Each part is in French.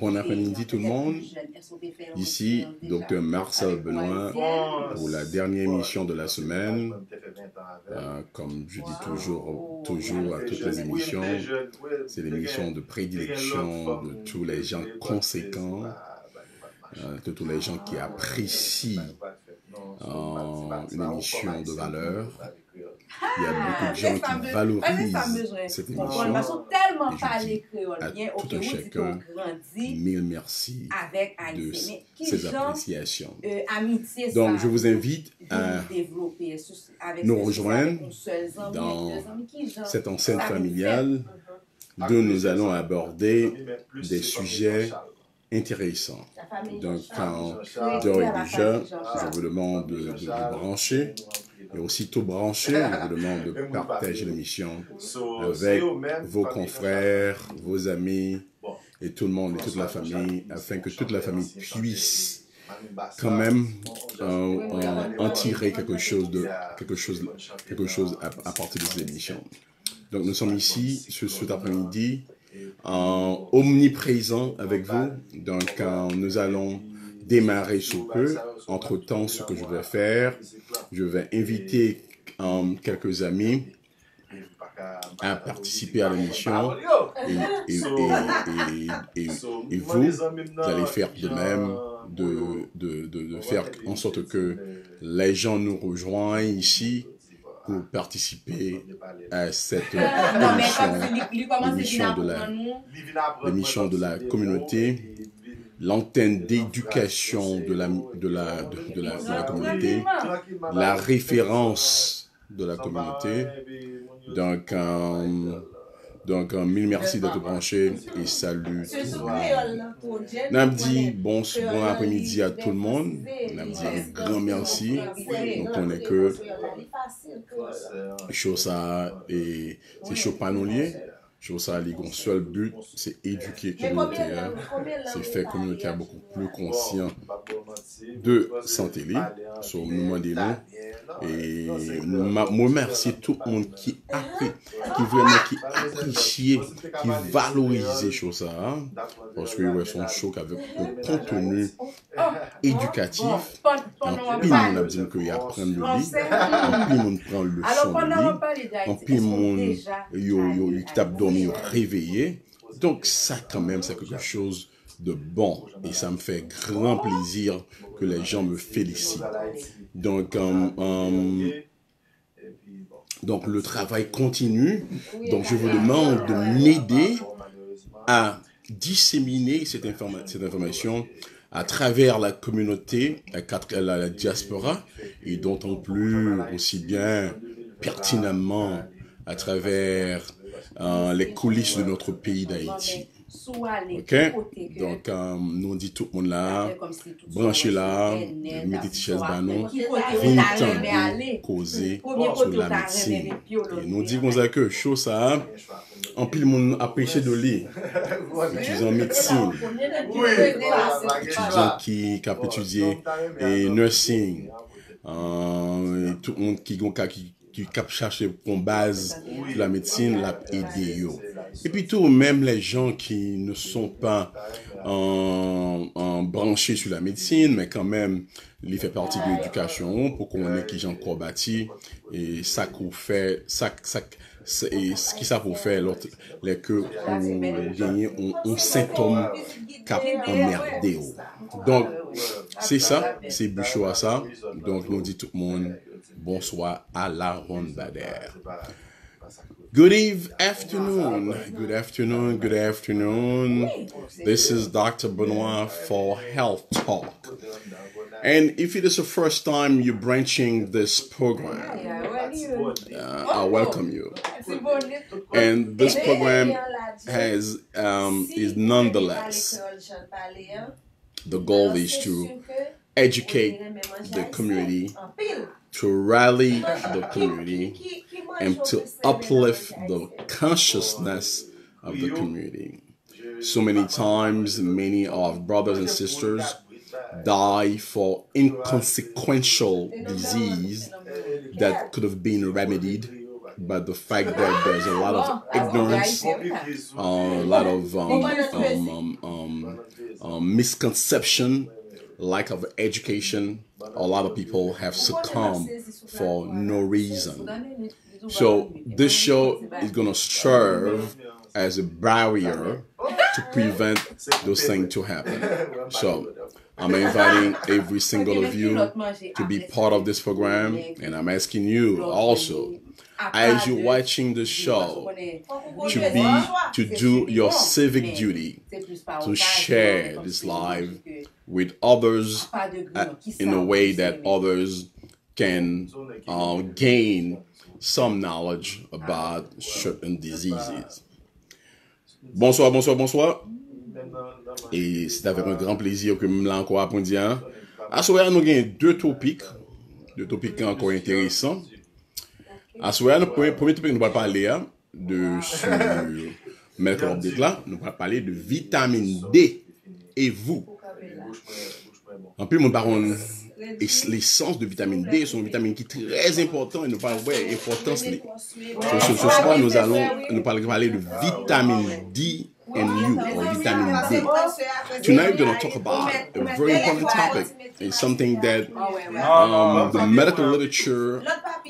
Bon après-midi tout le monde. Ici, docteur Marcel Benoît pour la dernière émission de la semaine. Euh, comme je dis toujours, toujours à toutes les émissions, c'est l'émission de prédilection de tous les gens conséquents, euh, de tous les gens qui apprécient euh, une émission de valeur il y a beaucoup de ah, gens qui valorisent ah, cette émission. Ils sont tellement parlé créole. Bien, Mille merci avec Alice, De ces appréciations. Euh, amitié, Donc, je vous invite à nous rejoindre dans cette enceinte familiale mhm. d'où nous allons aborder des sujets intéressants. Donc, quand d'ores et déjà, je vous demande de vous brancher et aussitôt branché, je vous demande de partager l'émission avec vos confrères, vos amis et tout le monde et toute la famille, afin que toute la famille puisse quand même euh, en tirer quelque chose de quelque chose quelque chose à, partir de cette émission. Donc nous sommes ici ce, cet après-midi en omniprésent avec vous. Donc euh, nous allons démarrer sous peu. Entre-temps, ce que je vais faire, je vais inviter euh, quelques amis à participer à l'émission et, et, vous, allez faire de même, de, faire en sorte que les gens nous rejoignent ici pour participer à cette émission, de la communauté l'antenne d'éducation de la, de, de, la, communauté, la référence de la communauté. Donc, un donc, mille merci d'être branché et salut tout le monde. Namdi, bon, bon après-midi à tout le monde. Namdi, un grand merci. Donc, on est que ça et c'est Chopanolier. chou sa ligon, sol but se eduke koumouten se fèk koumouten beko plou konsyen de sante li sou mou mwande li e mou mersi tout moun ki apre ki vwè mwen ki apre chie ki valorize chou sa oske yon son chouk avek kontonou edukatif anpil moun apzim kouy apren le li anpil moun pran le bon, son le li anpil moun yon yon yon yon réveillé. Donc ça quand même, c'est quelque chose de bon et ça me fait grand plaisir que les gens me félicitent. Donc, euh, euh, donc le travail continue. Donc je vous demande de m'aider à disséminer cette, information à travers la communauté, à la diaspora, et d'autant plus aussi bien pertinemment à travers Euh, le koulis de notre peyi d'Haïti. Ok? Donk euh, nou di tout moun la, branche la, mète tichèz banon, 20 an pou pouze sou la mètsin. Nou di moun zake chou sa, anpil moun apèche do li, mètes an mètsin, etudyen ki kap etudye, et nèsin, euh, tout moun ki goun kakit kap chache pou kon base pou la medsine, lap e deyo. E pi tou, menm le jan ki ne son pa an branchi sou la medsine, menm kan menm li fe parti de edukasyon pou kon ane ki jan kor bati, e sa kou fe sa kou fe le ke pou genye, on se tom kap aner deyo. Donk, se sa, se bichou a sa, donk nou di tout moun bonsoir à la rondadaire. Good eve afternoon. Good afternoon. Good afternoon. This is Dr. Benoit for Health Talk. And if it is the first time you're branching this program, uh, I oh, welcome you. And this program has um, is nonetheless the goal is to educate the community to rally uh, the community and to uplift the consciousness of the community. So many times, many of brothers and sisters die for inconsequential disease that could have been remedied by the fact that there's a lot of ignorance, uh, a lot of um, um, um, um, misconception lack of education, a lot of people have succumbed for no reason. So this show is going to serve as a barrier to prevent those things to happen. So I'm inviting every single of you to be part of this program, and I'm asking you also, as you're watching the show, to be to do your civic duty to share this live with others in a way that others can uh, gain some knowledge about certain diseases. Bonsoir, bonsoir, bonsoir. Et c'est avec un grand plaisir que nous l'avons encore apprendi. Hein. À ce moment nous avons deux topics, deux topics encore intéressants. À ce moment le premier topic, nous allons parler hein, de ce mercredi là, nous allons parler de vitamine D et vous. En plus, mon baron, l'essence de vitamine D, c'est une vitamine qui est très importante. Nous parlons importance. Ce soir, nous allons nous parler de ah, vitamine D in you or vitamin D. Tonight we're going to talk about a very important topic. It's something that oh, um, the medical literature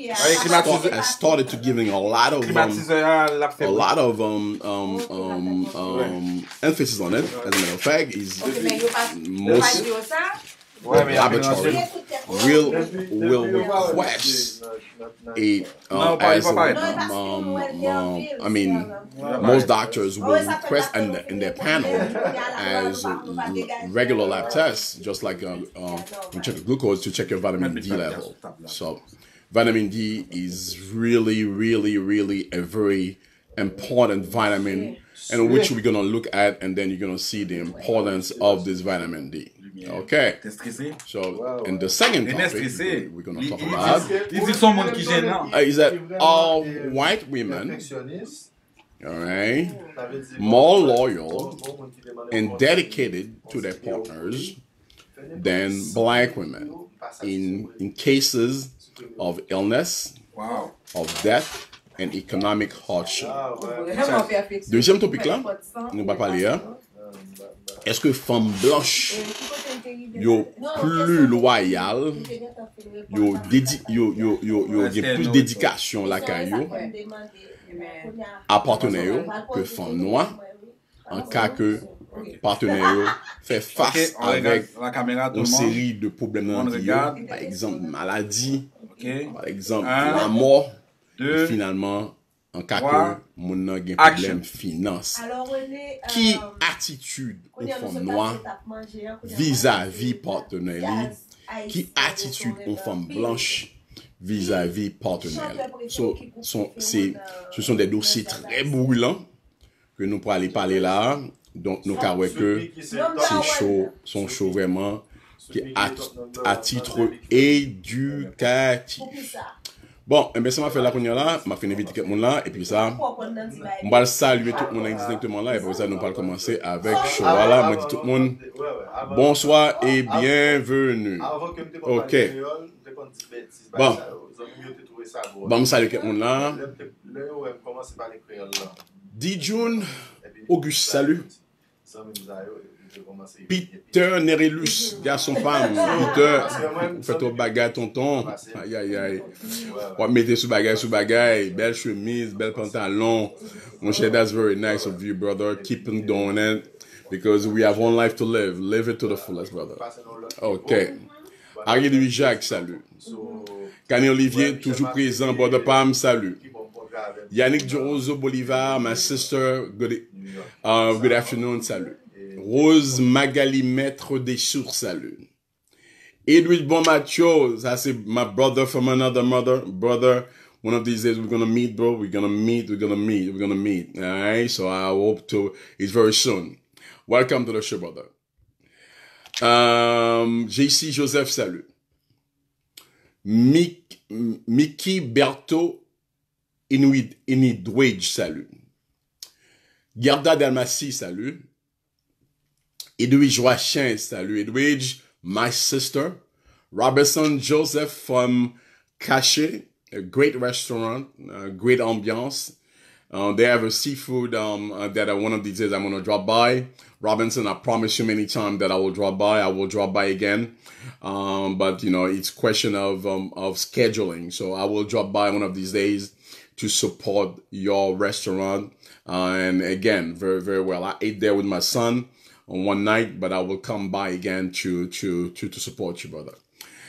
has started to giving a lot of um, uh, a lot of um, um, um, um, emphasis on it. As a matter of fact, is most well, laboratory will will request um, a um, as um, um, um, I mean most doctors will oh, request in, the, in their panel as regular lab tests just like um, um, you check glucose to check your vitamin D level so vitamin D is really really really a very important vitamin and which we're gonna look at and then you're gonna see the importance of this vitamin D yeah. Okay. So, wow, in the second topic, we we're going to talk about... Is it someone qui is that all uh, white women... All right, more loyal and dedicated to their partners than black women in, in cases of illness, wow. of death, and economic hardship. Deuxième topic là, nous va parler. Hein? Eske fèm blanche yo plu loy al, yo gen plu dedikasyon la ka yo, apatene yo ke fèm noy an ka ke apatene yo fè fase avèk o seri de poublem nan yo, pa ekzamp maladi, pa ekzamp la mor, de finalmente. an kakou moun nan gen problem finanse. Ki atitude ou fom noua vizavi parteneli, ki atitude ou fom blanche vizavi parteneli. Se son de dosi tre moulan ke nou pou ale pale la, donk nou karweke, se son show vèman ki atitre edukatif. Bon, embese eh ma fe la konyon la, ma fe nevi di ket moun la, e pi sa, mba salye tout moun la in disney kwenyon la, e pou zade nou pal komanse avek showa la. Mwen di tout moun, bonsoi e bienvenu. Ok, bon, ban msalye ket moun la. Dijoun, ogus, salyou. Peter Nerelus, garçon femme, ah, Peter, faites vos bagage, tonton. Aïe, aïe, aïe. On mettre sous bagage, sous Belle chemise, belle pantalon. Mon cher, that's very nice of you, brother. Keep on doing it. Because we have one life to live. Live it to the fullest, brother. OK. Harry Louis Jacques, salut. Kanye Olivier, toujours présent. de Palm, salut. Yannick durozo Bolivar, my sister, good, e- uh, good afternoon, salut. Rose Magali, maître des sources salut. lune. Edwidge Bon c'est I my brother from another mother, brother. One of these days we're gonna meet, bro. We're gonna meet. We're gonna meet. We're gonna meet. Alright, So I hope to. It's very soon. Welcome to the show, brother. Um, JC Joseph, salut. Mick, Mickey Berto Inuit, Inidwage, salut. Garda Dalmassi salut. Edwidge Wachin, salut Edwidge, my sister, Robertson Joseph from Caché, a great restaurant, a great ambiance. Uh, they have a seafood um, uh, that one of these days I'm going to drop by. Robinson, I promise you many times that I will drop by. I will drop by again. Um, but, you know, it's question of, um, of scheduling. So I will drop by one of these days to support your restaurant. Uh, and again, very, very well. I ate there with my son. on one night, but I will come by again to, to, to, support you, brother.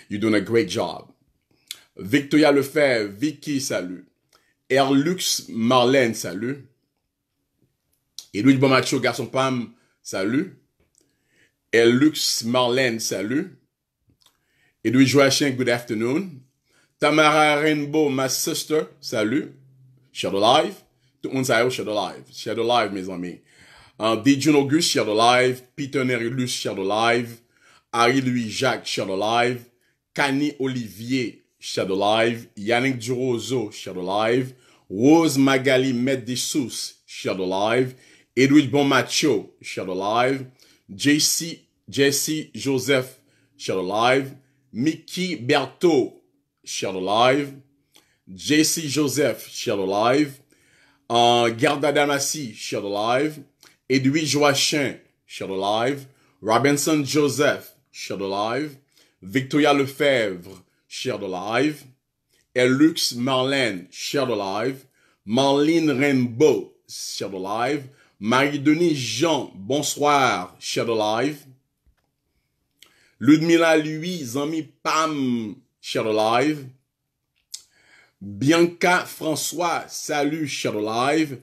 You're doing a great job. Victoria Lefebvre, Vicky, salut. Erlux Marlène, salut. Et Louis garçon Pam, salut. Erlux Marlène, salut. Et Joachim, good afternoon. Tamara Rainbow, ma sister, salut. Shadow Live. Tout le monde, ça Shadow Live. Shadow Live, mes amis. Dijon Auguste, August live. Peter Nerilus shared live. Harry Louis Jacques shared live. Cani Olivier Shadow live. Yannick Durozo Shadow live. Rose Magali Meddesous shared shadow live. Edwidge Bonmacho shared live. JC, Jesse Joseph Shadow live. Mickey Berthaud Shadow live. JC Joseph shared live. Garda Damasi shared live. Edwige Joachim, Shadow Live. Robinson Joseph, Shadow Live. Victoria Lefebvre, de Live. Elux Marlène, de Live. Marlene Rainbow, Shadow Live. marie Denis Jean, bonsoir, de Live. Ludmila Louis, Zami Pam, Shadow Live. Bianca François, salut, de Live.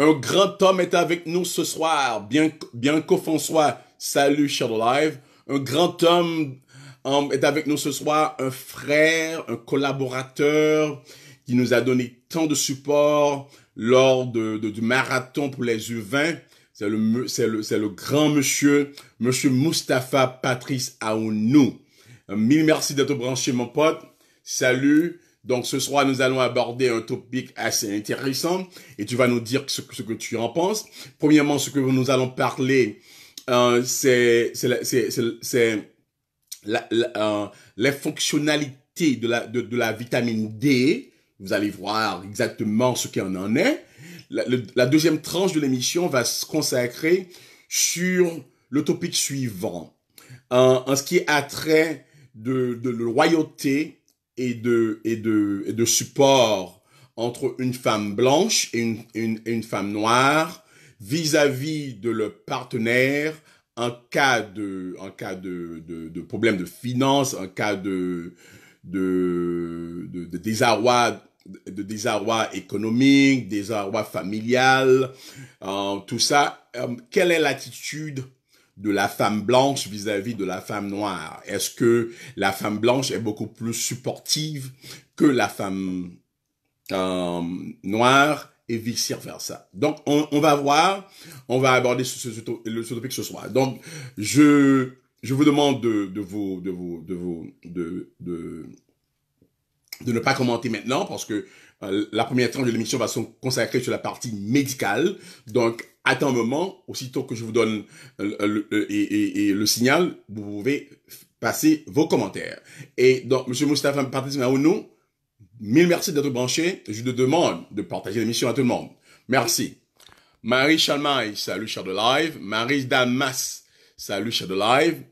Un grand homme est avec nous ce soir, bien, bien François. Salut, Shadow Live. Un grand homme um, est avec nous ce soir, un frère, un collaborateur qui nous a donné tant de support lors du marathon pour les U20. C'est le, c'est le, c'est le grand monsieur, monsieur Mustapha Patrice Aounou. Euh, mille merci d'être branché, mon pote. Salut. Donc ce soir, nous allons aborder un topic assez intéressant et tu vas nous dire ce, que tu en penses. Premièrement, ce que nous allons parler, euh, c'est euh, les fonctionnalités de la, de, la vitamine D. Vous allez voir exactement ce qu'il en est. La, deuxième tranche de l'émission va se consacrer sur le topic suivant. Euh, en ce qui a trait de, de loyauté et de, et de, de support entre une femme blanche et une, une, une femme noire vis-à-vis de leur partenaire en cas de, en cas de, de, de problème de finances, en cas de, de, de, désarroi de désarroi économique, désarroi familial, euh, tout ça. Euh, quelle est l'attitude de la femme blanche vis-à-vis de la femme noire Est-ce que la femme blanche est beaucoup plus supportive que la femme euh, noire et vice-versa. Donc, on, va voir, on va aborder ce, ce, le, topic ce soir. Donc, je, je vous demande de, vous, de vous, de vous, de, de, de ne pas commenter maintenant parce que euh, la première tranche de l'émission va se consacrer sur la partie médicale. Donc, à un moment, aussitôt que je vous donne euh, le, et, le signal, vous pouvez passer vos commentaires. Et donc, Monsieur Moustapha participer à nous. Mille merci d'être branché. Je vous demande de partager l'émission à tout le monde. Merci. Marie Chalmaï, salut cher de live. Marie Damas, salut cher de live.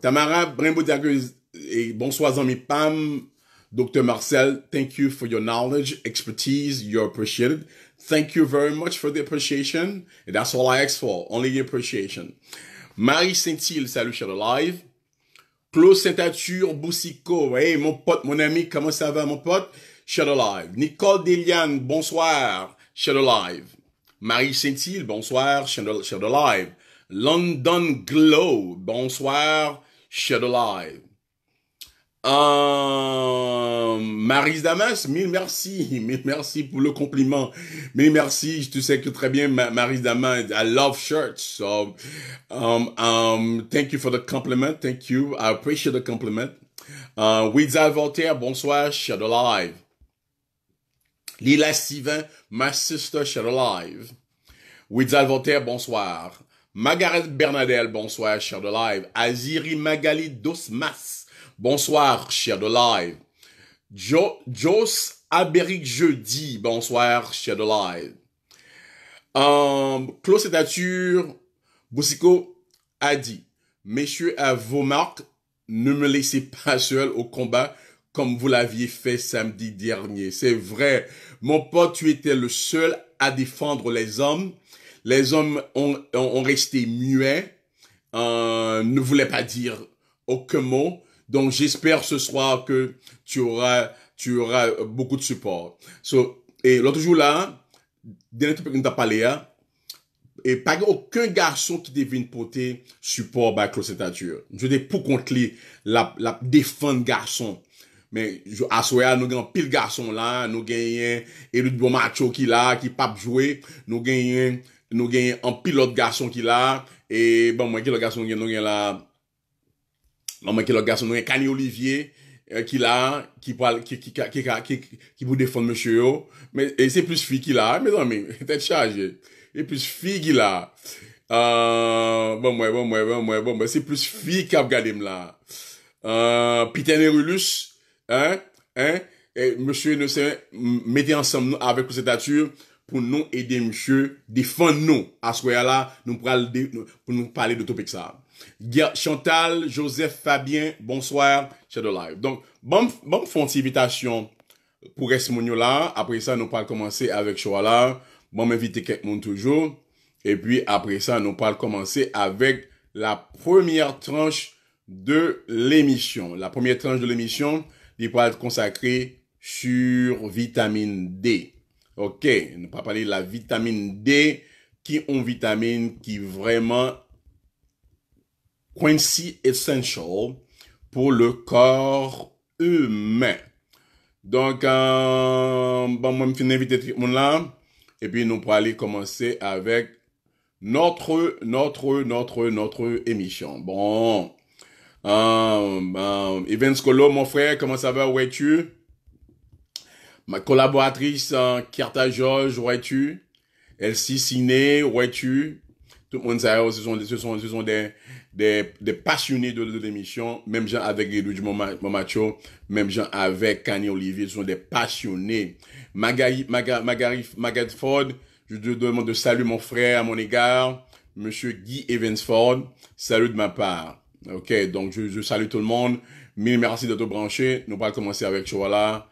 Tamara Brimbo et bonsoir amis Pam Dr. Marcel, thank you for your knowledge, expertise. You're appreciated. Thank you very much for the appreciation. And that's all I ask for, only the appreciation. Marie saint salut Shadow live. Claude saint Boussico, hey mon pote, mon ami, comment ça va mon pote? Shadow live. Nicole Delian, bonsoir, Shadow live. Marie saint bonsoir, Shadow live. London Glow, bonsoir, Shadow live. Euh, Maris Damas, mille merci, merci pour le compliment, mille merci. Tu sais que très bien, Maris Damas, I love shirts. So, um, um, thank you for the compliment. Thank you. I appreciate the compliment. Uh, Wizard Voltaire, bonsoir, Shadow Live. Lila Steven, my sister, Shadow Live. zal Voltaire, bonsoir. Margaret Bernadette, bonsoir, Shadow Live. Aziri Magali Dosmas. Bonsoir, de Live. Jo, Jos Aberic Jeudi. Bonsoir, de Live. Euh, Claude Stature, Boussico a dit, messieurs, à vos marques, ne me laissez pas seul au combat comme vous l'aviez fait samedi dernier. C'est vrai. Mon pote, tu étais le seul à défendre les hommes. Les hommes ont, resté muets, euh, ne voulaient pas dire aucun mot. Donc j'espère ce soir que tu auras, tu auras euh, beaucoup de support. So, et l'autre jour là, dernier truc que parlé, hein, et pas aucun garçon qui devine porter support par closetature. Je dis pour contre la, la défendre garçon. Mais à Soya, nous gagnons pile garçon là, nous gagnons un Bon Macho qui là, qui pas jouer, nous gagnons nous gagnons un pilote garçon qui là, et bon, moi, qui le garçon, nous gagnons là, Mwen ke lò gason nou yè Kanyi Olivier euh, ki la, ki pou defon mèche yo. E se plus fi ki la, mè nan mè, tè t'chage. E plus fi ki la. Euh, bon mwen, bon mwen, bon mwen, bon mwen, se plus fi ki ap gade m la. Euh, Piten Erolus, mèche yon se mette ansam nou avèk pou se tatur pou nou edè mèche, defon nou aswe ya la, nou pral de, pou nou pale de topèk sa ap. Chantal, Joseph, Fabien, bonsoir, Shadow Live. Donc, bon, bon font invitation pour moment là. Après ça, nous allons commencer avec Choala, Bon m'inviter quelques toujours. Et puis après ça, nous allons commencer avec la première tranche de l'émission. La première tranche de l'émission, il va être consacré sur vitamine D. OK, nous pas parler de la vitamine D qui est une vitamine qui vraiment Quincy Essential pour le corps humain. Donc, euh, bon, moi, je vais inviter tout le monde là. Et puis, nous pourrons aller commencer avec notre, notre, notre, notre émission. Bon. Euh, ben, mon frère, comment ça va? Où es-tu? Ma collaboratrice, euh, Kirta George, où es-tu? Elsie Sine, où es-tu? tout le monde sait, oh, ce sont, ce sont, ce sont des, des, des passionnés de, de l'émission, même gens avec mon Momacho, même gens avec Kanye Olivier, ce sont des passionnés. Magari, Ford, je te demande de saluer mon frère à mon égard, monsieur Guy Evans Ford. salut de ma part. Ok, donc je, je salue tout le monde. Mille merci d'être branché, Nous allons commencer avec Chouala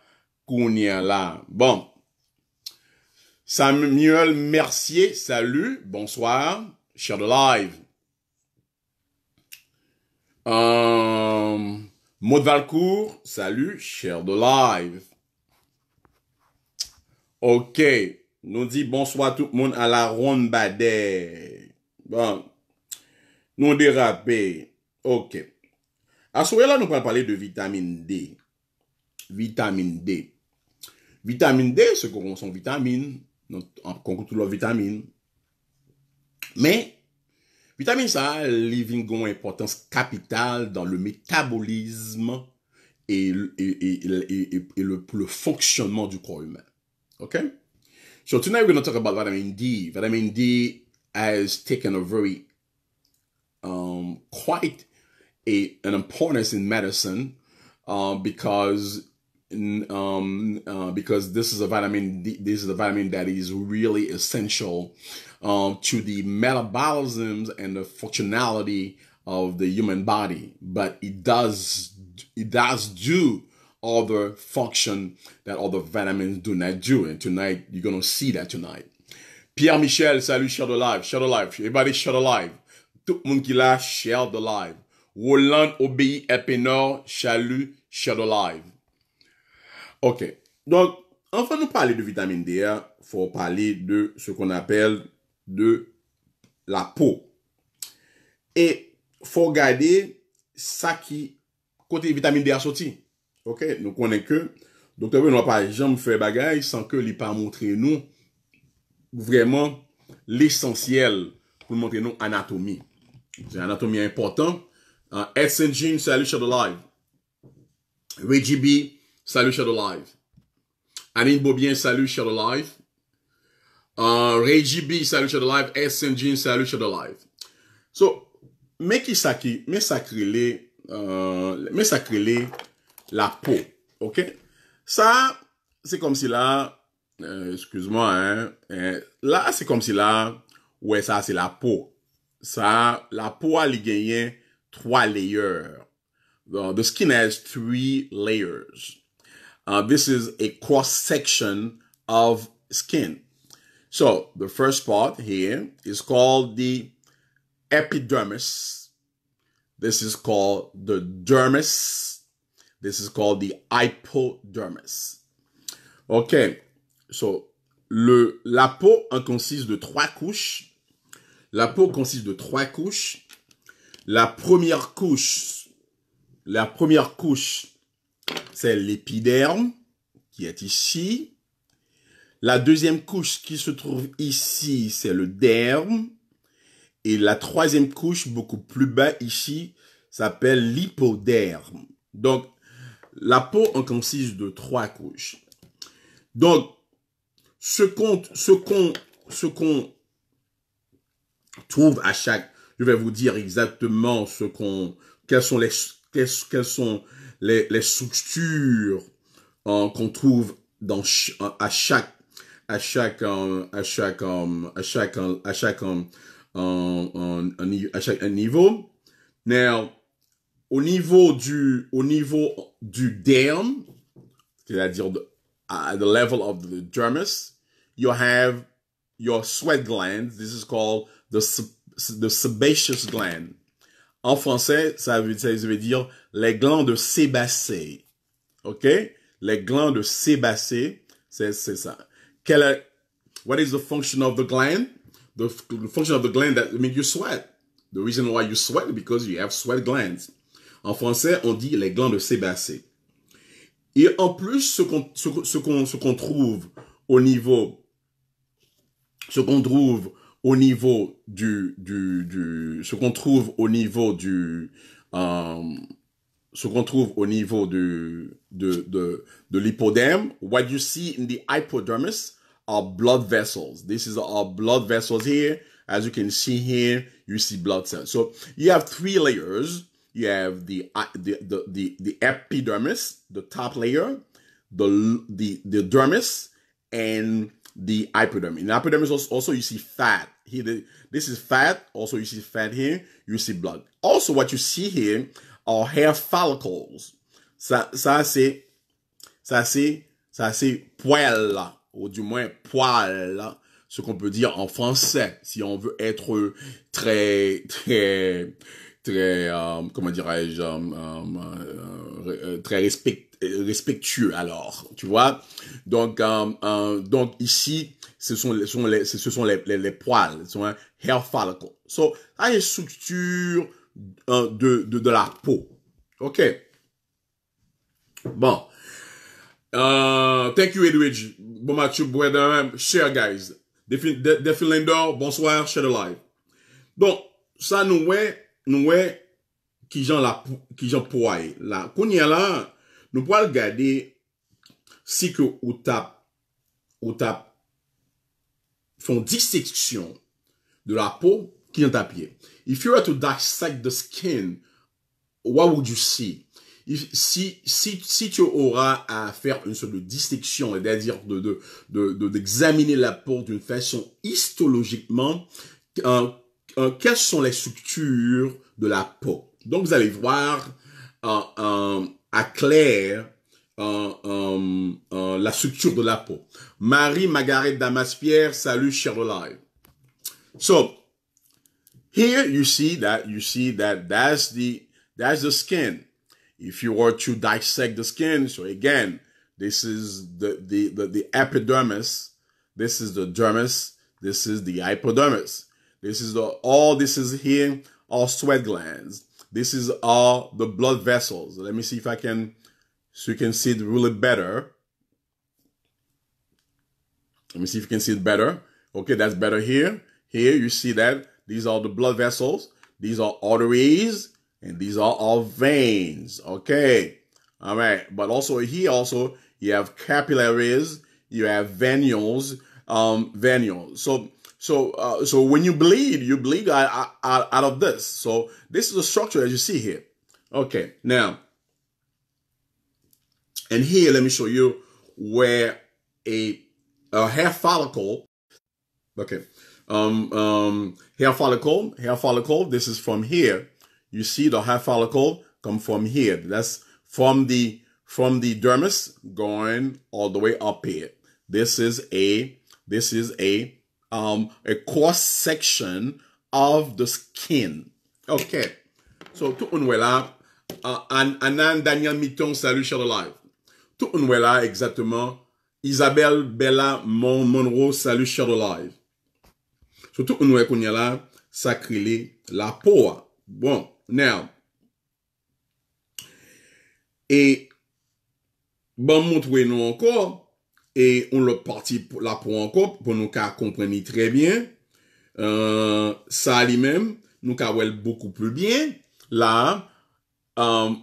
là. Bon. Samuel Mercier, salut, bonsoir. Cher de live. Um, Maud Valcourt, salut, cher de live. Ok, nous dit bonsoir tout le monde à la ronde badè. Bon, nous dérapé. Ok. À ce là nous allons parler de vitamine D. Vitamine D. Vitamine D, ce qu'on son vitamine, en tout la vitamine. Mais, vitamine C living une importance importance dans dans le métabolisme et le fonctionnement du corps humain. Ok? So tonight we're going to talk about vitamin D. Vitamin D has taken a very, um, quite a, an importance in medicine uh, because um, uh, because this is a vitamin D, this is a vitamin that is really essential um, to the metabolisms and the functionality of the human body, but it does it does do other function that other vitamins do not do. And tonight you're gonna see that tonight. Pierre Michel, salut, share the live, share the live. Everybody share the live. Tout le monde qui l'a, share the live. Roland obéit Epinor, salut share the live. OK. Donc, enfin, nous parler de vitamine D, il faut parler de ce qu'on appelle de la peau. Et faut garder ça qui côté vitamine D a sorti. OK, nous connaissons que docteur va pas jamais fait bagaille sans que lui pas montrer nous vraiment l'essentiel pour montrer nous anatomie. C'est anatomie important. Uh, salut Shadow Live. Reggie salut Shadow Live. Anine Bobien, salut Shadow Live. Uh, G.B. salut sur le live. S.M. salut sur le live. So, mais qui ça qui, mais euh, mais la peau. Ok? Ça, c'est comme si là, euh, excuse-moi, hein, euh, là, c'est comme si là, ouais, ça, c'est la peau. Ça, la peau a gagné trois layers. The, skin has three layers. Uh, this is a cross section of skin. So the first part here is called the epidermis. This is called the dermis. This is called the hypodermis. Okay, so le, la peau en consiste de trois couches. La peau consiste de trois couches. La première couche, la première couche, c'est l'épiderme qui est ici. La deuxième couche qui se trouve ici, c'est le derme. Et la troisième couche, beaucoup plus bas ici, s'appelle l'hypoderme. Donc, la peau en consiste de trois couches. Donc, ce qu'on trouve à chaque, je vais vous dire exactement ce qu'on, quelles sont les sont les, structures hein, qu'on trouve dans à chaque à chaque euh, à chaque euh, à chaque euh, à chaque à chaque niveau. Now, au niveau du au niveau du derme, c'est-à-dire à the level of the dermis, you have your sweat gland. This is called the the sebaceous gland. En français, ça veut, ça veut dire les glands de sébacées. OK? Les glands de sébacées, c'est ça quelle est, what is the function of the gland? The, the function of the gland that make you sweat. The reason why you sweat is because you have sweat glands. En français, on dit les glandes sébacées. Et en plus, ce qu'on ce, ce qu'on trouve au niveau ce qu'on trouve au niveau du du, du ce qu'on trouve au niveau du euh, ce qu'on trouve au niveau du, de, de, de l'hypoderme, what you see in the hypodermis are blood vessels. This is our blood vessels here. As you can see here, you see blood cells. So you have three layers. You have the, the, the, the, the epidermis, the top layer, the, the, the dermis, and the hypodermis. In hypodermis also, also you see fat. Here, this is fat. Also you see fat here. You see blood. Also what you see here or hair follicles. Ça, ça c'est, ça c'est, ça c'est poil, ou du moins poil, ce qu'on peut dire en français, si on veut être très, très, très, euh, comment dirais-je, euh, euh, très respect, respectueux. Alors, tu vois, donc, donc ici, ce sont, les, ce sont les, les, poils, ce sont un hair follicles. So, à une structure de, de, de la peau. OK. Bon. Uh, thank you, Edwidge. Bon match, brother. Share, guys. Defi, bonsoir, share the live. Donc, ça, nous, est nous, est qui j'en la, qui j'en poil, là. Qu'on là, nous pouvons regarder si que ou tap, ou tap, font dissection de la peau qui est en tapier. If you were to dissect the skin, what would you see? si, si, si tu auras à faire une sorte de distinction, c'est-à-dire de, d'examiner la peau d'une façon histologiquement, euh, euh, quelles sont les structures de la peau? Donc, vous allez voir euh, à clair la structure de la peau. Marie Margaret Damaspierre, salut cher live. So, Here you see that you see that that's the that's the skin. If you were to dissect the skin, so again, this is the the the, the epidermis, this is the dermis, this is the hypodermis, this is the all this is here all sweat glands. This is all the blood vessels. Let me see if I can so you can see it really better. Let me see if you can see it better. Okay, that's better here. Here you see that these are the blood vessels. These are arteries. And these are all veins. Okay. All right. But also here also, you have capillaries. You have venules. Um, venules. So, so, uh, so when you bleed, you bleed out, out, out of this. So this is the structure as you see here. Okay. Now, and here, let me show you where a, a hair follicle. Okay um, um, hair follicle, hair follicle, this is from here. You see the hair follicle come from here. That's from the, from the dermis going all the way up here. This is a, this is a, um, a cross section of the skin. Okay. So tout on wè la, Anan Daniel Mitton, salut Shadow Live. Tout on wè la exactement, Isabelle Bella Monroe, salut Shadow Live. Sotou ou nou e konye la sakri li la po a. Bon, now. E, ban moutwe nou ankor, e, on lop parti la po ankor, pou nou ka kompreni trebyen. E, euh, sa li menm, nou ka wel beaucoup plu byen. Euh, la,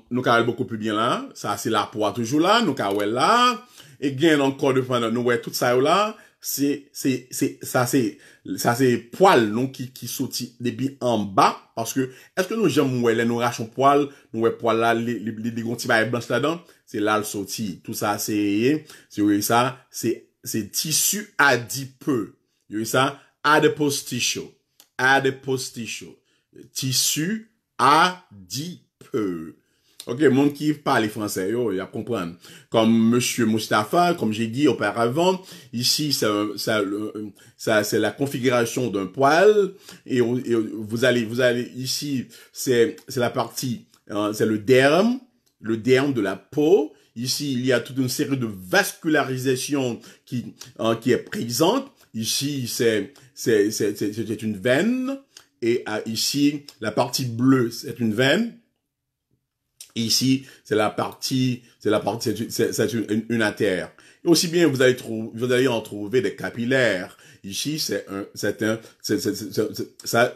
nou ka wel beaucoup plu byen la. Sa, se la po a toujou la. Nou ka wel la. E, gen ankor de fanda nou wey tout sa yo la. Se, se, se, sa se. E, ça c'est poil non qui qui sortit billes en bas parce que est-ce que nous j'aime ouais les nous rachons poil nous poils, poil là les les gonti bail blanche là-dedans c'est là le sorti tout ça c'est c'est voyez ça c'est c'est tissu adipeux Vous voyez ça adipose tissue tissu adipeux Ok, qui qui parle Français, yo, monsieur mustafa, Comme j'ai dit auparavant, ici, ça, ça ça c'est la configuration d'un poil. et, vous allez, vous allez, c'est c'est la partie, hein, c'est le derme, le derme de la peau, Ici, il y a toute une série de qui hein, qui est présente. c'est c'est c'est une veine, et ah, ici la partie bleue, c'est une veine, Ici, c'est la partie, c'est la partie, c'est une, une, artère. aussi bien, vous allez trouver, vous allez en trouver des capillaires. Ici, c'est un, c'est un, c'est, ça,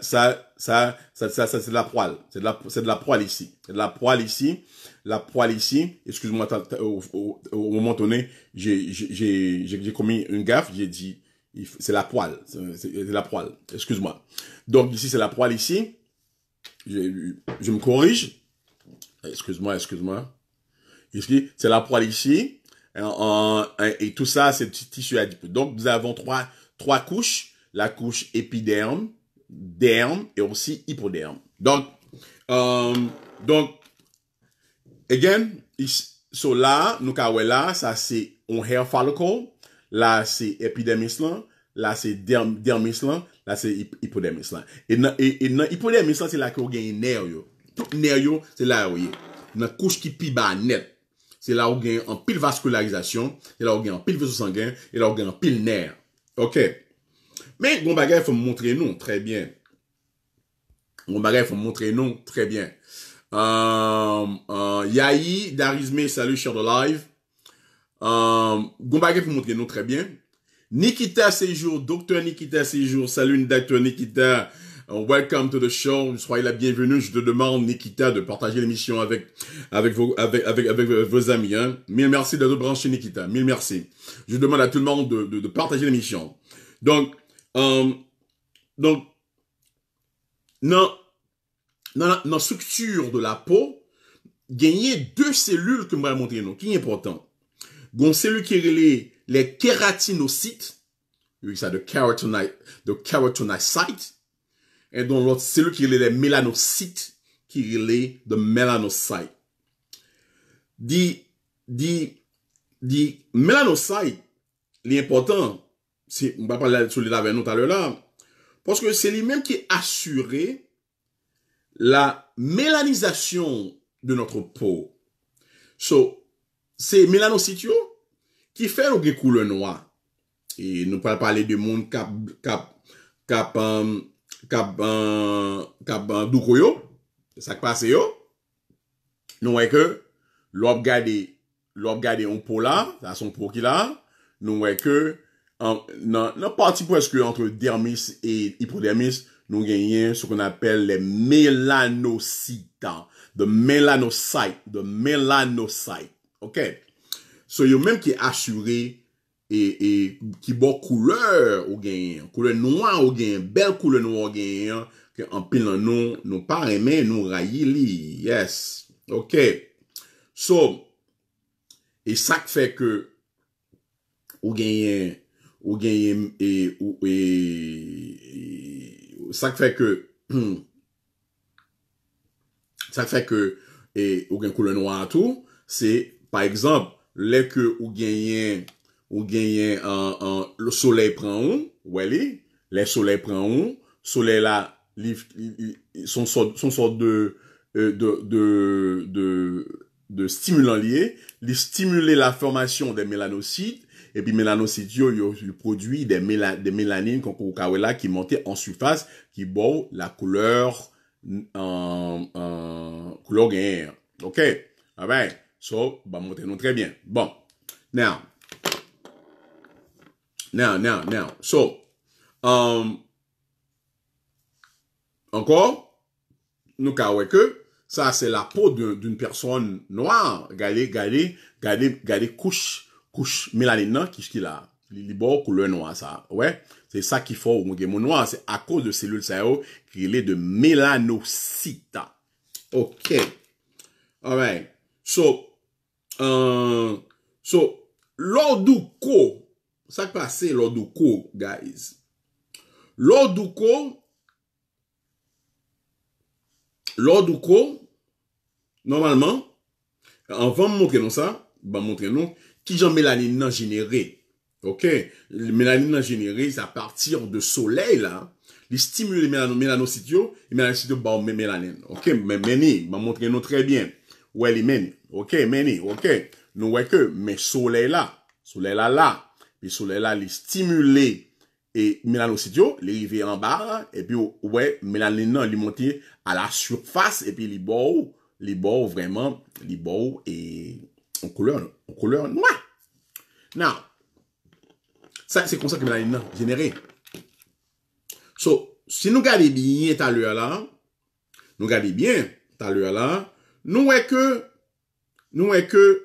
ça, ça, ça, ça, c'est de la poêle. C'est de la, c'est de la poêle ici. C'est de la poêle ici. La poêle ici. Excuse-moi, au, moment donné, j'ai, j'ai, j'ai commis une gaffe. J'ai dit, c'est la poêle. C'est la poêle. Excuse-moi. Donc ici, c'est la poêle ici. Je, je me corrige. Excuse-moi, excuse-moi. c'est la poêle ici. Et, tout ça, c'est du tissu adipeux. Donc, nous avons trois, trois couches. La couche épiderme, derme et aussi hypoderme. Donc, euh, donc, again, so là, nous avons là, ça c'est un hair follicle. Là, c'est épidermis là. Là, c'est dermis là. Là, c'est hypodermis là. Et dans l'hypodermis là, c'est la qu'on gagne nerf, yo tout nerf c'est là où Dans la couche qui est plus net. C'est là où il a une pile vascularisation, c'est là où il a en pile vaisseaux sanguin et là où il a une pile nerf. OK. Mais bon bagage faut montrer nous très bien. Bon bagage faut montrer nous très bien. Euh, euh Yahi, Darizme, salut, cher de live. Il euh, faut montrer montrez nous très bien. Nikita, séjour, docteur Nikita, séjour, salut, docteur Nikita. Euh, welcome to the show. Soyez la bienvenue. Je te demande, Nikita, de partager l'émission avec, avec, vos, avec, avec, vos amis. Hein. Mille merci d'être branché, Nikita. Mille merci. Je demande à tout le monde de, de, partager l'émission. Donc, euh, donc, non, dans la, structure de la peau, gagner deux cellules que je vais montrer, qui est important. Une cellule qui est les kératinocytes, oui, ça, de keratinocytes et dont l'autre cellule qui est les mélanocytes, qui est de mélanocyte. Di, dit dit l'important, c'est, on va parler sur les avec nous tout à l'heure là, parce que c'est lui-même qui assure la mélanisation de notre peau. So, c'est mélanocyte qui fait le couleur noire. Et nous pas parler de monde cap, cap, cap, kap ban euh, euh, doukou yo, sak pase yo, nou wè ke lop gade, lop gade yon pou la, sa son pou ki la, nou wè ke an, nan, nan pati entre dermis et hypodermis nous gagnons ce qu'on appelle les mélanocytes the melanocyte, the melanocyte, ok? So yo menm ki asyure E, e ki bo koule ou genyen. Koule noua ou genyen. Bel koule noua ou genyen. Ke anpil nan nou. Nou paremen nou rayili. Yes. Ok. So. E sak fe ke. Ou genyen. Ou genyen. E. Ou. E. e sak fe ke. Sak fe ke. E. Ou gen koule noua an tou. Se. Par exemple. Le ke ou genyen. ou gagner le soleil prend ou, vous les le soleil prend ou, le soleil là, son sort, de, euh, de, de, de, de stimulant lié. Il stimulent la formation des mélanocytes, et puis yo, yo, ils produisent des méla, des mélanine a qui qui qui monte en surface qui la couleur, en en Ok? Avec. so, va bah, très très bien. Bon. Now, Now, now, now. So, um, encore, nous avons que ça, c'est la peau d'une personne noire. Regardez, regardez, regardez, regardez, couche, couche mélanine qui est là. Il couleur noire, ça. Ouais. C'est ça qu'il faut mon mon noir. C'est à cause de cellules ça qu'il est de mélanocytes. OK. All right. So, euh, so, l'ordre ça qui passe l'eau du guys. L'eau du normalement, avant de montrer ça, va bah, montrer nous qui j'en mélanine générée. généré. Ok? La mélanine générée, c'est à partir de soleil, là. Il stimule les mélanocytes, et mélanocytes, bah, mélanine. Ok? Mais, meni, va bah, montrer nous très bien. Ouais, les Ok? Mais, ok? Nous, voyons que, mais soleil, là. Soleil, là, là le soleil là les stimuler et mélanocytio les river en bas et puis ouais mélanine non à la surface et puis les beau beau vraiment les beau et en couleur noire now ça c'est comme ça que mélanine généré so si nous gardons bien tout à là nous gardons bien tout à là nous est que nous est que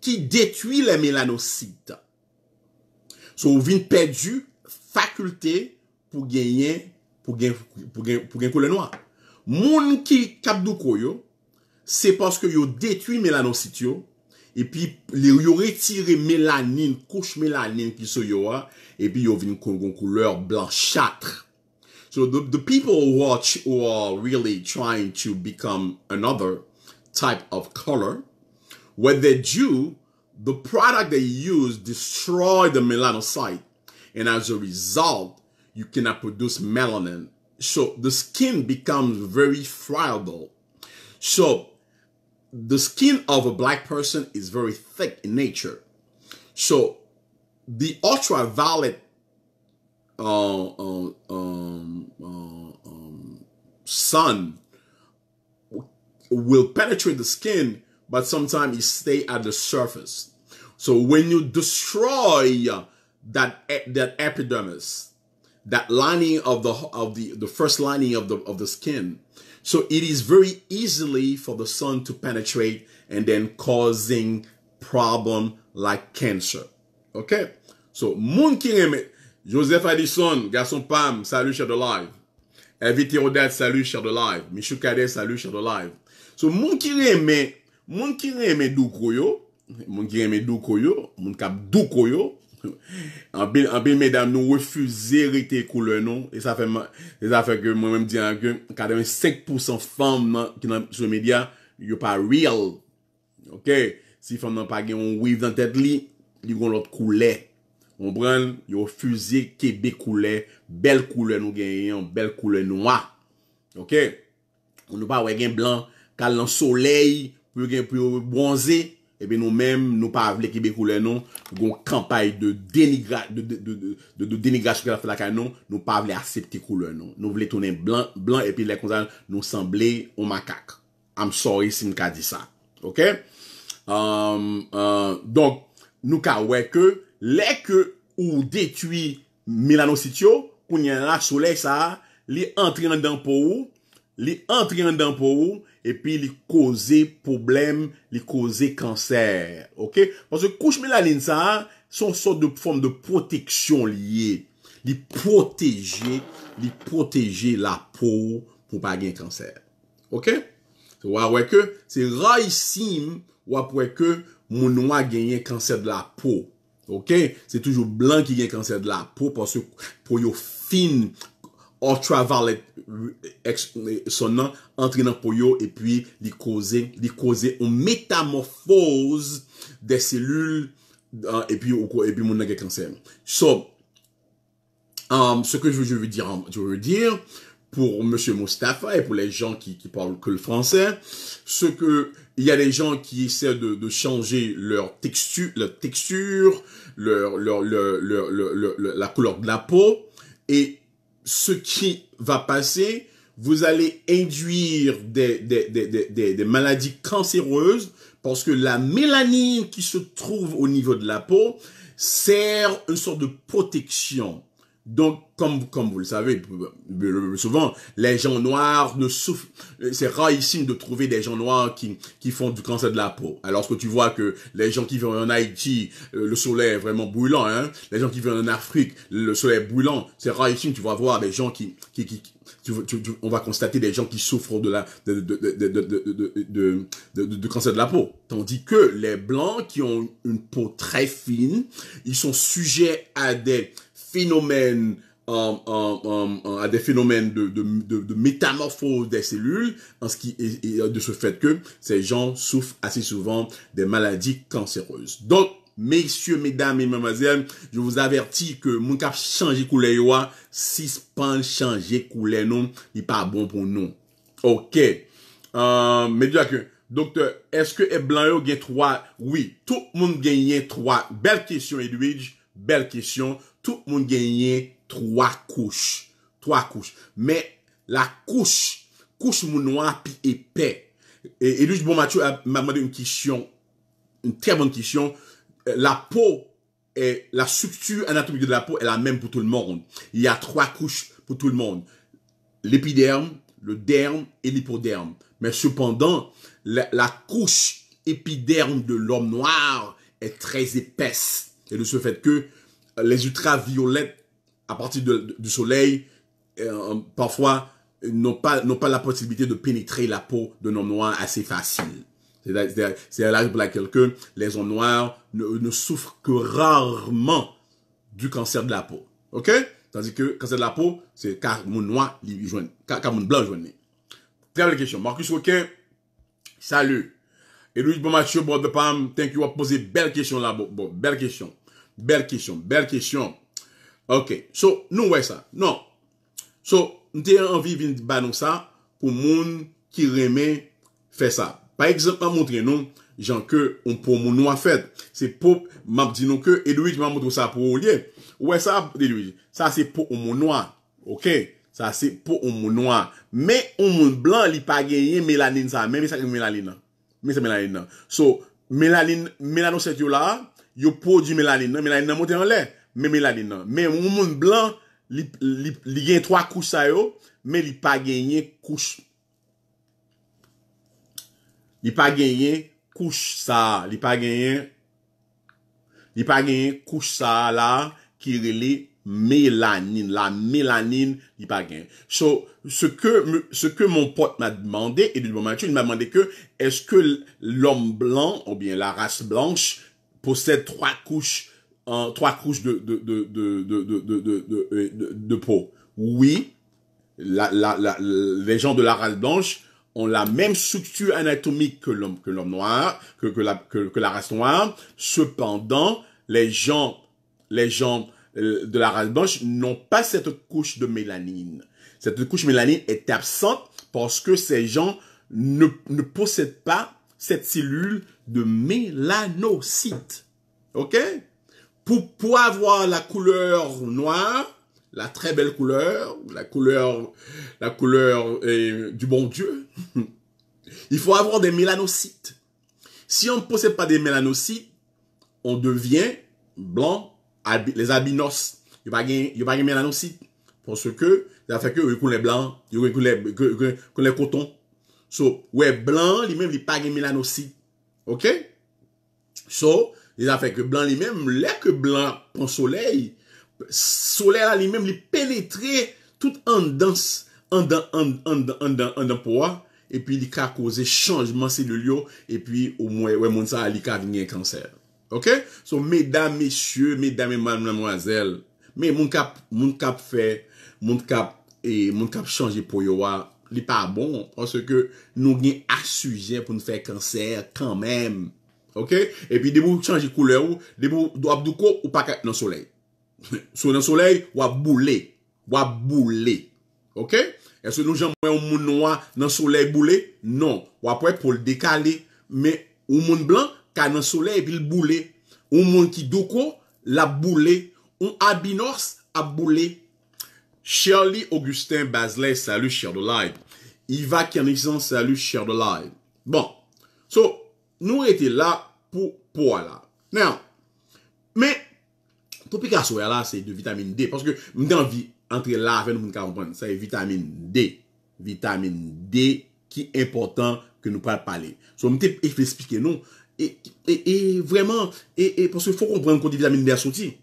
qui détruit les mélanocytes So pour gagner pour pour pour gagner pour gagner, pour gagner, pour gagner pour gagner, Moun ki pour koyo, pour que yo mélanocytes et puis pour yo retire mélanine, couche mélanine ki so yo et puis yo pour une pour So the, people who who are really trying to become another type of color, With the Jew, the product they use destroyed the melanocyte. And as a result, you cannot produce melanin. So the skin becomes very friable. So the skin of a black person is very thick in nature. So the ultraviolet uh, uh, um, uh, um, sun will penetrate the skin but sometimes it stay at the surface. So when you destroy that that epidermis, that lining of the of the the first lining of the of the skin, so it is very easily for the sun to penetrate and then causing problem like cancer. Okay, so moon king Joseph Addison, garçon Pam, salut cher de live. Evie Théodate, salut cher de live. Michou Cadet, salut cher de live. So, moun ki moun ki reme doukou yo, moun ki reme du yo, moun kap ne an bil, an bil medam nou refuze rete koule nou, e sa fe, e sa fe ke mwen mwen di an 5% fam nan yo pas real, ok, si fam nan pa gen yon weave dans tet li, li gon lot koule, on bran, yo refuze kebe koule, bel koule nou gen yon, bel koule noua, ok, on nou pas we gen blan, kal pour gen bronzé et eh bien nous-mêmes nous pas avec des couleurs non gon campagne de dénigra de de de dénigration que la fait la canon nous pas accepter accepter couleur non nous voulons tourner blanc blanc et puis les comme nous sembler au macaque i'm sorry si je dit ça OK um, um, donc nous ka ouais que les que ou détruit Milano quand il y a soleil ça li entre dans pour ou li entre dans pour ou et puis les causer problème, il causer cancer. OK Parce que couche mélanine ça, une sorte de forme de protection liée, les protéger, les protéger la peau pour pas gagner cancer. OK C'est ouais que c'est raissime ou après que mon noir gagne cancer de la peau. OK C'est toujours blanc qui gagne cancer de la peau parce que pour les fine ultraviolet traversant entre nom, et puis pour pi li puis métamorphose des cellules métamorphose des cellules et puis puis mon gen cancer. So, um, ce que que je veux dire, je veux dire, pour Monsieur Mustafa et pour les gens qui, parlent que le français, ce que il y a des gens qui essaient de, changer leur texture, leur texture, leur, la couleur de la peau, et ce qui va passer, vous allez induire des, maladies cancéreuses parce que la mélanine qui se trouve au niveau de la peau sert une sorte de protection. Donc, comme, comme vous le savez, souvent, les gens noirs ne souffrent... C'est rarissime de trouver des gens noirs qui, font du cancer de la peau. Alors que tu vois que les gens qui vivent en Haïti, le soleil est vraiment brûlant. Les gens qui vivent en Afrique, le soleil est brûlant. C'est rarissime, tu vas voir des gens qui... on va constater des gens qui souffrent de la de cancer de la peau. Tandis que les blancs qui ont une peau très fine, ils sont sujets à des phénomènes euh, euh, euh, à des phénomènes de, métamorphose des cellules, en ce qui est, de ce fait que ces gens souffrent assez souvent des maladies cancéreuses. Donc, messieurs, mesdames et mademoiselles, je vous avertis que mon cap changer couleur, si pan changer couleur non, il pas bon pour nous. Ok. mais déjà que, docteur, est-ce que les blancs ont trois? Oui, tout le monde gagne trois. Belle question, Edwidge. Belle question tout le monde gagne trois couches. Trois couches. Mais la couche, couche mon noir puis épais. Et, Luge lui, bon m'a demandé une question, une très bonne question. Euh, la peau et la structure anatomique de la peau est la même pour tout le monde. Il y a trois couches pour tout le monde. L'épiderme, le derme et l'hypoderme. Mais cependant, la, la couche épiderme de l'homme noir est très épaisse. Et de ce fait que les ultraviolettes à partir du soleil, euh, parfois, n'ont pas, n'ont pas la possibilité de pénétrer la peau d'un homme noir assez facile. C'est à pour laquelle que les hommes noirs ne, souffrent que rarement du cancer de la peau. OK? Tandis que le cancer de la peau, c'est car mon noir, car, mon blanc, Très belle question. Marcus Roquin, salut. Et Louis Mathieu, Bord de Pam, thank you, a posé belle question là, bon, belle question belle question, belle question. Ok, so, nous ouais ça, non. So, nous avons envie de faire ça pour les gens qui remet fait ça. Par exemple, je montrer nous, gens que on pour mon noir fait. C'est pour, je dis que Edouard m'a montré ça pour Olivier. Ouais ça, ça c'est pour mon noir. Ok, ça c'est pour mon noir. Mais on monde blanc, il pas gagné mélanine ça, même si c'est mélanine. Mais c'est mélanine. So, mélanine, mélanocétio là, yo produit mélanine non mélanine monte en l'air mais mélanine Mais mon monde blanc, il li, li, li gen mais il sa yo, mais li pas Il n'a Li pas genyen couche sa, Il pas gagné li pas genyen couche ça là qui rele mélanine. La mélanine, il pas gagné So, ce que, ce que mon pote m'a demandé, et du moment il m'a demandé que, est-ce que l'homme blanc, ou bien la race blanche, possède trois couches, trois couches de, peau. Oui, les gens de la race blanche ont la même structure anatomique que l'homme que l'homme noir, que, la, race noire. Cependant, les gens, euh, de la race blanche n'ont pas cette couche de mélanine. Cette couche mélanine est absente parce que ces gens ne possèdent pas cette cellule de mélanocytes. OK Pour, pouvoir avoir la couleur noire, la très belle couleur, la couleur, la couleur euh, du bon Dieu, il faut avoir des mélanocytes. Si on ne possède pas des mélanocytes, on devient blanc, les albinos. Il n'y a pas de mélanocytes. Parce que ça fait que les blancs, les cotons. So, ouais, blanc, lui-même, il pas de mélanocytes. Ok? So, il a fait que blanc les même l'air que blanc pour soleil, soleil à lui-même, il pénétrait tout en danse, en dans, en, en, en, en, poids, et puis il a causé changement lieu, et puis au moins, ouais, mon ça, il a un cancer. Ok? So, mesdames, messieurs, mesdames et mademoiselles, mais mon cap, mon cap fait, mon cap, et mon cap changé pour yoa n'est pas bon parce que nous à a sujet pour nous faire cancer quand même OK et puis des changer couleur des fois do ou pas dans le soleil sous dans soleil ou boulez. bouler ou bouler OK est-ce que nous gens un monde noir dans soleil bouler non ou après pour le décaler mais un monde blanc quand dans soleil et il bouler un monde qui do la bouler un abinos a bouler Shirley Augustin Basley, salut cher de Live. Yva Kenison, salut cher de Live. Bon, so, nous sommes là pour, pour là. Now, mais, topikasou ya là, c'est de vitamine D, parce que j'ai envie d'entrer là, pour nous moun ça est c'est vitamine D. Vitamine D est important que nous puissions parler. So, je vais nous. et, et, et, vraiment, et, parce qu'il faut comprendre qu'on des vitamine D a soti.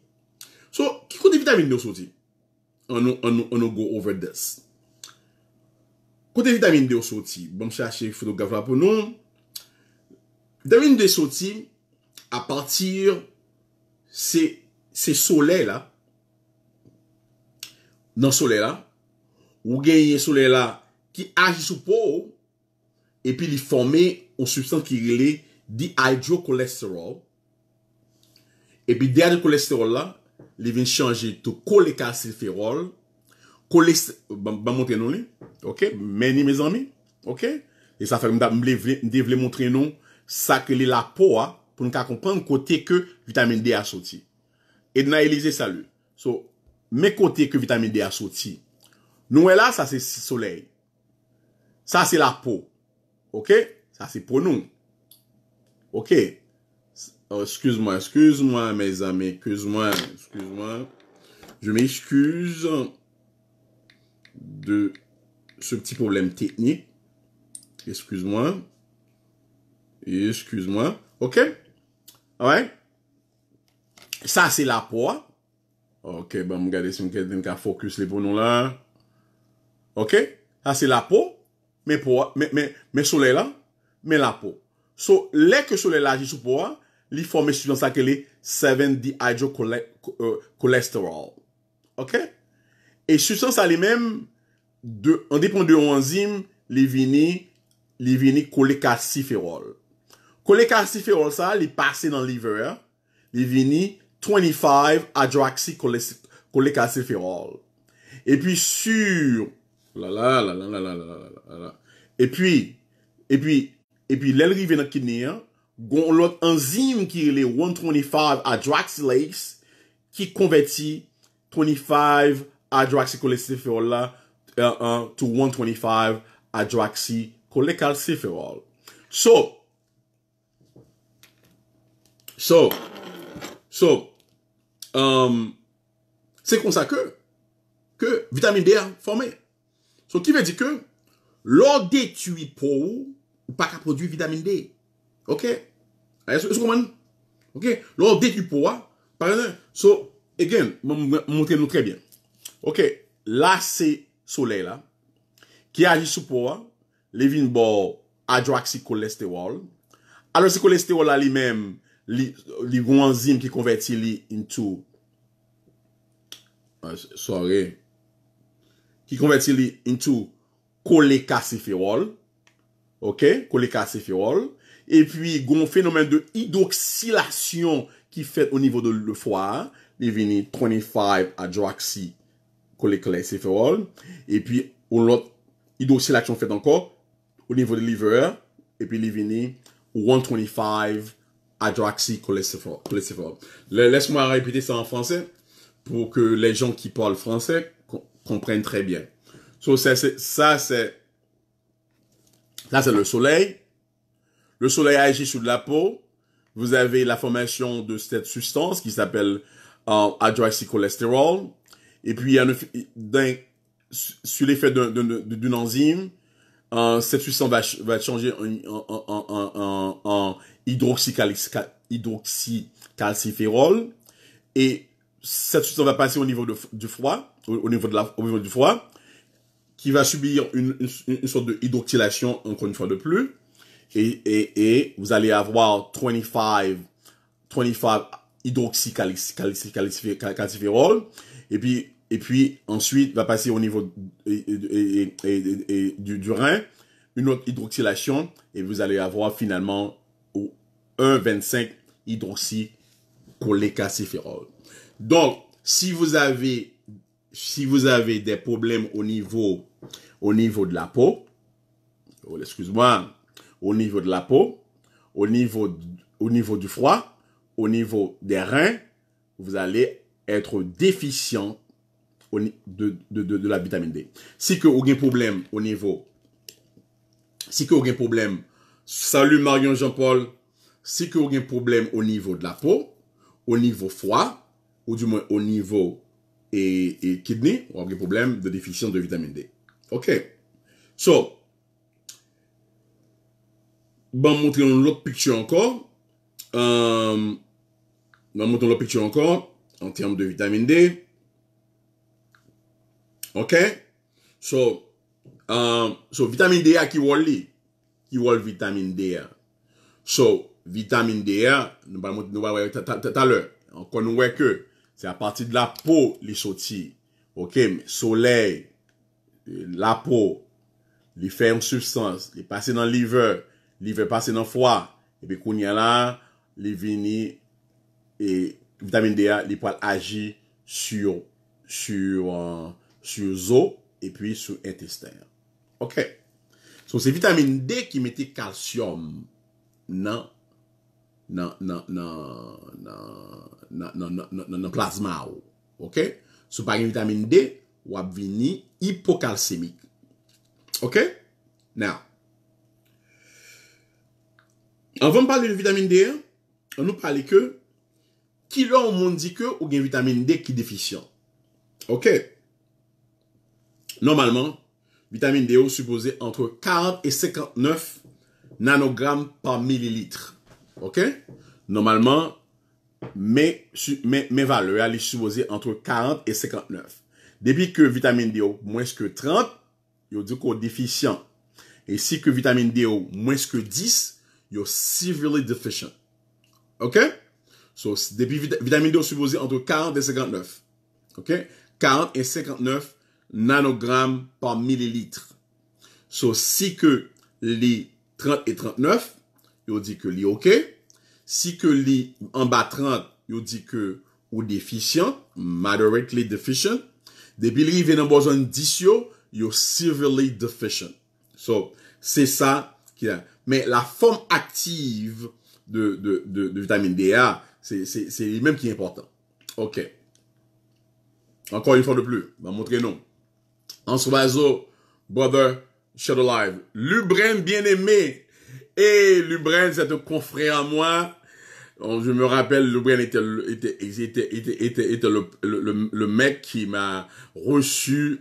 So, qui est vitamine D à soti? on on on go over this côté vitamine D au bon chercher photographe pour nous vitamine D sorti à partir c'est c'est soleil là dans soleil là ou gagner soleil là qui agit sur peau et puis il forme une substance qui est le dihydrocholestérol, et puis derrière le cholestérol là les vient changer tout cholécalciférol cholestérol vais montrer nous OK mes amis OK et ça fait me devrais montrer nous ça que les la peau hein, pour nous comprendre côté que vitamine D a sorti et d'analyser ça salut. so mes côtés que vitamine D a sorti nous là ça c'est le soleil ça c'est la peau OK ça c'est pour nous OK Oh, excuse-moi, excuse-moi, mes amis, excuse-moi, excuse-moi. Je m'excuse de ce petit problème technique. Excuse-moi. Excuse-moi. OK? Ouais. Ça, c'est la peau. OK, ben, regardez si quelqu'un qui focus les pronoms là. OK? Ça, c'est la peau. Mais, pour, mais, mais, mais soleil là. Mais la peau. So, les que soleil j'ai sous poids. Il forme substance sa ke 7 Ok? Et substance sa li de l'enzyme, enzim, li vini, li vini kolekarsiférol. ça sa, li pase liver, li vini 25-hydroxycholesterol. et puis sur, la la la la la la la la la la, puis et puis kidney Gon lot enzim ki 1,25 hydroxylase qui convertit 25 à la euh, to 1,25 hydroxycholecalciferol. So, so, so, um, ça que vitamine D a qui So veut ve que que lor detui pou ou, pas pa produit vitamine D. Ok? Est-ce que vous comprenez? Ok? dès du pourra, Par exemple, so, again, montrez-nous très bien. Ok? Là, c'est soleil là, qui agit sous pouvoir, les vins bon, cholestérol. Alors, ce cholestérol là lui-même, les enzymes qui convertit lui into, euh, soirée, qui convertit lui into cholecalciférol. Ok? Cholecalciférol et puis un phénomène de hydroxylation qui fait au niveau de le foie, a 25 hydroxy et puis on l'autre hydroxylation fait encore au niveau de liver, et puis a 125 hydroxy cholecalciférol. Laisse-moi répéter ça en français pour que les gens qui parlent français comprennent très bien. ça, c'est ça, c'est le soleil le soleil agit sur la peau. Vous avez la formation de cette substance qui s'appelle euh, hydroxycholestérol. Et puis, sur l'effet d'une enzyme, euh, cette substance va, va changer en, en, hydroxycalciférol. Et cette substance va passer au niveau du froid, au, niveau de la, du froid, qui va subir une, une sorte de hydroxylation, encore une fois de plus et, et, vous allez avoir 25, 25 hydroxycalciférol. Et puis, et puis ensuite, va passer au niveau et, du, du, rein, une autre hydroxylation, et vous allez avoir finalement 1,25 e hydroxycalciférol. Donc, si vous avez si vous avez des problèmes au niveau au niveau de la peau, oh, excuse-moi, au niveau de la peau, au niveau, au niveau du froid, au niveau des reins, vous allez être déficient de, de, de, la vitamine D. Si que vous avez problème au niveau, si que vous avez problème, salut Marion Jean-Paul, si que vous avez problème au niveau de la peau, au niveau froid, ou du moins au niveau et, kidney, vous avez un problème de déficience de vitamine D. OK. So, bon montrer une autre picture encore euh, vous montrer une autre picture encore en termes de vitamine D ok so euh, so vitamine D à qui elle qui vous vitamine D Donc, hein? so vitamine D hein, nous va montrer voir tout à l'heure encore nous que c'est à partir de la peau les sorties ok soleil euh, la peau les fermes substances, les passer dans le liver il passer e passer foie et puis kounya puis, li vini, et vitamine D il peut agir sur, sur, os euh, sur e puis sur l'intestin. Ok. c'est la vitamine D qui met calcium dans dans nan, plasma Ok. So, vitamine D, wap vini hypocalcémique. Ok? Now, avant de parler de vitamine D, on nous parlait que qui l'a au monde dit que ou gain vitamine D est déficient. Ok. Normalement, vitamine D est supposée entre 40 et 59 nanogrammes par millilitre. Ok. Normalement, mes valeurs sont supposées supposées entre 40 et 59. Depuis que vitamine D est moins que 30, yo qu'on est déficient. Et si que vitamine D est moins que 10, you're severely deficient. OK? So, depuis vitamine D, supposé entre 40 et 59. OK? 40 et 59 nanogrammes par millilitre. So, si que les 30 et 39, yo dit que les, OK. Si que les en bas 30, yo dit que ou déficient, moderately deficient. Depuis les vient en besoin 10 yo, you're severely deficient. So, c'est ça qui a mais la forme active de, de, de, de vitamine DA, c'est lui-même qui est important. OK. Encore une fois de plus, va montrer non. En ce oiseau, Brother Shadow Live, Lubren bien-aimé. Et Lubren, c'est confrère à moi. Je me rappelle, Lubren était, était, était, était, était le, le, le, le mec qui m'a reçu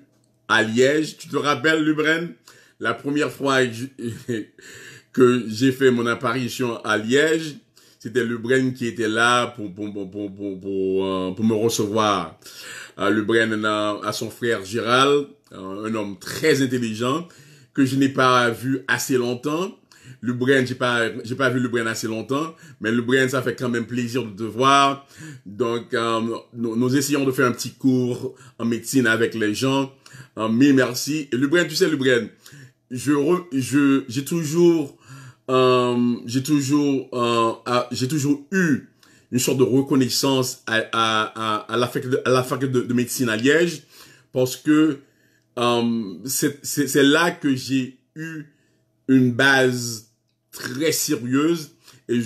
à Liège. Tu te rappelles, Lubren? La première fois, que j'ai fait mon apparition à Liège, c'était Le qui était là pour, pour, pour, pour, pour, pour euh, me recevoir. Euh, le a, son frère Gérald, euh, un homme très intelligent que je n'ai pas vu assez longtemps. Le Bren, j'ai pas, j'ai pas vu le assez longtemps, mais le ça fait quand même plaisir de te voir. Donc, euh, nous, essayons de faire un petit cours en médecine avec les gens. mais merci. Et le tu sais, le je, je, j'ai toujours euh, j'ai toujours, euh, j'ai toujours eu une sorte de reconnaissance à, la faculté de, la de, médecine à Liège parce que euh, c'est là que j'ai eu une base très sérieuse et,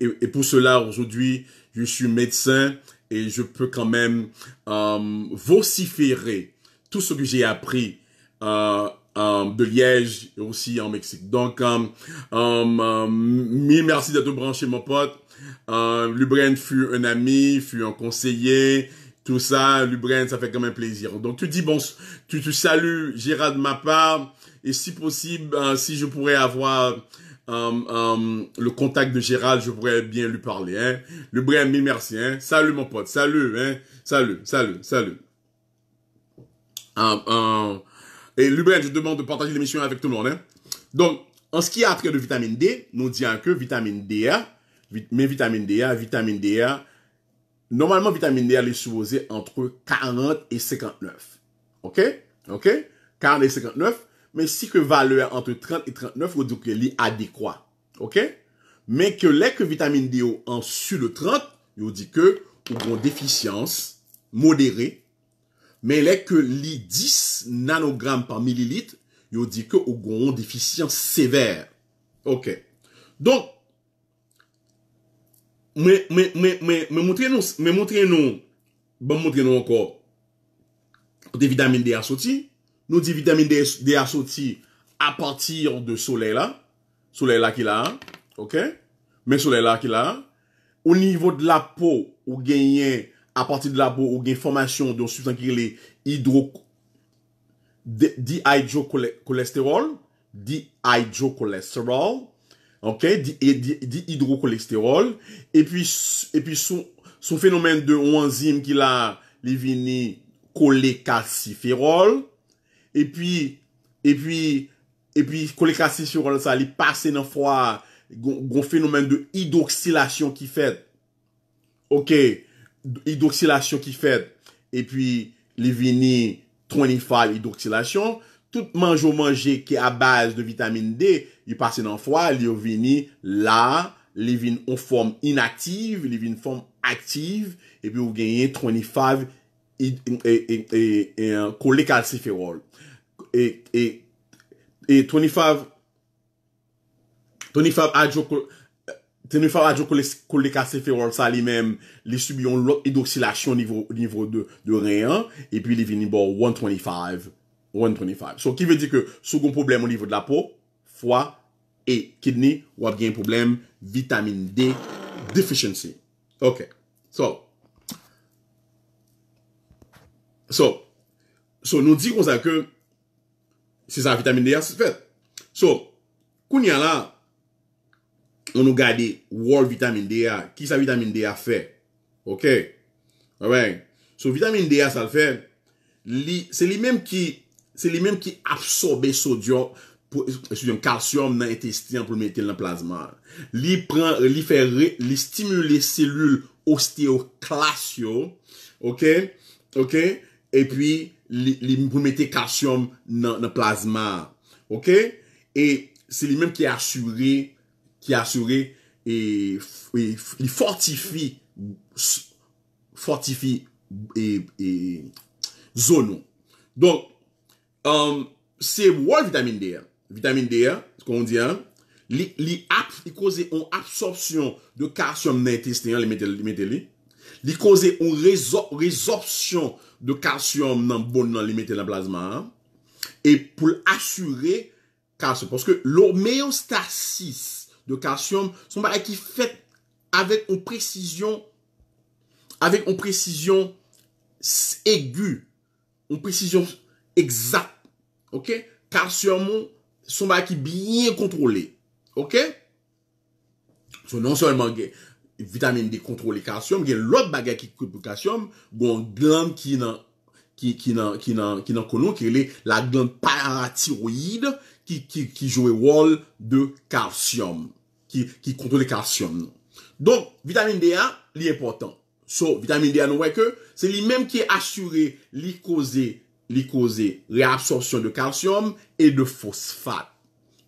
et, pour cela aujourd'hui je suis médecin et je peux quand même vociférer tout ce que j'ai appris euh, euh, de Liège aussi en Mexique. Donc, euh, euh, mille merci d'être branché, mon pote. Lubren fut un ami, fut un conseiller, tout ça, Lubren, ça fait quand même plaisir. Donc tu dis bon, tu, te salues Gérald de ma part, et si possible, si je pourrais avoir le contact de Gérald, je pourrais bien lui parler. Hein. Lubren, mille merci. Hein. Salut mon pote, salut, hein. salut, salut, salut. Et Lubin, je demande de partager l'émission avec tout le monde. Hein. Donc, en ce qui a trait de vitamine D, nous disons que vitamine D, mais vitamine D, vitamine D, normalement, vitamine D, elle est supposée entre 40 et 59. OK? OK? 40 et 59. Mais si que valeur entre 30 et 39, vous dit que est adéquat. OK? Mais que les que vitamine D en sur le 30, vous dit que, ou une déficience modérée mais les que les 10 nanogrammes par millilitre, ont dit que au une déficience sévère. OK. Donc mais mais mais mais montrez-nous mais montrez-nous bon montrez-nous encore des vitamines D assorti, nous disons vitamine D, D à partir de soleil là, soleil là qui là, OK Mais soleil là qui là au niveau de la peau ou gagner à partir de là pour ou gain formation de substance qui est hydro dihydrocholestérol dihydrocholestérol OK dihydrocholestérol et puis et puis son son phénomène de enzyme qui l'a les vini cholécalciférol et puis et puis et puis ça il passe dans foie phénomène de hydroxylation qui fait OK hydroxylation qui fait Et puis li vini 25 hydroxylation. tout mange manger qui est à base de vitamine D, dans passe foie les li là vini la, li vini inactive form inactive, li forme active et puis vous gagnez 25 et, et et et 25 25 Tenerife Radio Koleka les fe rol sa li men, li subi yon lot niveau niveau de, de hein. Et puis, les vini bon, 125, 125. So qui veut dire que second problème au niveau de la peau, foie et kidney, bien un problème, vitamine D deficiency. Ok, so, so, so que disons ça que, c'est ça, vitamine D a se fet. So, y là la, on nous garde wall vitamine D a. Qui sa vitamine D a fait? Ok? ouais. So vitamine D a ça le fait. C'est lui-même qui, c'est lui-même qui absorbe sodium, pour, calcium dans l'intestin pour mettre dans le plasma. Li prend, lui fait, cellules ostéoclastio, ok? Ok? Et puis, li, mettez calcium dans le plasma. Ok? Et c'est lui-même qui assure qui assuré et, fortifie fortifie et, zone. Donc, euh, c'est Wall vitamine D. Hein. Vitamine D, hein, ce qu'on dit, hein, li, cause une absorption de calcium dans l'intestin, li Li cause une résorption de calcium dans le bon, dans le plasma. Hein. et pour assurer calcium. Parce que l'homéostasis de calcium. Son bagage qui fait avec une précision, avec une précision aiguë, une précision exacte. Ok? Calcium, son bagage qui bien contrôlé. Ok? So non seulement vitamines vitamine D contrôle calcium, il l'autre bagage qui coûte le calcium, il glande qui n'a qui qui qui qui qui est la glande parathyroïde qui qui qui rôle de calcium qui qui le calcium. Donc, vitamine D 1 li important. So, vitamine D nous voyons que c'est lui-même qui qui assuré, li causer, li de calcium et de phosphate.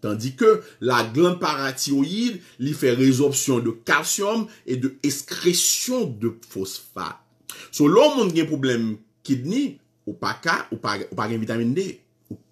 Tandis que la glande parathyroïde fait résorption de calcium et de excrétion de phosphate. So, l'homme a un problème kidney, ou pas ou pas, ou vitamine D.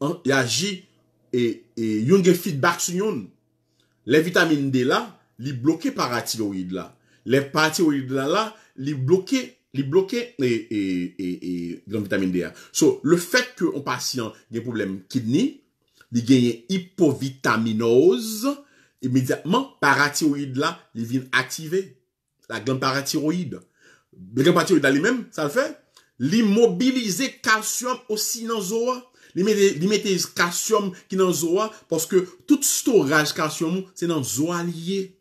Hein? y a J et, et feedback sur yon. Les vitamines D là, li bloqué par thyroïde là. Les parathyroïdes là là, les bloqué et et vitamine D. So le fait que un patient des problèmes kidney, a une hypovitaminose immédiatement parathyroïde là, ils viennent activer la glande parathyroïde. La glande parathyroïde la même ça le fait le calcium au sinusoïde. Limiter le calcium qui est dans le parce que tout stockage de calcium, c'est dans le zoo lié.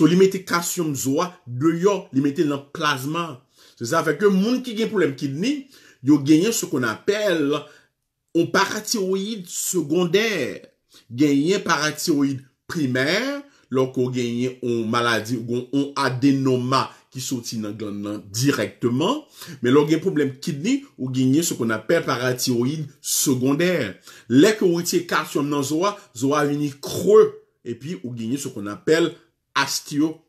le calcium, zoa, dehors met dans le plasma. C'est ça fait que les gens qui ont un problème de kidney, ils ont ce qu'on appelle un parathyroïde secondaire. Ils ont un parathyroïde primaire, lorsqu'on ont une maladie, un adénoma qui sont directement. Mais lorsqu'il y a un problème kidney, ou y a ce qu'on appelle parathyroïde secondaire. Lorsque que vous étiez calcium dans Zoa, Zoa venir creux. Et puis, ou y a ce qu'on appelle Donc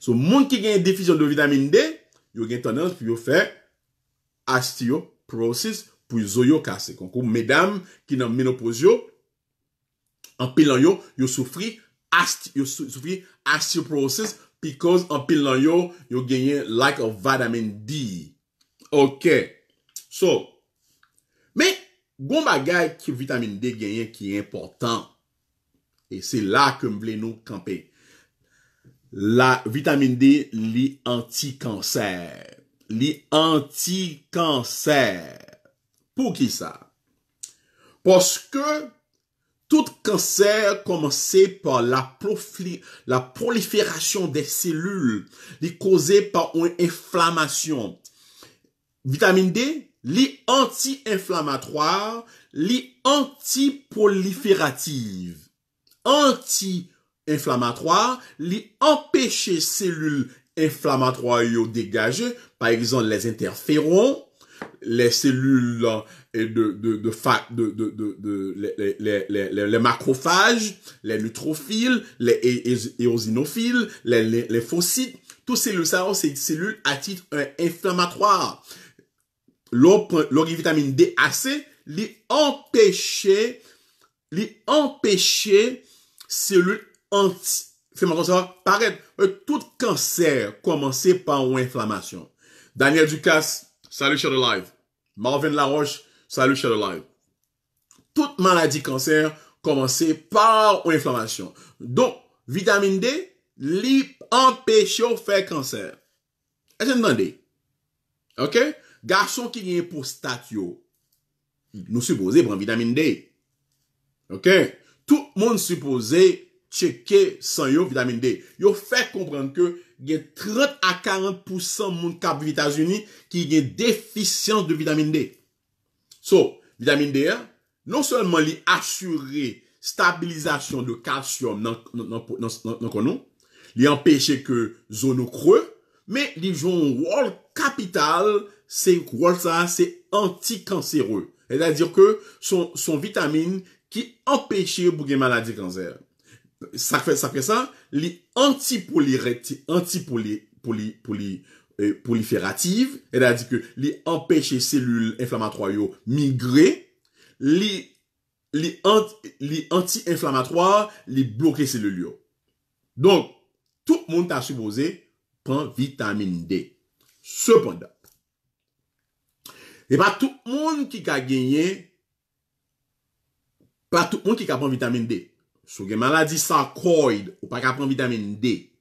So, monde qui a une déficience de vitamine D, il a tendance pour faire osteoporosis pour zoyo casser. Donc, mesdames qui n'ont ménopause, en pilant yo, yo souffert ast, yo because en pile vous yo, yo genyen vitamine vitamin D. Ok. So, mais goun bagay ki vitamin D qui est important. Et c'est là que me voulez nous camper. La vitamine D li anti cancer Li anti Pour qui ça? Tout cancer commencé par la, la prolifération des cellules, les causées par une inflammation. Vitamine D, les anti-inflammatoire, les anti-proliférative. Anti-inflammatoire, les empêcher cellules inflammatoires dégager, par exemple les interférons, les cellules et de, de, de, de, les, les, les, macrophages, les neutrophiles, les éosinophiles, les, les, les Toutes ces cellules, oh, c'est cellules à titre euh, inflammatoire. l'origine vitamine D assez, les empêcher, les empêcher cellules anti, ça paraître. Tout cancer commencé par une inflammation. Daniel Ducasse, salut sur le live. Marvin Laroche, Salut, cher live. Toute maladie cancer commence par une inflammation. Donc, vitamine D, li empêche faire cancer. cancer. ce vous Ok? Garçon qui est pour statio, nous supposons prendre vitamine D. Ok? Tout le monde supposé checker yo vitamine D. Yo que il y a 30 à 40% de aux états unis qui est déficient de vitamine D. So, vitamine D, non seulement les assurer stabilisation de calcium dans nous, les empêcher que zone creux, mais les jouent un rôle capital, c'est rôle ça, c'est anticancéreux. C'est-à-dire que son, son vitamine qui empêche pour maladies cancer. Ça fait ça, fait ça, li anti anti proliférative, c'est-à-dire que les empêcher cellules inflammatoires migrer, Les les anti-inflammatoires, les bloquer cellules Donc, tout le monde a supposé prendre vitamine D. Cependant, et pas tout le monde qui a gagné, pas tout le monde qui a pris vitamine D. les maladies sans sarkoid, ou pas ka prendre vitamine D.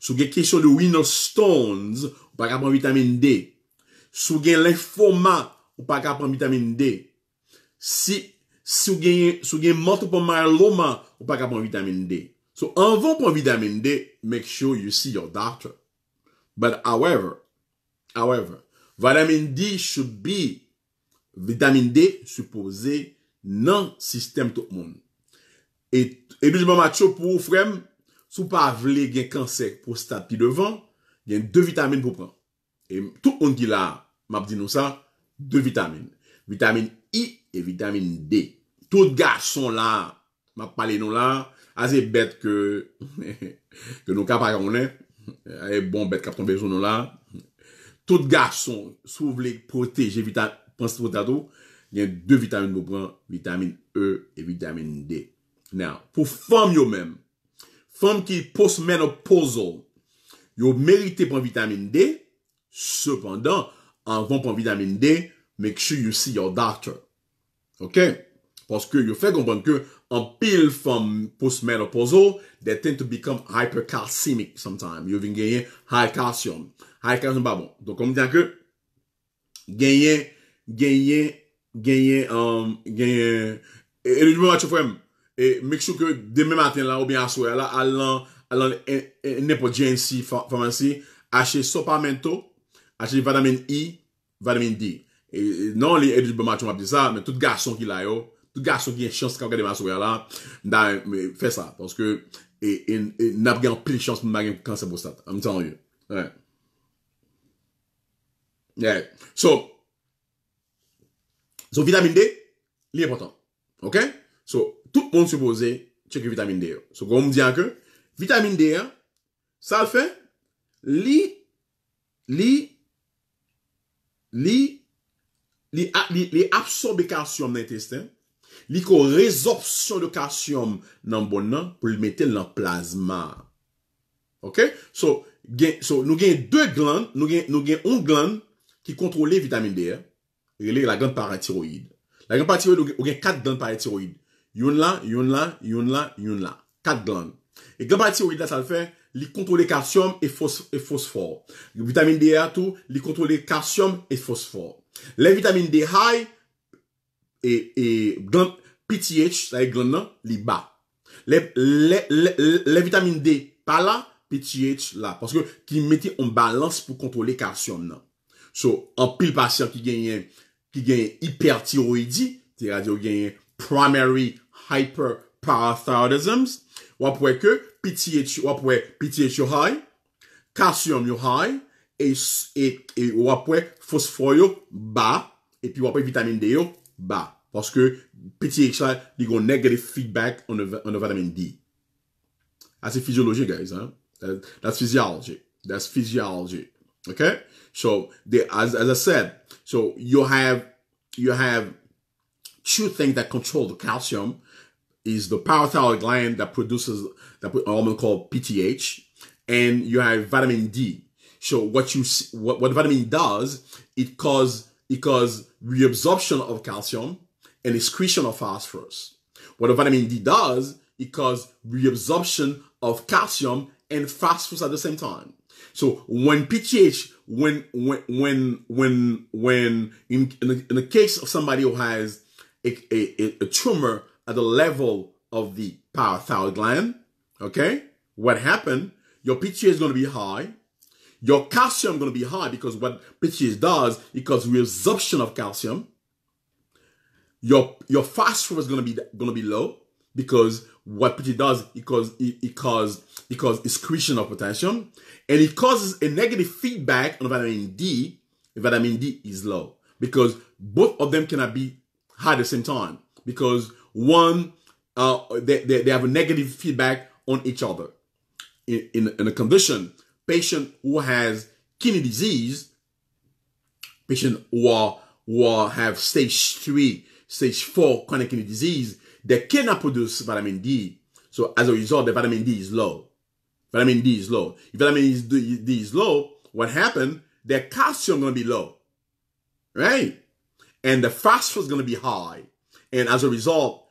Sou gen kesyon de vous stones, ou prendre de vitamine D. Sou gen lymphoma, ou pa de vitamine D. Si, sou gen, sou gen multiple myeloma, ou prendre prendre vitamine D. So, envant pon vitamine D, make sure you see your doctor. But however, however, vitamine D should be, vitamine D supposé nan sistem tout moun. Et, Et nou jman matyo pour ou frem, sou pas vle gen kansek prostat pi devan, gen deux vitamines pou pran. Et tout on ki la, map dit nou sa, deux vitamine. Vitamine I et vitamine D. Tout gason là map pale nou la, aze bête que que nou kap akronen, aze bon bête, kap ton bezon nou la, tout gason sou vle proteje vitamine, il y gen deux vitamines pou pran, vitamine E et vitamine D. Pour pour fam yo même Femme qui postmenopausal, yo mérité pour vitamine D. Cependant, avant la vitamine D, make sure you see your doctor. OK? Parce que yo fait comprendre que en pile femme menopausal they tend to become hypercalcemic sometimes. Yo gagné gagner high calcium. High calcium pas bon. Donc on dit que gagner gagner gagner um, gagner et le numéro tu frère E miksou ke deme maten la ou bi aswe la alon, alon eh, eh, nepo gen si faman si ache sopa mento, ache vatamin I, e, vatamin D. E non li edil beman chon wap di sa, men tout gason ki la yo, tout gason ki yon chans kaw kade ma aswe la, fes sa, pwoske nap gen pli chans pou magen kans aposat, amitan yon. So, zo vitamin D, li epotan. Ok? So, tout monde suppose la vitamine D So So me dit que la vitamine D ça le fait, li, li, li, li, li, li absorbe calcium dans l'intestin, li ko résorption de dans dans bon pour le mettre dans le plasma. Ok? So, nous so deux glandes. Nous avons une glande qui contrôle la vitamine D hein. la glande parathyroïde. La glande parathyroïde, nous avons quatre glandes parathyroïdes. Yon là, yon là, yon là, yon là. Quatre glandes. Et thyroïde, ça le fait, il contrôle le calcium et, phosphore. La vitamine D a tout, il contrôle calcium et phosphore. Les vitamine D high et, et gland, PTH, ça est gland, les bas. Les, les, les, les vitamines D pas là, PTH là. Parce que qui mettait en balance pour contrôler calcium. non. So, en pile patient qui gagne, qui gagne hyperthyroïdie, c'est-à-dire gagne primary hyperparathyroidisms. we ke PTH, wapwe PTH yo high, calcium yo high, e, e, e wapwe fosfor yo ba, epi wapwe Vitamin D yo ba. Paske PTH la, di go negative feedback on the, on the vitamin D. That's a physiology, guys. Huh? That, that's physiology. That's physiology. Okay? So, they, as, as I said, so you have, you have two things that control the calcium is the parathyroid gland that produces that hormone called PTH, and you have vitamin D. So what you what, what vitamin does it cause it cause reabsorption of calcium and excretion of phosphorus. What vitamin D does it causes reabsorption of calcium and phosphorus at the same time. So when PTH, when when when when when in, in the, in, the, case of somebody who has a, a, a tumor at the level of the parathyroid gland, okay, what happened? Your pH is going to be high. Your calcium is going to be high because what pH does, it causes reabsorption of calcium. Your your phosphorus is going to be going to be low because what pH does, it causes it, it causes it causes excretion of potassium, and it causes a negative feedback on vitamin D. Vitamin D is low because both of them cannot be at the same time because one, uh, they, they, they have a negative feedback on each other. In, in, in a condition, patient who has kidney disease, patient who, are, who are have stage three, stage four chronic kidney disease, they cannot produce vitamin D. So as a result, the vitamin D is low. Vitamin D is low. If vitamin D is low, what happened? Their calcium gonna be low, right? and the phosphorus is going to be high. And as a result,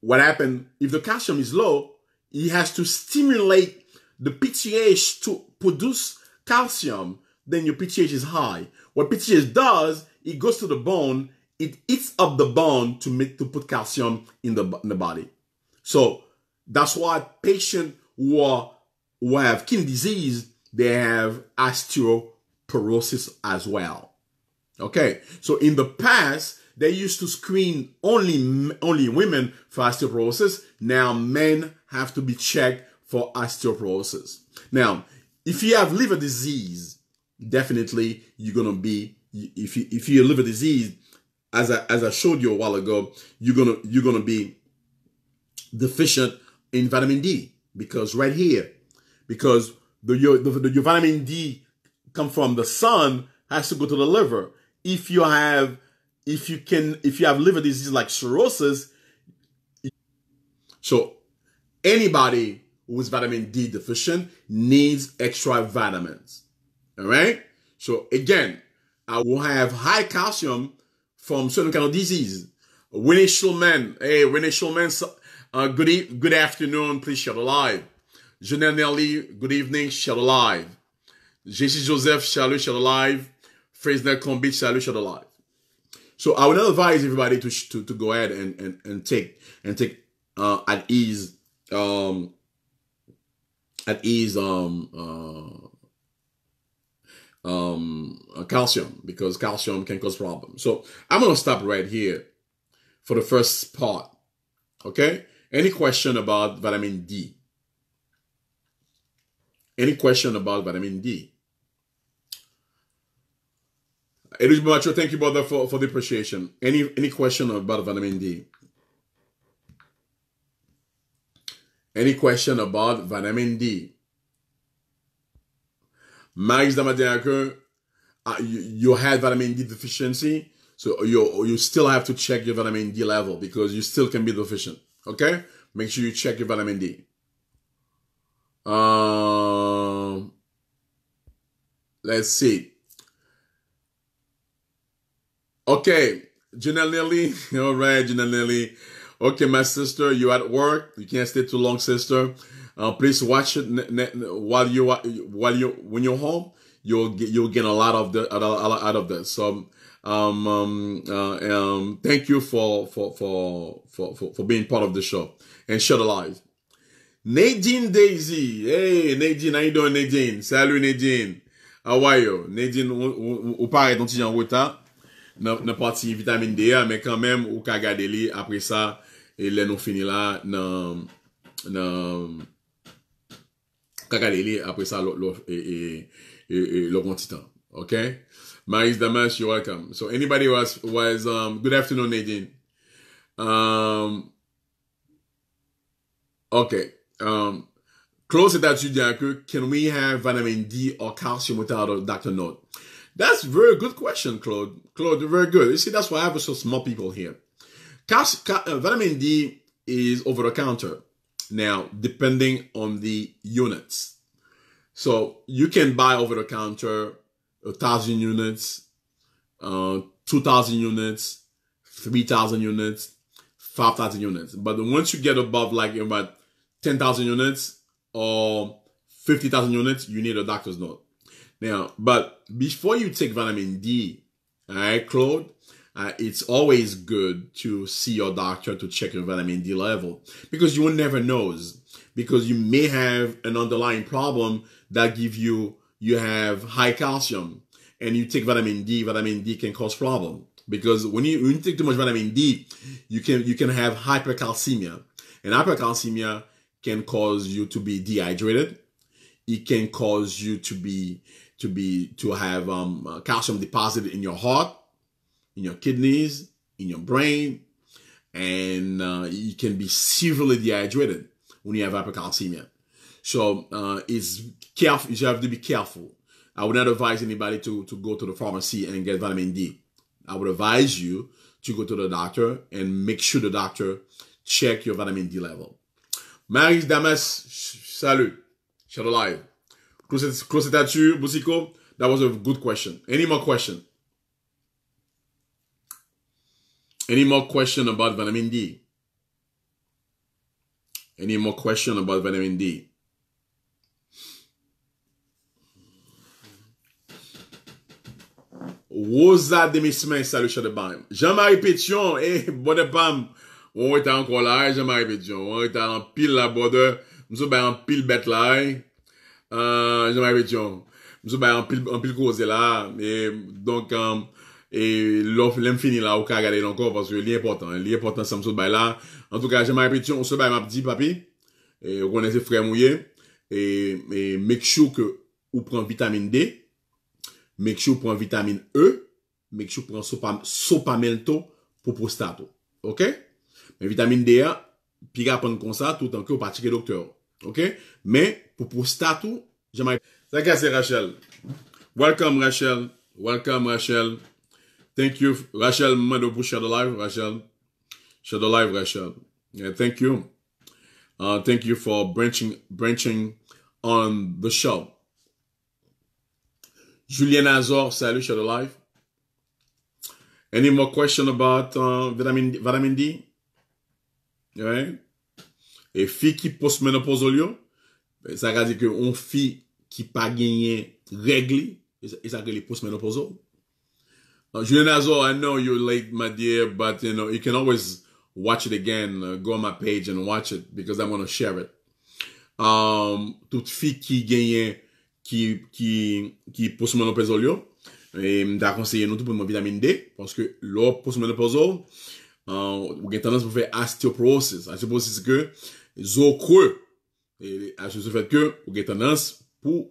what happened if the calcium is low, he has to stimulate the PTH to produce calcium, then your PTH is high. What PTH does, it goes to the bone, it eats up the bone to make to put calcium in the, in the body. So that's why patients who, are, who have kidney disease, they have osteoporosis as well. Okay, so in the past, they used to screen only, only women for osteoporosis. Now men have to be checked for osteoporosis. Now, if you have liver disease, definitely you're going to be, if you, if you have liver disease, as I, as I showed you a while ago, you're going to, you're going to be deficient in vitamin D because right here, because the, your, the, the, your vitamin D come from the sun has to go to the liver if you have if you can if you have liver disease like cirrhosis so anybody who's vitamin d deficient needs extra vitamins all right so again i will have high calcium from certain kind of disease winnie schulman hey winnie schulman uh, good, e good afternoon please share the live janelle nelly good evening share the live jesse joseph share the live Fresnel come Beach Solution Alive. So I would advise everybody to, to, to go ahead and, and, and take and take uh, at ease um, at ease um, uh, um, uh, calcium because calcium can cause problems. So I'm gonna stop right here for the first part. Okay. Any question about vitamin D? Any question about vitamin D? Eluge Macho, thank you, brother, for, for the appreciation. Any any question about vitamin D? Any question about vitamin D? Max Damadiaker, uh, you, you had vitamin D deficiency, so you you still have to check your vitamin D level because you still can be deficient. Okay, make sure you check your vitamin D. Um, let's see. Okay, Janelle Lilly. All right, Janelle Lilly. Okay, my sister, you're at work. You can't stay too long, sister. Uh, please watch it while you while you when you're home. You'll get you'll get a lot of the out of this. So, um, um, uh, um, thank you for for for for for being part of the show and share the light. Nadine Daisy, hey Nadine, how you doing, Nadine? Salut Nadine, how are you, Nadine? Ou, ou, ou paraît, on en nan pati vitamin D ya, men kan men ou kagade li, apre sa, e le nou fini la, nan, nan, kagade li, apre sa, lo, e e, e, e, lo konti tan. Ok? Maris Damans, you're welcome. So, anybody was, was, um, good afternoon, Nadine. Um, ok, um, close it at you, diyan ke, can we have vitamin D or calcium without a doctor not? That's a very good question, Claude. Claude, very good. You see, that's why I have so small people here. Cas- uh, vitamin D is over the counter now, depending on the units. So you can buy over the counter a thousand units, uh, two thousand units, three thousand units, five thousand units. But once you get above like about ten thousand units or fifty thousand units, you need a doctor's note. Now, but before you take vitamin D, all right, Claude, uh, it's always good to see your doctor to check your vitamin D level because you will never knows because you may have an underlying problem that give you you have high calcium and you take vitamin D vitamin D can cause problem because when you, when you take too much vitamin D you can you can have hypercalcemia and hypercalcemia can cause you to be dehydrated it can cause you to be to be to have um, uh, calcium deposited in your heart, in your kidneys, in your brain, and uh, you can be severely dehydrated when you have hypercalcemia. So uh, it's careful. You have to be careful. I would not advise anybody to to go to the pharmacy and get vitamin D. I would advise you to go to the doctor and make sure the doctor check your vitamin D level. Marie Damas, salut, share Close tatu, Busiko, that was a good question. Any more question? Any more question about vitamin D? Any more question about vitamin D? Rosa Demismen, salut chat de bam. Jean-Marie Pétion, eh, bonne bam. On était encore là, eh, Jean-Marie Pétion. On était en pile la borde. Nous sommes en pile bête là. Eh. Uh, je mais suis en pile, en pile là, euh, là. donc um, e, lof lem l'infini là, ou regarder encore parce que li important, li important sa msou bah, là. En tout cas, j'ai Jean-Marie On se bat m'a dit, papi, Et on konen se fre mouye, Et et make sure que ou prend vitamine D, make sure ou vitamine E, make sure ou prend sopam, sopamento pour prostate, ok? Mais vitamine D a, hein, pi prendre comme ça tout en que vous patike docteur. Ok? mais pour prostate, j'aimerais... c'est Rachel. Welcome Rachel. Welcome Rachel. Thank you. Rachel, mwen de live, Rachel. Share live, Rachel. Yeah, thank you. Uh, thank you for branching, branching on the show. Julien Azor, salut, share the live. Any more question about uh, vitamin, vitamin D? right? et fille qui pose menopause ben, ça veut dire que on fille qui pas gagné règle et ça les pose menopause uh, Julien Azor, I know you're late my dear but you know you can always watch it again uh, go on my page and watch it because I want to share it um, toute fille qui gagné qui qui qui pose menopause lion et m'ta conseiller nous tout pour mon vitamine D parce que l'eau pose menopause euh, ou gen tendance pou fè osteoporosis. Osteoporosis ke, zo creux. Et à ce fait-que, vous ou gen pour pour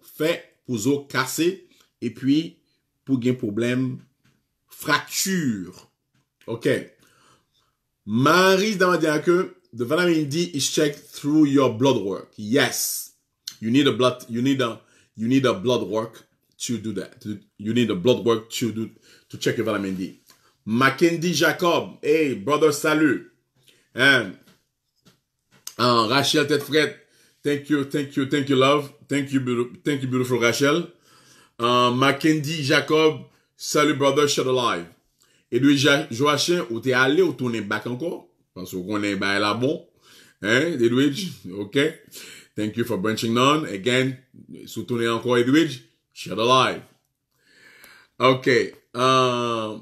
vos os zo puis puis pi problème gen fracture. Ok. Marie dans diyan que the vitamin D is checked through your blood work. Yes. You need a blood, you need a, you need a blood work to do that. You need a blood work to do, to check your vitamin D. Mackenzie Jacob. Hey, brother, salut. And hein? Rachel tête thank you, thank you, thank you love, thank you, thank you beautiful Rachel. Uh, Mackenzie Jacob, salut brother, shut alive. Et de Joachim, ou t'es allé ou tourné back encore, parce qu'on est bien là bon. Hein, Edwidge, ok. Thank you for branching on. Again, sous encore Edwidge, shut alive. Ok. Uh,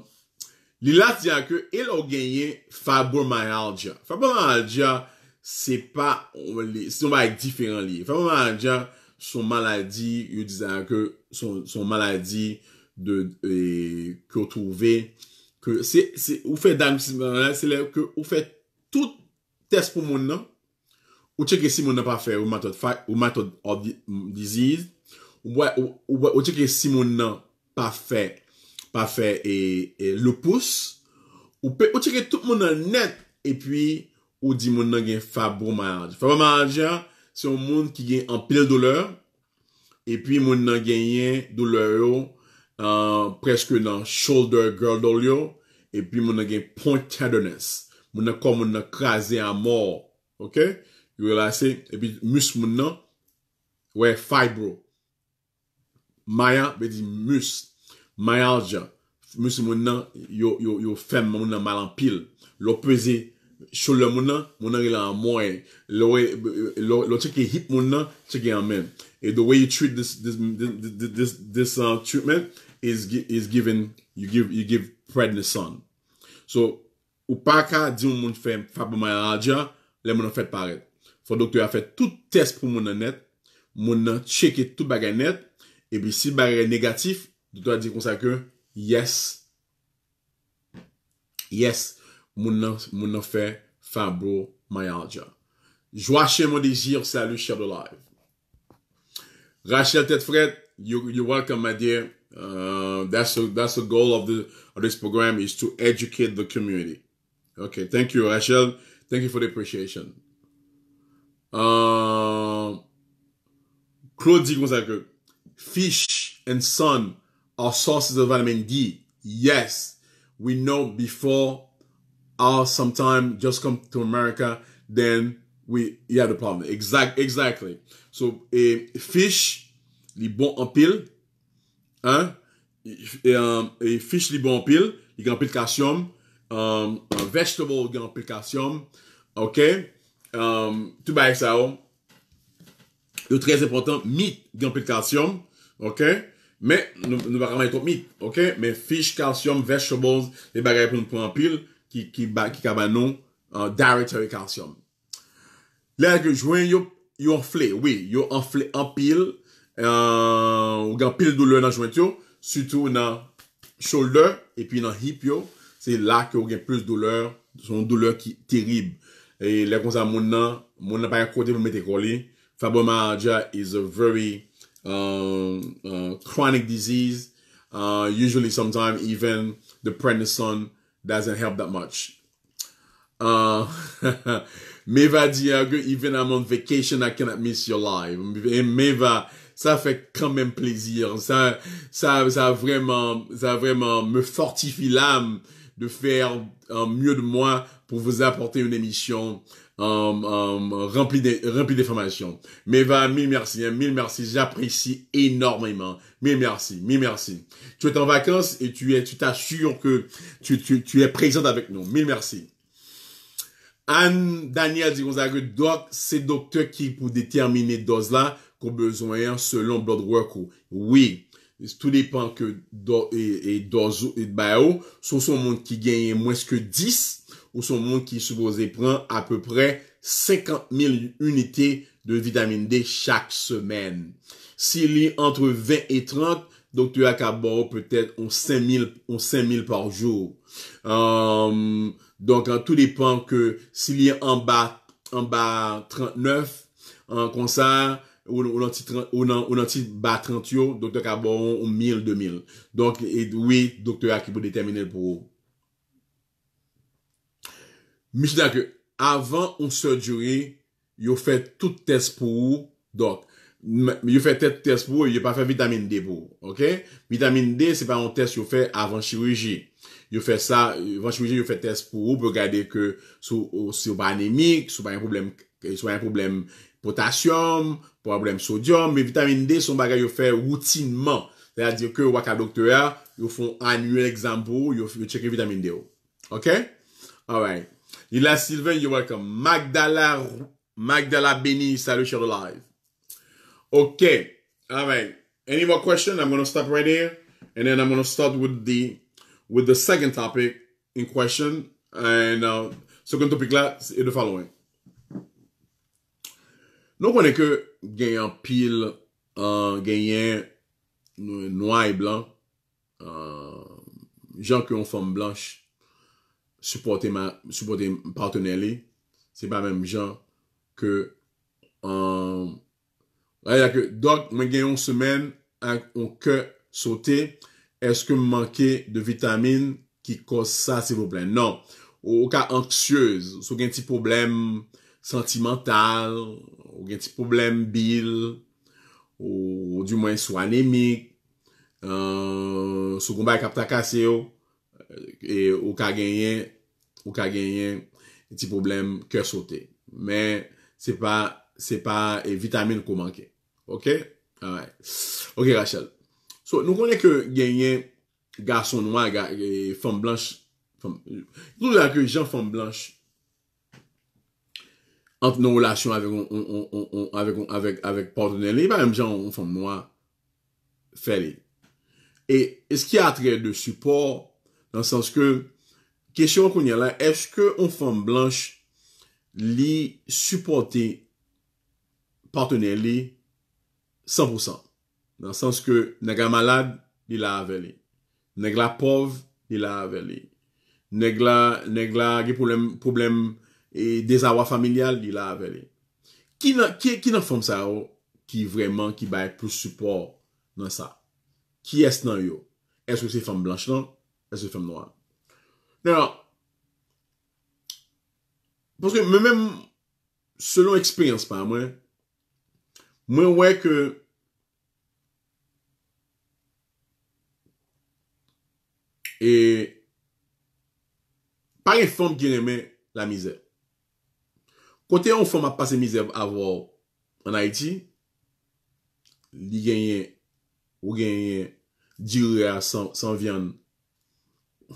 Lila a que il a gagné fibromyalgia. Fibromyalgia, se pa, se nou va ek diferent li. Fè mwen anja, son maladi, yu dizan ke, son maladi, de, e, ke ou trouve, ke, se, se, ou fè dam, se lè, ou fè tout test pou moun nan, ou cheke si moun nan pa fè, ou mato, ou mato, disease, ou cheke si moun nan pa fè, pa fè, e, e, lupus, ou cheke tout moun nan net, e pwi, ou dit mon nan gen fibromyalgie. fibromyalgie, c'est un monde qui Et en pile douleur, et Et puis, nan douleur yo, euh, presque dans shoulder girdle Et puis, mon nan point tenderness. Mon nan comme mon nan à mort. Ok? Et puis, puis mus moun nan, fibro. Maya, be di mus. Myalgia ». Mus nan, yo, yo, yo fem moun nan malan pile le mon mon moun nan yon Le le le cheke hip mon nan, cheke an même. E the way you treat this, this, this, this, this uh, treatment is, is giving, you give, you give prednison. So, ou pa ka di mon fait fè fibromyalgia, le mon fait fèt Faut docteur a fait tout test pour mon net, mon nan tout bagay net, Et puis si bagay negatif, doktor a comme ça que yes, yes, moun nan Fabro fibromyalgia. Joachim mon désir, salut cher de live. Rachel Tetfred, you, you're welcome my dear. Uh, that's, a, that's the goal of, the, of this program is to educate the community. Okay, thank you Rachel. Thank you for the appreciation. Uh, Claudie Gonzague, fish and sun are sources of vitamin D. Yes, we know before or sometime just come to America, then we yeah, have the problem. Exact, exactly. So a fish, les bons en pile, hein? Et, et um, fish les bons en pile, les en pile calcium, um, vegetable les en pile calcium, Okay. Um, tout ça, oh. le très important, meat les pile calcium, Okay. Mais nous, nous va mettre trop meat, ok? Mais fish, calcium, vegetables, les bagages pour nous prendre en pile qui qui ba, ki kaba nou uh, dietary calcium. là ke jwen yo, yo oui, yo enflé, anpil, uh, ou gan pile doule nan jwent yo, surtout dans shoulder, puis dans hip yo, C'est là que ou gen plus douleur, son douleur qui terrible. Et les comme ça mon nan, moun nan pa yon kote pou mette fibromyalgia is a very um, uh, chronic disease, uh, usually sometimes even the prednisone doesn't help that much. Uh, Meva Diago, even I'm on vacation, I cannot miss your live. Et Meva, ça fait quand même plaisir. Ça, ça, ça vraiment, ça vraiment me fortifie l'âme de faire euh, mieux de moi pour vous apporter une émission um, um, rempli d'informations. Mais va, mille merci, hein. mille merci, j'apprécie énormément. Mille merci, mille merci. Tu es en vacances et tu es, tu t'assures que tu, tu, tu es présente avec nous. Mille merci. Anne Daniel dit que doc, c'est docteur qui pour déterminer dose là qu'on besoin hein, selon blood work. Oui, tout dépend que do, et, et dose et bio, bah, oh, sont son monde qui gagne moins que 10 ou son supposent prendre supposé peu près 50 000 unités de vitamine D chaque semaine. S'il est entre 20 et 30, docteur akabor peut-être on 000 par jour. Euh, donc, tout dépend que s'il est en bas, en bas 39, en concert, ou en ou bas 30 yo, docteur akabor 1.000, 2.000. Donc, et, oui, docteur peut déterminer pour mais je disais que avant on se ils il fait tout test pour vous. Donc, il fait le test pour vous, n'ont pas fait vitamine D pour vous. OK Vitamine D c'est pas un test ont fait avant chirurgie. Il fait ça avant chirurgie, il fait test pour vous pour regarder que sous si vous pas anémique, sous pas un problème, potassium, un problème potassium, problème sodium, mais vitamine D son bagage il fait routinement. C'est-à-dire que vous avez docteur, ils font annuel examen, ils la vitamine D. OK? All right. Il a Sylvain, you're welcome. Magdala, Magdala bénie, salut sur live. OK, all right. Any more question? I'm gonna stop right here, and then I'm gonna start with the with the second topic in question. And uh, second topic là, c'est le following. Nous est que gagnant pile, euh, gagnant noir et blanc, euh, gens qui ont femme blanche Supote m parteneli. Se pa mem jan. Ke. An. Ya ke. Dok men gen yon semen. An. On ke. Sote. Eske m manke. De vitamine. Ki kos sa se probleme. Non. Ou ka ansyeuse. Sou gen ti probleme. Sentimental. Ou gen ti probleme bil. Ou. Ou du mwen sou anemik. An. Sou kon bay kapta kase yo. E ou ka genyen. ou qu'à un petit problème, cœur sauté. Mais ce n'est pas une e vitamine qu'on manque. OK OK Rachel. Nous connaissons que gagner garçon noir et femme blanche. Nous avons que les gens femmes blanches, entre nos relations avec nos partenaires, les même des femmes noires, feraient. Et est-ce qu'il y a un trait de support dans le sens que... Kèche yon konye la, eske yon fèm blanche li supporte partenè li 100%? Nan sans ke nega malade, li la avè li. Negla pov, li la avè li. Negla ge poubleme e dezawa familial, li la avè li. Ki nan fèm sa yo oh, ki vreman ki baye plus support nan sa? Ki es nan yo? Eske se fèm blanche lan, eske se fèm noan? Non, parce que même selon expérience par moi, moi ouais que et pas une femme qui aimait la misère. Côté on femme a passé misère avant en Haïti, il ou genyen, à sans, sans viande,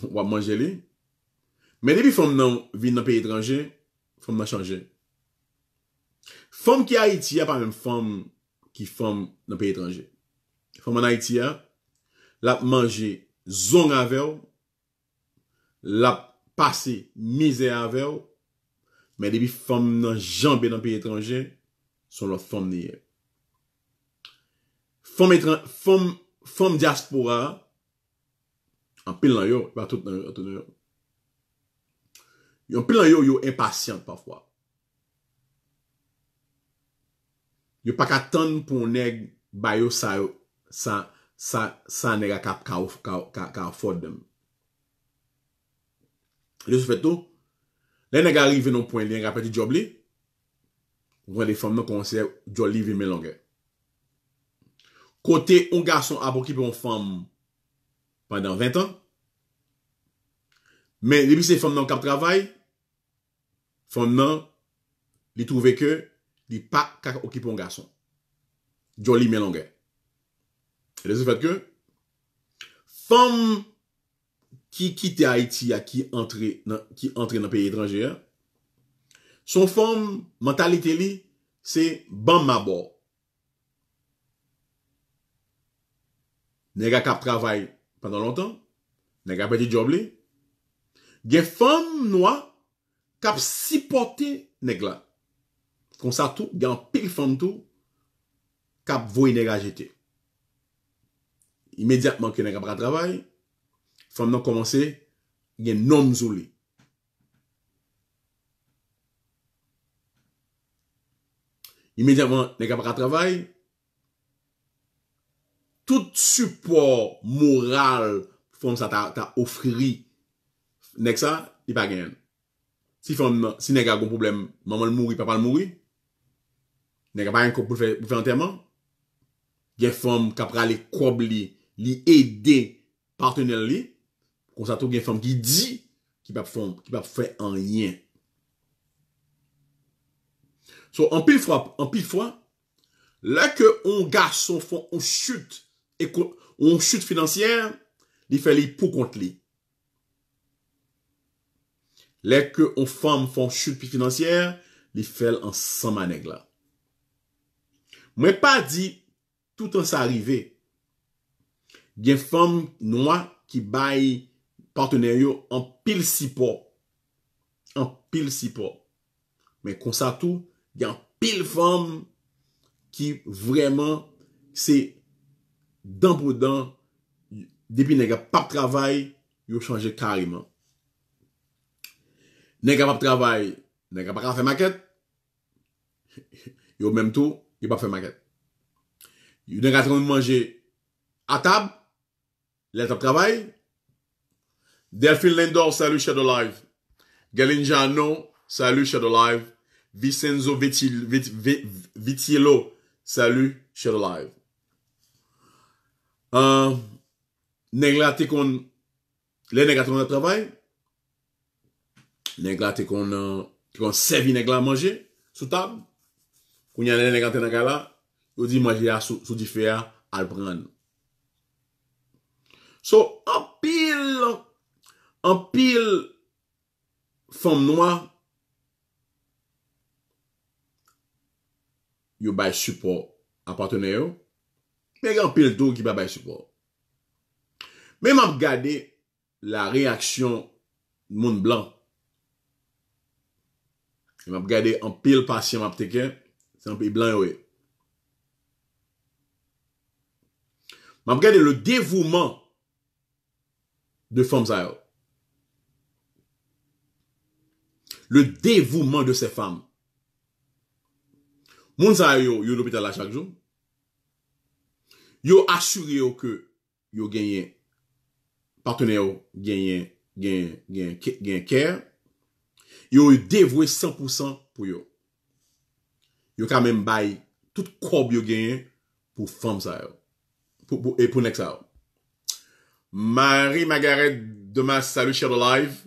on va manger mais depuis que non vivons dans un pays étranger, femme avons changé. Femme qui à Haïti, il a pas même femme qui femme dans un pays étranger. Femme en Haïti, elle a mangé avec elle, elle misère avec mais depuis que femme n'a jambé dans un pays étranger, sont leurs femmes n'y est. Femme, femme, femme diaspora, en pile dans yo, pas tout dans yo, tout Yon plan yon yon yon impasyant pa fwa. Yon pa ka tan pou nèk bayo sa nèk a kap ka afford dem. Yon sou fè tou. Lè nèk a rive nou poen lèk a pati job li. Vwèl de fèm nou konseyè jolive men langè. Kote yon gason apokip yon fèm pandan 20 an. Men li bi se fèm nou kap travay. Femme nan, li trouve ke, li pa kak okipon gason. joli li Et le fait de femme qui ke, Haïti, ki qui entre dans, qui entre dans pays étranger, son femme mentalite li, se bam mabor. Nega kap travay pendant longtemps, nega petit job li, Ge femme noa, kap sipote neg la. Kon sa tou, gen pil fam tou, kap voye neg a jete. Imediatman ke neg ap travail travay, fam nan komanse, gen nom zou li. Imediatman neg ap tout support moral fam sa ta, ta ofriri, neg sa, li pa gen. Si femme, si nèg a un problème, maman le papa le mourit. Nèg pas un pour faire pour faire enterrement. Des femmes qui après les cobli, li aider partenaire li. Comme ça tout femme qui dit qui pas femme, qui pas faire en rien. So en pile fois, en pile fois, là que on garçon font on chute et on chute financière, il fait les pour contre lui que femme femmes font chute financière, les fait un samanègue. Je ne dis pas tout en arrivé. Il y a des femmes noires qui baillent partenaires en pile si En pile si Mais comme ça, il y a des femmes qui vraiment, c'est d'un bout depuis qu'elles pas de travail, elles ont changé carrément n'est capable de travailler, n'est capable de faire maquette. Yo même tout, il pas faire maquette. Yo n'est capable de manger à table, de travail. Delphine Lindor, salut Shadow Live. Galin Jano, salut Shadow Live. Vicenzo Vitiello, salut Shadow Live. Euh, n'est-ce pas kon, travail, Neg la te kon, kon servi neg la manje sou tab. Kou nyan neg la ten a gala, yo di manje ya sou, sou di fe ya al pran. So, an pil, an pil fom noua, yo bay support apatene yo, men gen pil do ki ba bay support. Men map gade la reaksyon moun blan je vais regardé un pile patient, patient. C'est un peu blanc. peu vais regarder le dévouement de femmes Le dévouement de ces femmes. Moun sa yo yo à l'hôpital chaque jour. Yo asyure yo que yo gagne un gagne yo dévoué 100% pour yo. Yo quand même bail tout corps yo gagné pour femme ça yo. Pour, et pour next ça. Marie Margaret Demas, salut de Live.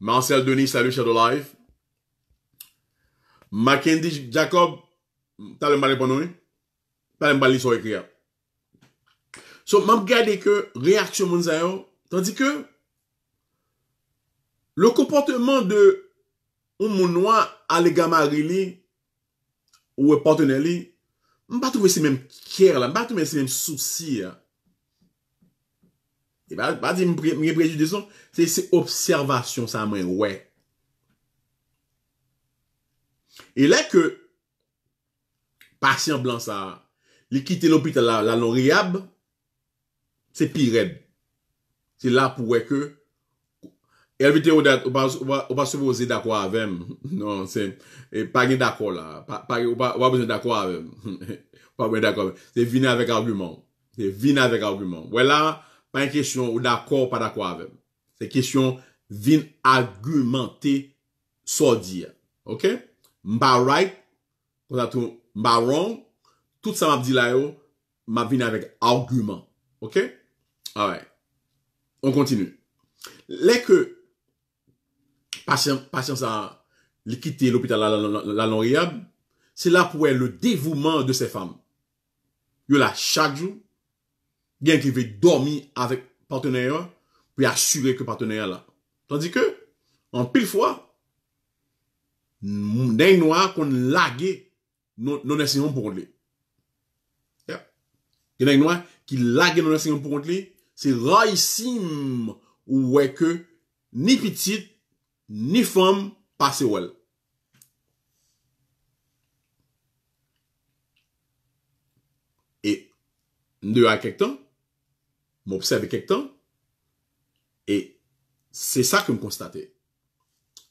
Marcel Denis, salut de Live. Mackenzie Jacob, t'as le mal nous? T'as le mal l'histoire So, m'a regardé que réaction mon tandis que le comportement de un mon noir à l'égamari li, ou e partenaire li, pas trouver c'est même cœurs là, pas trouver c'est mêmes soucis. Hein. Et pas pas dire mes préjudice, c'est c'est observation ça moi ouais. Et là que patient blanc ça, il quitte l'hôpital la non c'est pire. C'est là pour que et elle e, ou ou pas, ou vous d'accord avec moi. Non, c'est, pas d'accord là. Pas, pas, pas d'accord avec elle. Pas besoin d'accord. C'est vini avec argument. C'est vini avec argument. Voilà, pas une question ou d'accord ou pas d'accord avec C'est question vini argumenter, soit dire. ok M'ba right, quand tout, pas wrong, tout ça m'a dit là, yo, m'a venu avec argument. ok Alright. On continue. Les que patience à quitter l'hôpital la non c'est là pour le dévouement de ces femmes. Yo là, chaque jour, bien qui veut dormir avec partenaire pour assurer que partenaire là. Tandis que, en pile fois, des noirs qu'on lague non essayons pour lui. Il y a des noirs qui lague non essayons pour lui. C'est rarissime ou est que ni petite ni femme passe ou elle. Et, de à quelque temps, m'observe quelque temps, et c'est ça que me constate.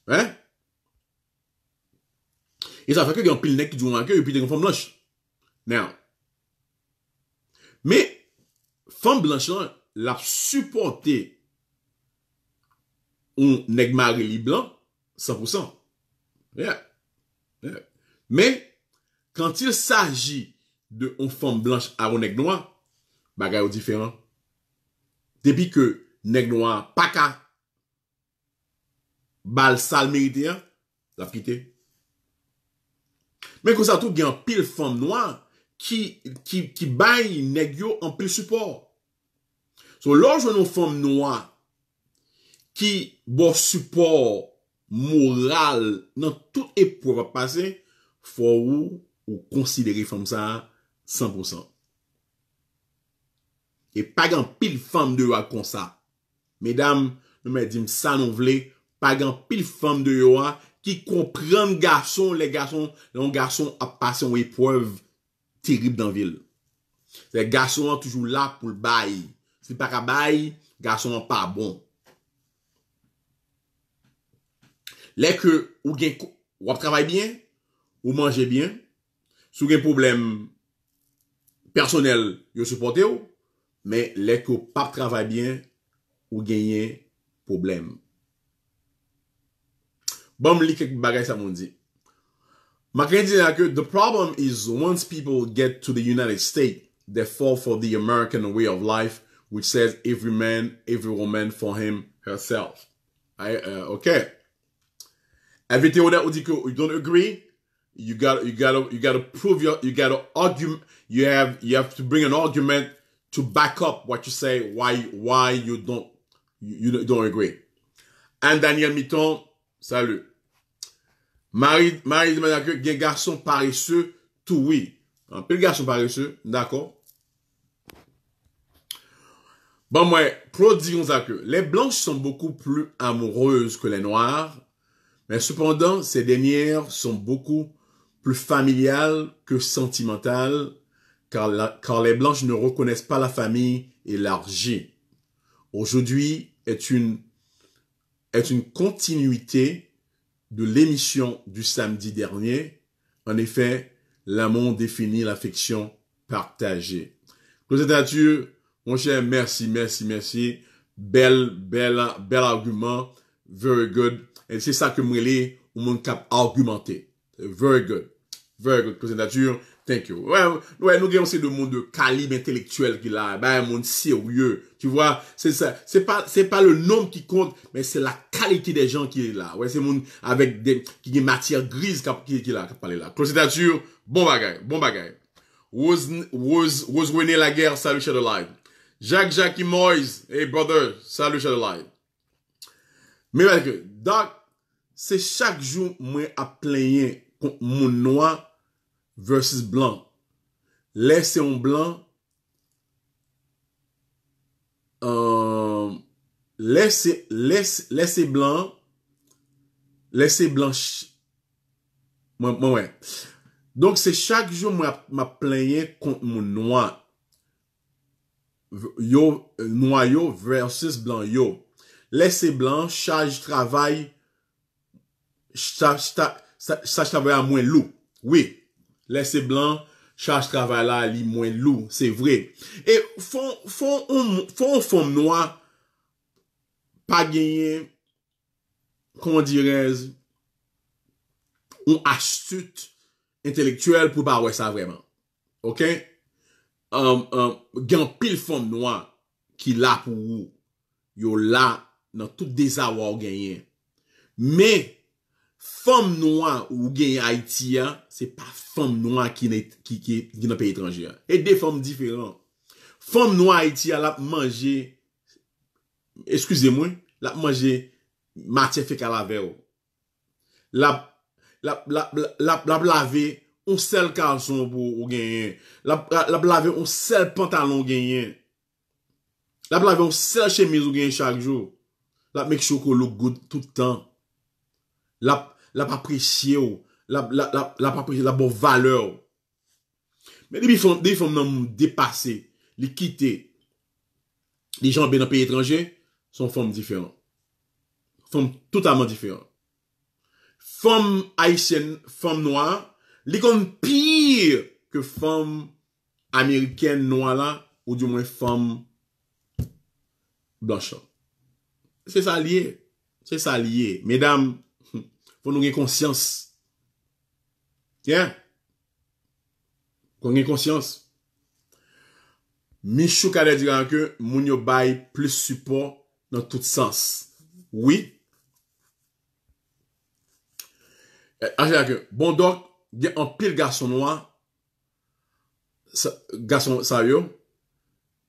Hein? Et ça fait que y a un pile nec qui dit un et puis il y a une femme blanche. Mais, Mais, femme blanche, a supporté on nègre li blanc, 100%. Mais, quand il s'agit de on femme blanche à un nègre noir, c'est différent. Depuis que nègre noir pas bal sal méridien, hein, la quitté. Mais quand ça tout gen pile femme noire qui qui qui baille nèg en pile support. So a une femme noire ki bo support moral nan tout epwav ap pase, fwa ou ou konsidere fwam sa 100%. E pa gen pil fwam de yo a konsa. Medam, nou me dim sa nou vle, pa gen pil fwam de yo a, ki komprende gason, le gason ap pase w epwav terib dan vil. Le gason an toujou la pou l bayi. Si pa ka bayi, gason an pa bon. Lè ke ou gen wap travay byen, ou manje byen, sou gen poublem personel yo sepote ou, mè lè ke ou pap travay byen, ou gen yen poublem. Bon, li ke bagay sa moun di. Ma kren di la ke, the problem is once people get to the United States, they fall for the American way of life, which says every man, every woman for him herself. Uh, Ay, okè. Everything with that you don't agree, you got you gotta you gotta prove your you gotta argue you have you have to bring an argument to back up what you say why why you don't you, you don't agree. And Daniel Mitton, salut. Marie, Marie demande que des garçons paresseux, tout oui. Un peu de garçons paresseux, d'accord. Bon, moi, pro disons que les blanches sont beaucoup plus amoureuses que les noires mais cependant, ces dernières sont beaucoup plus familiales que sentimentales, car, car les blanches ne reconnaissent pas la famille élargie. Aujourd'hui est une, est une continuité de l'émission du samedi dernier. En effet, l'amour définit l'affection partagée. Dieu, mon cher, merci, merci, merci. Bel, bel, bel argument. Very good. Et c'est ça que Mrele, ou mon cap argumenté. Very good. Very good. Cousin nature, thank you. Ouais, nous avons aussi de monde de calibre intellectuel qui là, Ben, un monde sérieux. Tu vois, c'est ça. C'est pas, c'est pas le nombre qui compte, mais c'est la qualité des gens qui est là. Ouais, c'est monde avec des, qui grises qui, est là, qui là. bon bagage, bon bagage. Rose, Rose, Rose René Laguerre, salut chez jacques Live. Jacques Jackie Moyes, hey brother, salut chez de Live. Mais, Doc, c'est chaque jour moi à plaigne contre mon noir versus blanc. Laissez un blanc Laissez euh, laisse Laissez blanc laissez blanche. Moi Donc c'est chaque jour moi me plaigne contre mon noir. Yo, euh, noyau versus blanc, yo. Laissez blanc, charge travail ça travaille à moins lourd. Oui, Laissez blanc, charge travail là, li moins lourd, c'est vrai. Et font font font noir pas gagner comment dirais-je une astute intellectuelle pour pas ça vraiment. OK um, um, Gan pile fond noir qui là pour vous, yo là dans tout désarroi gagné mais femme noire ou gagne Haïti, hein, c'est pas femme noire qui est qui qui dans pays étranger. Hein. Et des femmes différentes. Femme noire Haïti elle a excusez-moi, l'a manger matière fait calaver. Oh. La la la la, la, la, laver pour ou gagner. La la, la laver un seul pantalon gagner. La blague on sert chemise ou gagne chaque jour. La make sure look good tout le temps. La, la pas oh. la, la, la, la bonne valeur. Oh. Mais les femmes qui ont dépassé, qui les Les gens bien pays étranger, sont femmes différentes. Femmes totalement différentes. Femmes haïtiennes, femmes noires, les comme pire que femmes américaines noires ou du moins femmes blanches. C'est ça lié. C'est ça lié. Mesdames, nous gagner conscience. Tiens. Pour Kon conscience. Michou kade que yo plus support dans tout sens. Oui. Eh, Anjè bon que. bon y il y pire garçon noir. Garçon, gason garçon yo,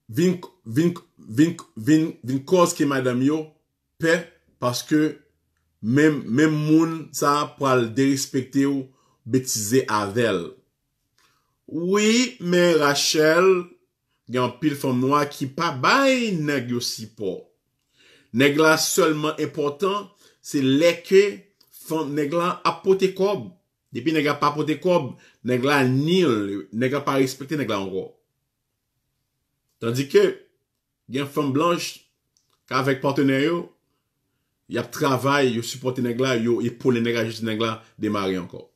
vin, vin, vin, vin cause ki madame yo, parce que même même gens ça pral dérespecter ou bêtiser avec oui mais Rachel y a des pile femme noire qui pas bay pas yo si nèg la seulement important c'est les que femme nèg la apote kob depuis nèg pas apote kob nèg la nil nèg pas respecter nèg la encore tandis que y une femme blanche avec partenaire y a travail, y a les il y a les juste négla, démarrer encore.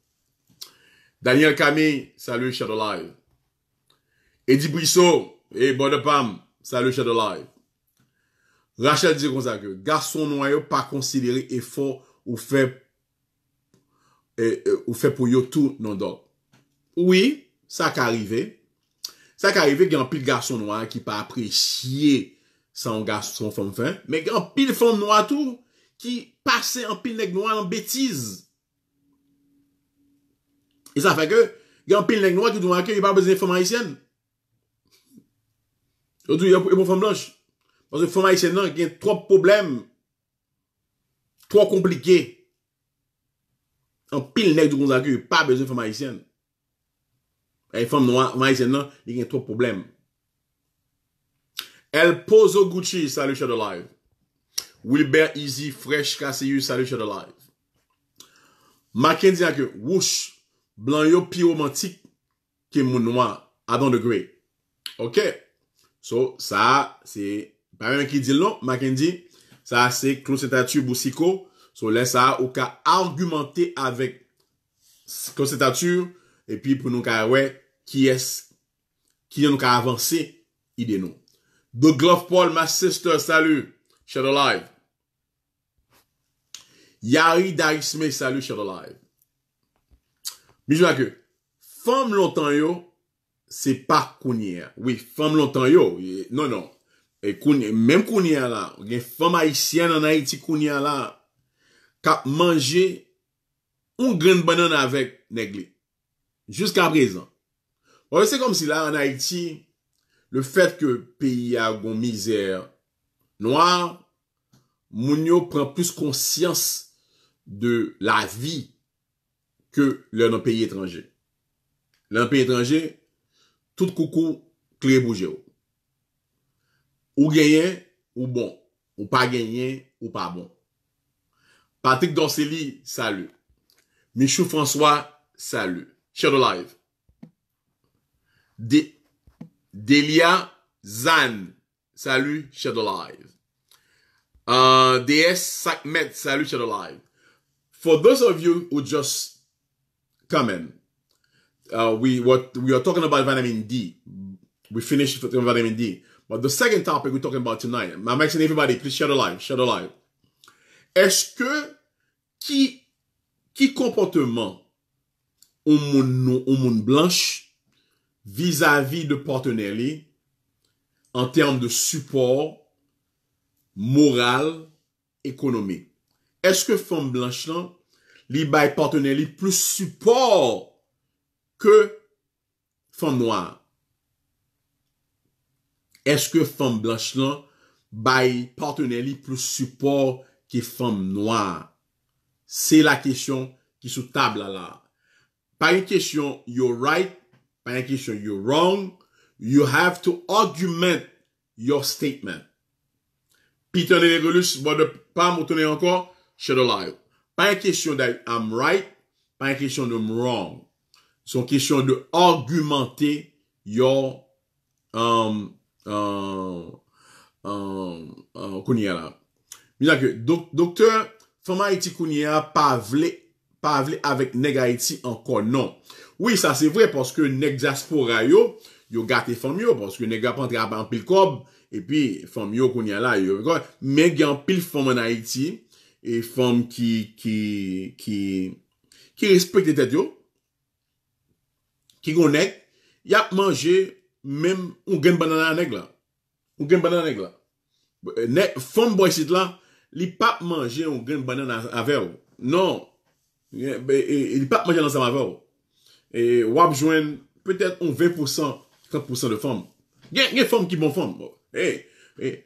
Daniel Camille, salut Shadow Live. Eddie Brissot, et Bonne Pam, salut Shadow Live. Rachel dit comme ça que, garçon noir pas considéré effort ou fait, eh, eh, ou fait pour yo tout non dog. Oui, ça qu'arrivé, arrivé. Ça qui arrivé, il y a un pile garçon noir qui pas apprécié son garçon femme mais il un pile femme noire tout, qui passait en pile noir en bêtise. Et ça fait que, il y a un pile noir qui doit n'a pas besoin de femme haïtienne. il y a une femme blanche. Parce que femme haïtienne, haïtiennes, il y a trois problèmes, trois compliqués. En pile nègre du monde pas besoin de femmes haïtiennes. Et femme noires, haïtienne il y a trois problèmes. Elle pose au Gucci, salut, chat de live. Wilbert Easy, Fresh Cassius, Shadow Live Mackenzie que whoosh, blanc yo pi romantique que mon noir, Adam de Grey. OK. So, ça, c'est pas même qui dit non, Mackenzie. Ça, c'est Closetature Boussico. So, laisse ça au cas argumenter avec Closetature. Et puis, pour nous, ouais, qui est-ce qui nous a avancé, idée nous. The Glove Paul, ma sister, salut. Shadow Live. Yari Darisme, salut sur live. Mais je que, femme longtemps yo, c'est pas cunier. Oui, femme longtemps yo, non, non. Et cunier, même kounia là, il femme haïtienne en Haïti kounia là, qui mangé une grande banane avec Negli. Jusqu'à présent. c'est comme si là, en Haïti, le fait que pays a une misère noire, Mounio prend plus conscience de la vie que l'un pays étranger. L'un pays étranger, tout coucou, clé bougeo. ou. gagné, ou bon. Ou pas gagné, ou pas bon. Patrick Dorsely, salut. Michou François, salut. Shadow Live. Delia Zan, salut. Shadow Live. Euh, DS Sakmet, salut. Shadow Live for those of you who just come in, uh, we what we are talking about vitamin D. We finished with vitamin D. But the second topic we're talking about tonight, I'm asking everybody, please share the live, share the live. Est-ce que qui qui comportement au monde au monde blanche vis-à-vis de partenaires en termes de support moral économique est que femme blanche là, li bay partenaire plus support que noire? Est-ce que femme blanche là, bay partenaires plus support que femme noire? C'est la question qui table table là. Pas une question, you're right, Pas une question, you're wrong, you have to argument your statement. Peter tene bon de pas encore de Dolayo. Pas une question I'm right, pas une question de wrong. C'est une question de argumenter your, um, um, uh, um, uh, uh, kounia la. Misa ke, dok, docteur, fama iti kounia pa vle, pa vle avec neg encore iti non. Oui, c'est vrai, parce que neg diaspora yo, yo gate fam yo, que neg pas trapan pil et puis fam yo kounia la yo. mais gen pil pile an en Haiti? et femme qui, qui, qui, qui respecte tête yo, qui connaît, y a mangé même ou gen banane nèg là. grande banane à nèg là. Nèg, femme boy sit là, li pas mangé Non, gen ne avec Non. Il pas mangé dans sa Et ou ap peut-être un 20%, 30% de femmes. Il y a qui bon qui Hey, hey.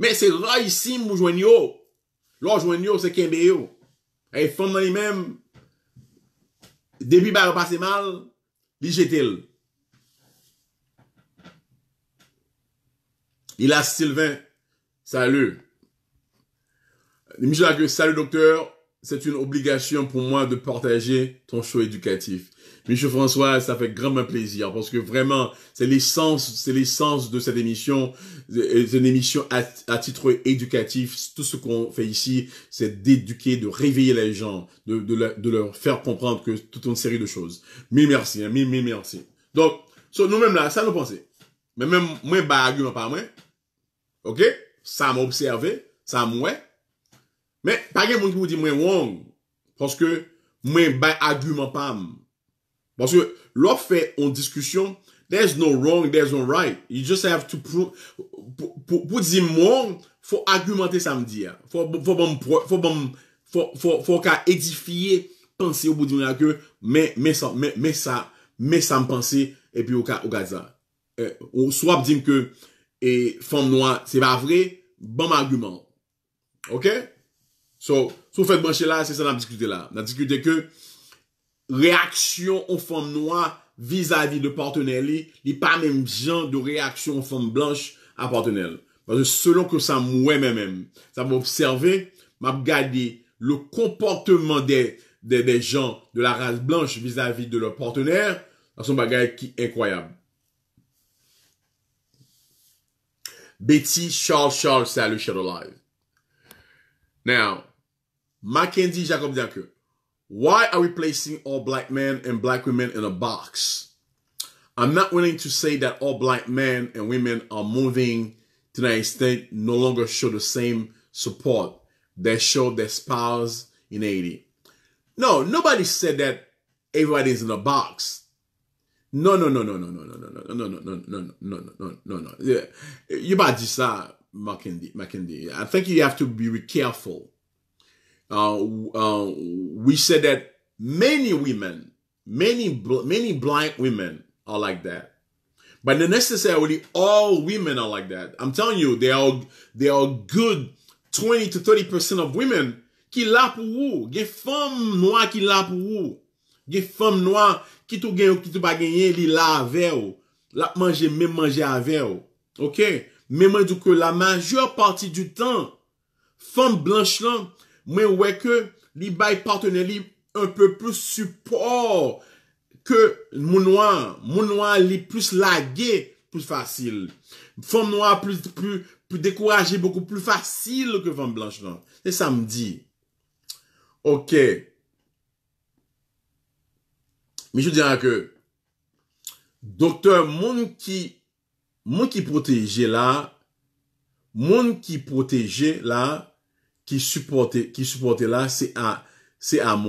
Mais c'est là ici où je Là, je c'est qu'un Et ils dans les mêmes. Depuis, pas passé mal. Ils jettent. Il a Sylvain. Salut. Il me dit salut, docteur c'est une obligation pour moi de partager ton show éducatif. Monsieur François, ça fait grand plaisir parce que vraiment, c'est l'essence, c'est l'essence de cette émission. C'est une émission à, titre éducatif. Tout ce qu'on fait ici, c'est d'éduquer, de réveiller les gens, de, leur faire comprendre que toute une série de choses. Mais merci, hein, merci. Donc, nous-mêmes là, ça nous pensait. Mais même, moi, bah, argument pas moi. OK? Ça m'a observé, ça m'a mais pas de qui vous dit moi wrong. Parce que moi bas argument pas. Parce que Lorsqu'on fait une discussion, there's no wrong, there's no right. You just have to prove. Pour, pour dire wrong, faut argumenter samedi. Faut bon. Faut bon. Faut, faut, faut, édifier, penser au bout du monde que, mais, mais ça, mais, mais ça, mais ça me penser, et puis au cas, au Gaza euh, ou soit dire que, et femme noire, c'est pas vrai, bon argument. Ok? So, sou là, c'est ça se sa nan là. la. Nan diskute que réaction en forme noire vis-à-vis de partenel li, pas pa même jan de réaction en forme blanche à partenaires. Parce selon que ça mouait même, ça sa mwè m'a regardé, le comportement des gens de de la race blanche vis-à-vis de leur partenaire c'est son bagage incroyable. incroyable. Betty Charles Charles salut le Shadow Live. Now, Mackenzie Jacob Diakur. Why are we placing all black men and black women in a box? I'm not willing to say that all black men and women are moving to the United States no longer show the same support they showed their spouse in Haiti. No, nobody said that everybody is in a box. No, no, no, no, no, no, no, no, no, no, no, no, no, no, no, no, no, no. Yeah. You might decide, Mackenzie, Mackenzie. I think you have to be careful uh, uh, we said that many women, many many blind women are like that, but not necessarily all women are like that. I'm telling you, they are they are good twenty to thirty percent of women qui là pour vous, des femmes noires qui là pour vous, des femmes noires qui tout gagne ou qui tout pas gagner, li là avec la manger même manger avec vous, ok? Mais moi, du que la majeure partie du temps, femme blanche là, Mais ouais que li bay partenè un peu plus support que moun noir Moun noir li plus lagè, plus facile Fom noan plus, plus, plus beaucoup plus facile que fom blanche et ça me dit. Ok. mais je dirais que docteur moun ki, moun ki proteje la, moun qui proteje là, qui qui supporter là, c'est à, c'est à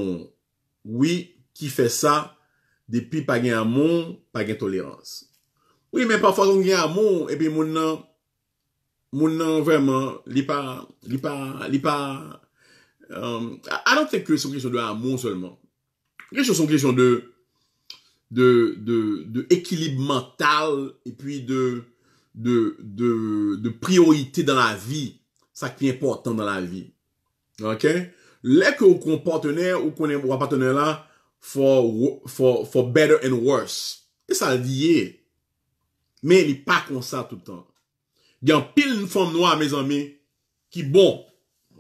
oui, qui fait ça, depuis pas gain amour, pas gain tolérance. Oui, mais parfois, on gain amour, et bien mon maintenant mon vraiment, li pas, il pas, li pas, alors, euh, que c'est une question de amour seulement. C'est une question de, de, de, de équilibre mental, et puis de, de, de, de priorité dans la vie ça qui est important dans la vie. OK Les que vous partenaire ou qu'on est partenaire là for for for better and worse. Et ça dit. Mais il n'est pas comme ça tout le temps. Il y a pile une femme noire mes amis qui bon.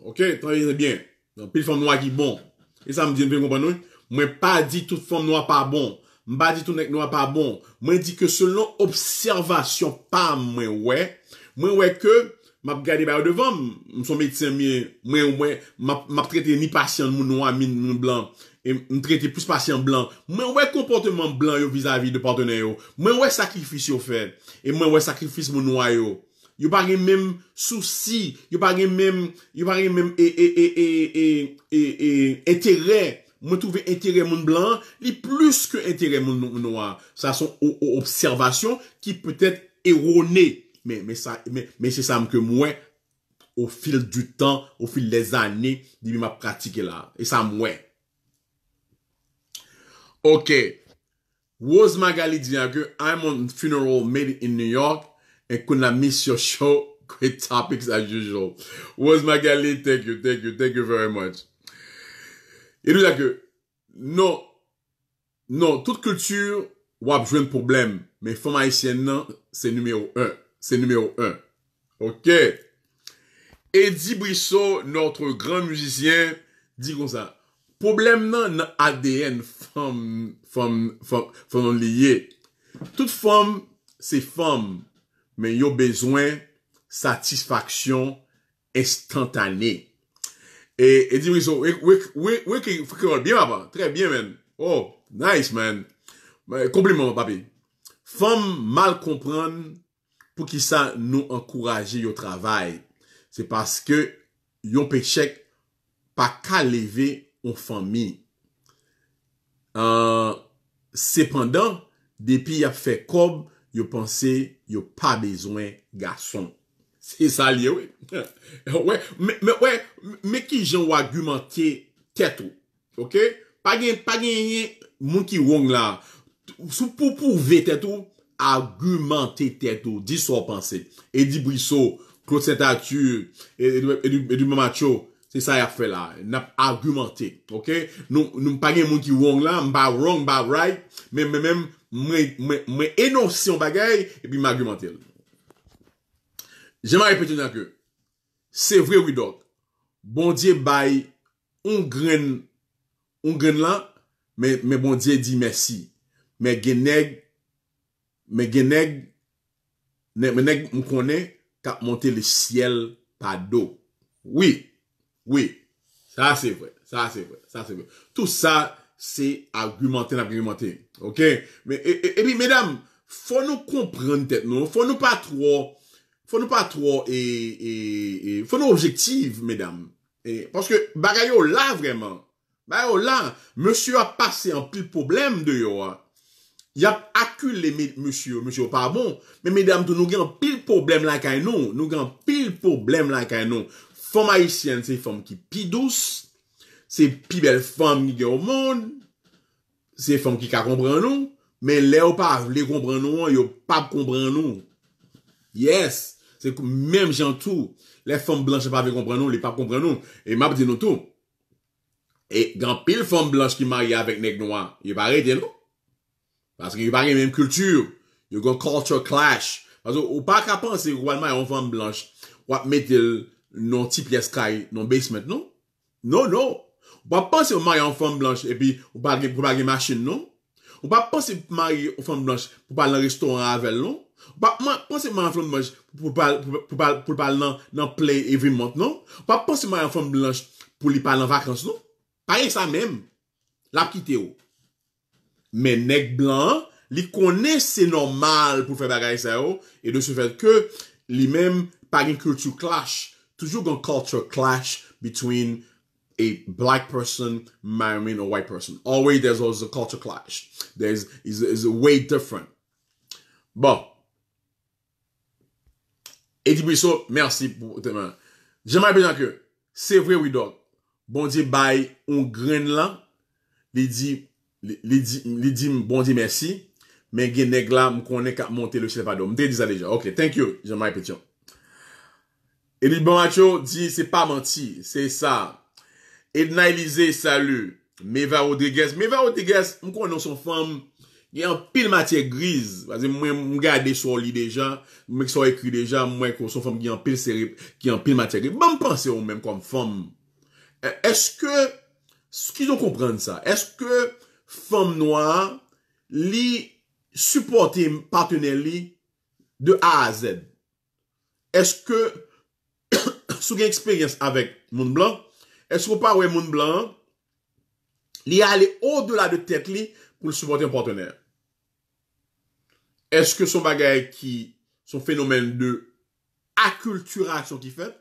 OK, très bien. a pile femme noire qui est bon. Et ça me dit vous comprenez Moi pas dit toute femme noire pas bon. Je ne dis pas que n'est pas bon. Je dis que selon observation, pas moi, ouais. Moins, ouais, que m'a gardé par devant, son médecin mien, moins m'a traité ni patient mon noir, ni blanc, et m'a traité plus patient blanc. Moins ouais comportement blanc vis-à-vis de partenaire Moins ouais sacrifice yo fait et moins ouais sacrifice mon noir yo. Yo pas même souci, yo pas même yo pas même et et et et et intérêt e, moi intérêt mon blanc, li plus que intérêt mon noir. Ça sont observations qui peut être erronées mais ça mais que moi ça que au fil du temps au fil des années depuis ma pratique là et ça moi Ok. Rose Magali dit que I'm on funeral made in New York and could a miss your show. Great topics as usual. Rose Magali, thank you, thank you, thank you very much. et nous la que non, non, tout culture wap de problème, mais for haïtien, non c'est numéro un c'est numéro 1. OK. Eddie Brissot, notre grand musicien, dit comme ça. Problème non, ADN femme femme, fòm, fòm Toute c'est femme. Mais Mais y a besoin satisfaction instantanée. satisfaction instantanée. Et oui, oui, oui, oui, oui. bien, bien, Oh, nice man. Compliment, papi. Femme mal comprendre pour qu'ils ça nous encourager au travail c'est parce que yon péché pas qu'à lever famille cependant depuis y a fait comme yo pensé yo pas besoin garçon c'est ça lié oui ouais mais mais qui j'en ou argumenté tête OK pas pas gain moun ki wong là pour pou pou tête Argumenter, Tête ou, di pensée et dit Brissot Claude Saint-Arthur, Edu Mamacho, c'est ça. a fait là n'a argumenté Ok? nous pas pas gen qui qui wrong là, mba wrong, mba right, mais Je men, bagaille, et puis epi mwen répéter Jema repete C'est vrai Oui donc Bon Dieu bail, on graine on graine là, Mais mais bon Dieu dit merci Mais mais je geneg m'kone, qu'à monter le ciel par dos. Oui, oui, ça c'est vrai, ça c'est vrai, ça c'est vrai. Tout ça, c'est argumenté, argumenté. Ok? Mais, et, puis, mesdames, faut nous comprendre il non? Faut nous pas trop, faut nous pas trop, et, faut nous objectif, mesdames. Et, parce que, là, vraiment. là, monsieur a passé un petit problème de yo, hein y a acculé monsieur monsieur pardon. mais mesdames nous avons pile problème là caï nous nous avons pile problème là caï nous femme haïtienne c'est femme qui plus douce c'est pi belle femme qui au monde c'est femme qui ka comprend nous mais les pas les comprend nous yo pas comprendre nous yes c'est même gens tout les femmes blanches pas veulent comprendre nous les pas comprendre nous et m'a dit nous tout et grand pile femmes blanches qui marie avec nèg noir il pas arrêter nous parce que n'y a pas même culture. Il y culture clash. Parce qu'au ne a pas penser que Walmart est une femme blanche. Ou à mettre non petit pièce caille dans basement, non? Non, non. On ne pas penser que Walmart une femme blanche et puis on ne peut pas une machine, non? On ne pas penser que Walmart une femme blanche pour parler dans le restaurant avec elle, non? On ne pas penser que Walmart une femme blanche pour parler dans le play every month, non? On ne peut pas penser que Walmart une femme blanche pour parler en vacances, non? Pareil ça même. La quitte ou. Oh mais nèg blanc, li connaît c'est normal pour faire bagarre ça yo, et de ce fait que li mêmes pas une culture clash, toujours un culture clash between a black person marrying a white person. Always there's always a culture clash. There's is is way different. Bon. Et Brisso, merci pour demain. J'aimerais bien que c'est vrai oui donc. bon Dieu bye on Greenland. là. Il li di m bon di merci, men gen neg la m konen monte le chilevado. M te di sa deja. Ok, thank you, Jean-Marie Petion. bon Bonmacho dit, c'est pas manti, c'est ça. Edna Elize, salut. Meva Rodriguez. Meva Rodriguez, m konen son fam, gen an pil matye griz. Mwen m gade son li deja, mwen son écrit ekri deja, mwen kon son fam gen an pil matière gen an pil matye griz. femme m panse ou men qu'ils fam. Eske, ça Est-ce que femme noire, li supporter partenaire de A à Z. Est-ce que, sous une expérience avec monde blanc, est-ce que vous parlez monde blanc, li aller au-delà de tête pour supporter un partenaire? Est-ce que son bagage qui, son phénomène de acculturation qui fait,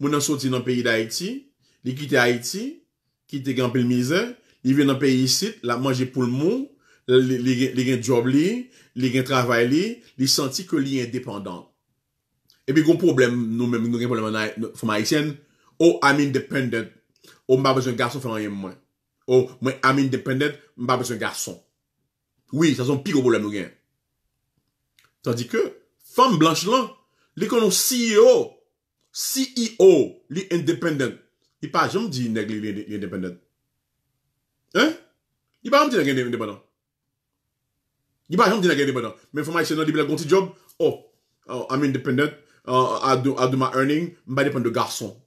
mon sorti dans pays d'Haïti, li quitte Haïti, quitte pays de misère, il vient dans pays ici, a manger pour le monde, il a un job, il a un travail, il senti que il est indépendant. Et puis, un problème, nous-mêmes, nous avons un problème en Haïtiens. oh, I'm independent, oh, m'a besoin de garçon, faire rien moins. Oh, moi, I'm independent, m'a besoin de garçon. Oui, ça un pire problème, nous avons. Tandis que, femme blanche là, li konon CEO, CEO, les independent. ils pas qui dit que li indépendants. Hein? Il va pas dire qu'il est indépendant. Il va pas dire qu'il est indépendant. Mais pour moi, c'est un petit job. Oh, oh, I'm independent. Uh, I, do, I do my earning. mais dépend de garçon.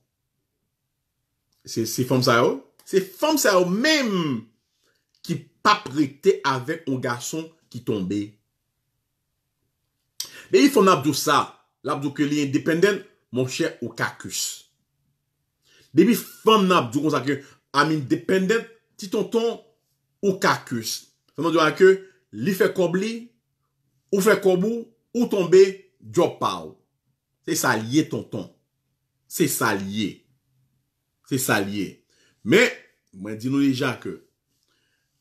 C'est femme ça. C'est femme ça même qui pas prêté avec un garçon qui tombait. Mais il faut n'abdou ça. L'abdou que l'y mon cher, au Mais Depuis femme n'abdou, comme ça que, I'm independent, ti tonton ou cacus. Ça veut dit que, li kobli, ou fait kobu, ou tombe job pau. C'est ça lié tonton. C'est ça lié. C'est ça lié. Mais, moi dis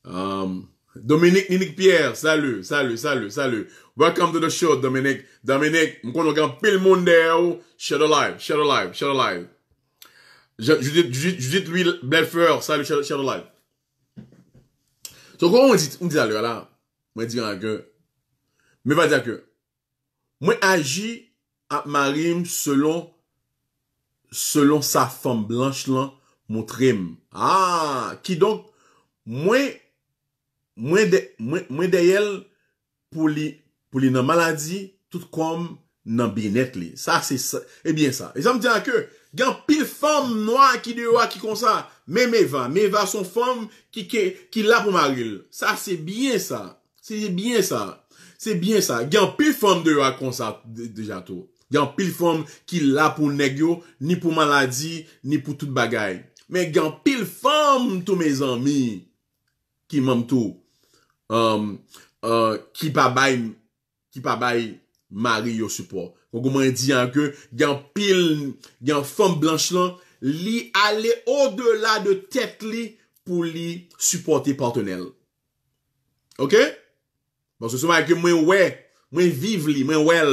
um, Dominique Ninique Pierre, salut, salut, salut, salut. Welcome to the show, Dominique. Dominique, mon konon kan pil monde live, shadow live, shadow live. Judith, Judith, Judith Louis Bledfeur, salut, live. Donc, on dit, on dit à là, moi dis à que, mais va dire que, moi agis à Marim selon, selon sa femme blanche là, mon trême Ah, qui donc, moi, moi de, moi, d'elle de elle, pour lui, pour lui dans maladie, tout comme, non, bien net Ça c'est ça. Eh bien ça. Et ça me dit que gen pile femme noire qui dehors qui comme ça, mais Meva, va son femme qui qui qui là pour Maril. Ça c'est bien ça. C'est bien ça. C'est bien ça. Gen pile femme dehors comme ça déjà tout. Gen pile femme qui là pour nègre ni pour maladie, ni pour toute bagaille. Mais gen pile femme tous mes amis qui m'aime tout. Euh, euh, qui pas baille qui pas mari yo support. Kon gouman di an ke, gen pile, gen femme blanche là, li aller au-delà de tête li pou li supporte partenel. Ok? Bon, ce souman ke moi, wè, moi vive li, moi wèl,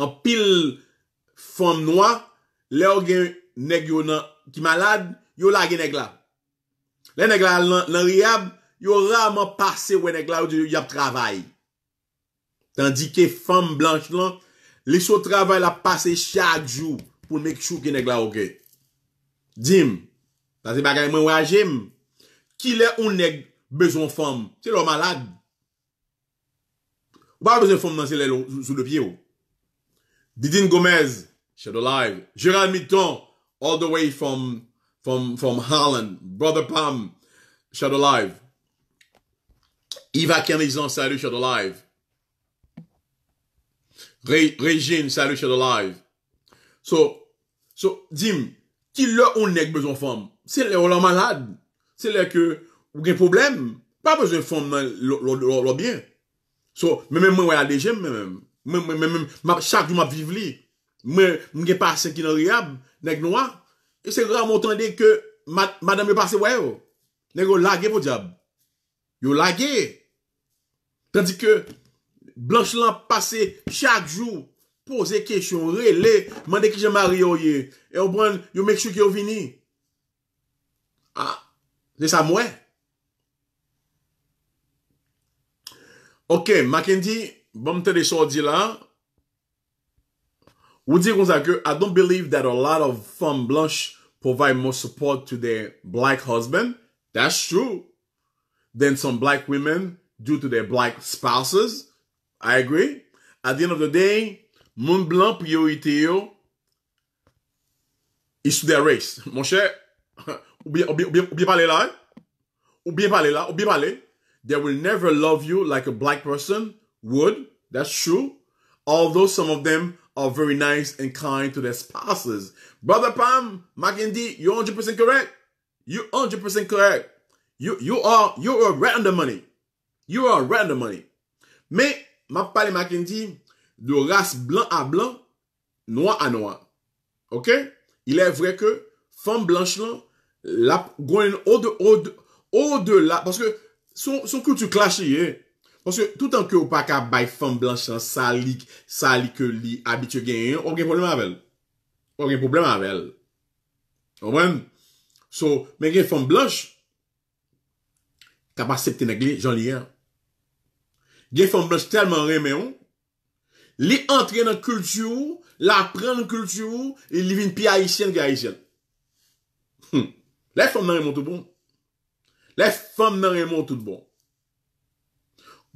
an pile femme noire, le gen neg ki malade, yo la gen neg la. Le neg la lan, lan riyab, yo raman pase ou neg la ou di yap travail. Tandis que femme blanche là, les so travail la passer chaque jour pour make sure que nèg là OK. Jim, ça c'est bagaille moi wajim. Qui l'est ou nèg besoin femme, c'est le malade. Ou pas besoin femme dans c'est sous le pied. Oh. Didine Gomez, Shadow Live, Gérald Miton all the way from from from Holland, Brother Pam, Shadow Live. Yves Kenizan salut Shadow Live. Régine, salut chez The Live. So, so, dim, qui leur ou nek besoin femme? C'est les ou C'est le que ou gen problème. Pas besoin femme dans le bien. So, même moi, ouais, des même, même, même, même, chaque jour, ma vive li. Mais, m'gen pas assez qui n'a rien, nek noir. Et c'est grave, m'entendez que madame est passé, ouais, ouais. Oh. Nek ou lagué, pour diable. Yo lagué. Tandis que, Blanche lamp passé chaque jour, pose question, rele, mande ki jen mari yo ye, e ou bran, yo mek ki vini. Ah, de sa mwen. Ok, Mackenzie, bon mte de so la, ou di kon I don't believe that a lot of femme blanche provide more support to their black husband, that's true, than some black women due to their black spouses, I agree. At the end of the day, moun Blanc priorite yo is to their race. Mon chè, ou bien pale la, ou bien la, ou bien they will never love you like a black person would. That's true. Although some of them are very nice and kind to their spouses. Brother Pam, Mackenzie, you're 100% correct. You're 100% correct. You, you are, you are right on the money. You are right on the money. Mais, m'a parlé Mackenzie de race blanc à blanc, noir à noir. OK Il est vrai que femme blanche là la au de, au-delà parce que son, son culture clash hein. parce que tout en que ou pas ka bay femme blanche salique, salique, sa li ke li habitye hein, problème ou gen probleme pas Ou gen avec elle. Ou so, mais gen femme blanche, capable pas septe neg li, Hum. Les femmes blanches tellement remé on li entrer dans culture la culture et vivent vinn pi haïtienne que haïtienne les femmes sont tout bon les femmes sont tout bon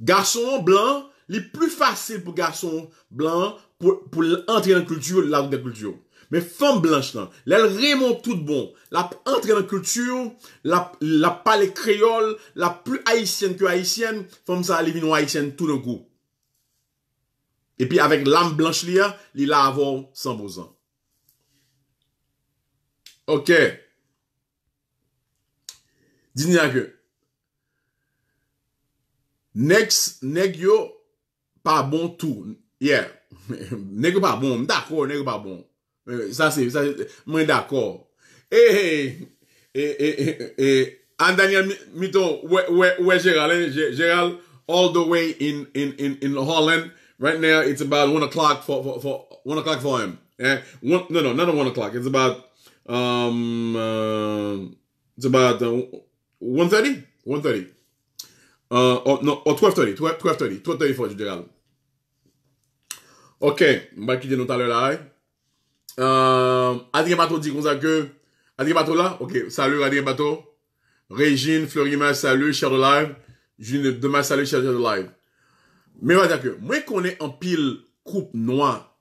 garçon blancs, li plus facile pour garçon blanc pour pour entrer dans culture la culture mais femme blanche, là, elle remonte tout bon. La entre dans la culture, la, la créole, créole, la plus haïtienne que haïtienne, femme ça, elle est haïtienne tout d'un coup. Et puis, avec l'âme blanche, là, elle l'a avant 100 besoin. Ok. Dis-nous que. Next, next, pas bon tout. Yeah. negro pas bon. D'accord, nego pas bon. Sa se, sa se, mwen d'akor. E, e, e, e, an Daniel Mito, wè Gerald, Gerald, all the way in, in, in, in Holland, right now it's about 1 o'clock for, for, for, 1 o'clock for him. Eh? One, no, no, not 1 o'clock, it's about, um, uh, it's about uh, 1.30? 1.30. Uh, or, no, or 12.30, 12.30, 12.30 for Gerald. Ok, mba ki di nou talè la Euh, Adrien Bateau dit comme ça que... Adrien Bateau là? Ok. Salut Adrien Bateau. Régine, Fleurima, salut, cher de live. June, demain, salut, cher de live. Mais va dire que, moi est en pile coupe noire,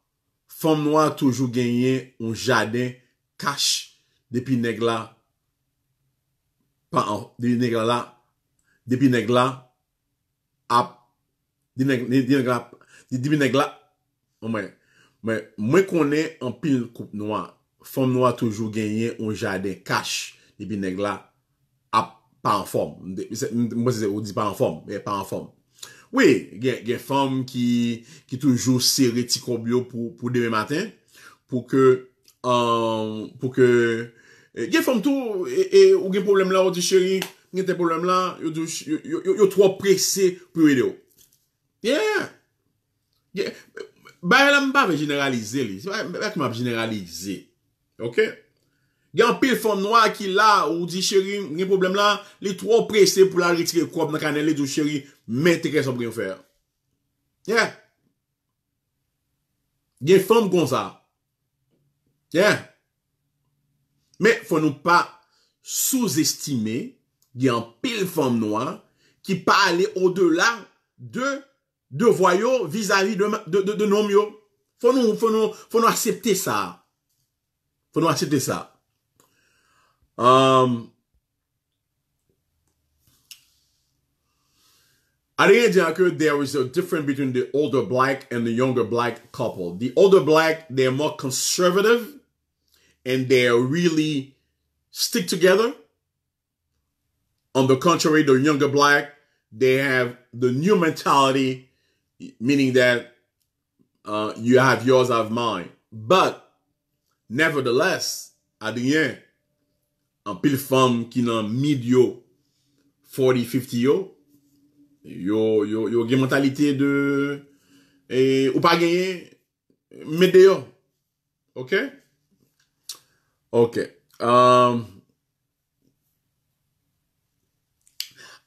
femme noire toujours gagné on jardin cash depuis negla. Pas depuis nèg là, depuis negla. là, depuis nèg là, depuis oh mais moi connais en pile coupe noire. Femme noire toujours gagné un jardin cash et puis là pas en forme. Moi c'est on pas en forme, mais pas en forme. Oui, il y a femme qui qui toujours serré les pour demain matin pour que euh, pour que il y a femme tout et, problème là on dit chérie il y a des problèmes là, il y a trop pressé pour aider. vidéos. yeah bah ne m'a pas généralisé lui pas pas généraliser. ok il y a un pile femmes noires qui là ou dit chérie un problème là il est trop pressé pour la retirer quoi dans canal dit chérie mais très qu'est-ce qu'on peut faire Tiens. il y a femme comme ça Tiens. mais faut nous pas sous-estimer il y a un pile femme noire qui pas aller au-delà de devwa yo vis-a-vis de, de, de, de nom yo. sa. Fon nou aksepte sa. Um, Adrien there is a difference between the older black and the younger black couple. The older black, they're more conservative and they really stick together. On the contrary, the younger black, they have the new mentality meaning that uh, you have yours, I have mine. But, nevertheless, Adrien, an pil fam ki nan mid yo, 40, 50 yo, yo, yo, yo gen mentalite de, e, ou pa genye, mede yo. Ok? Ok. Um,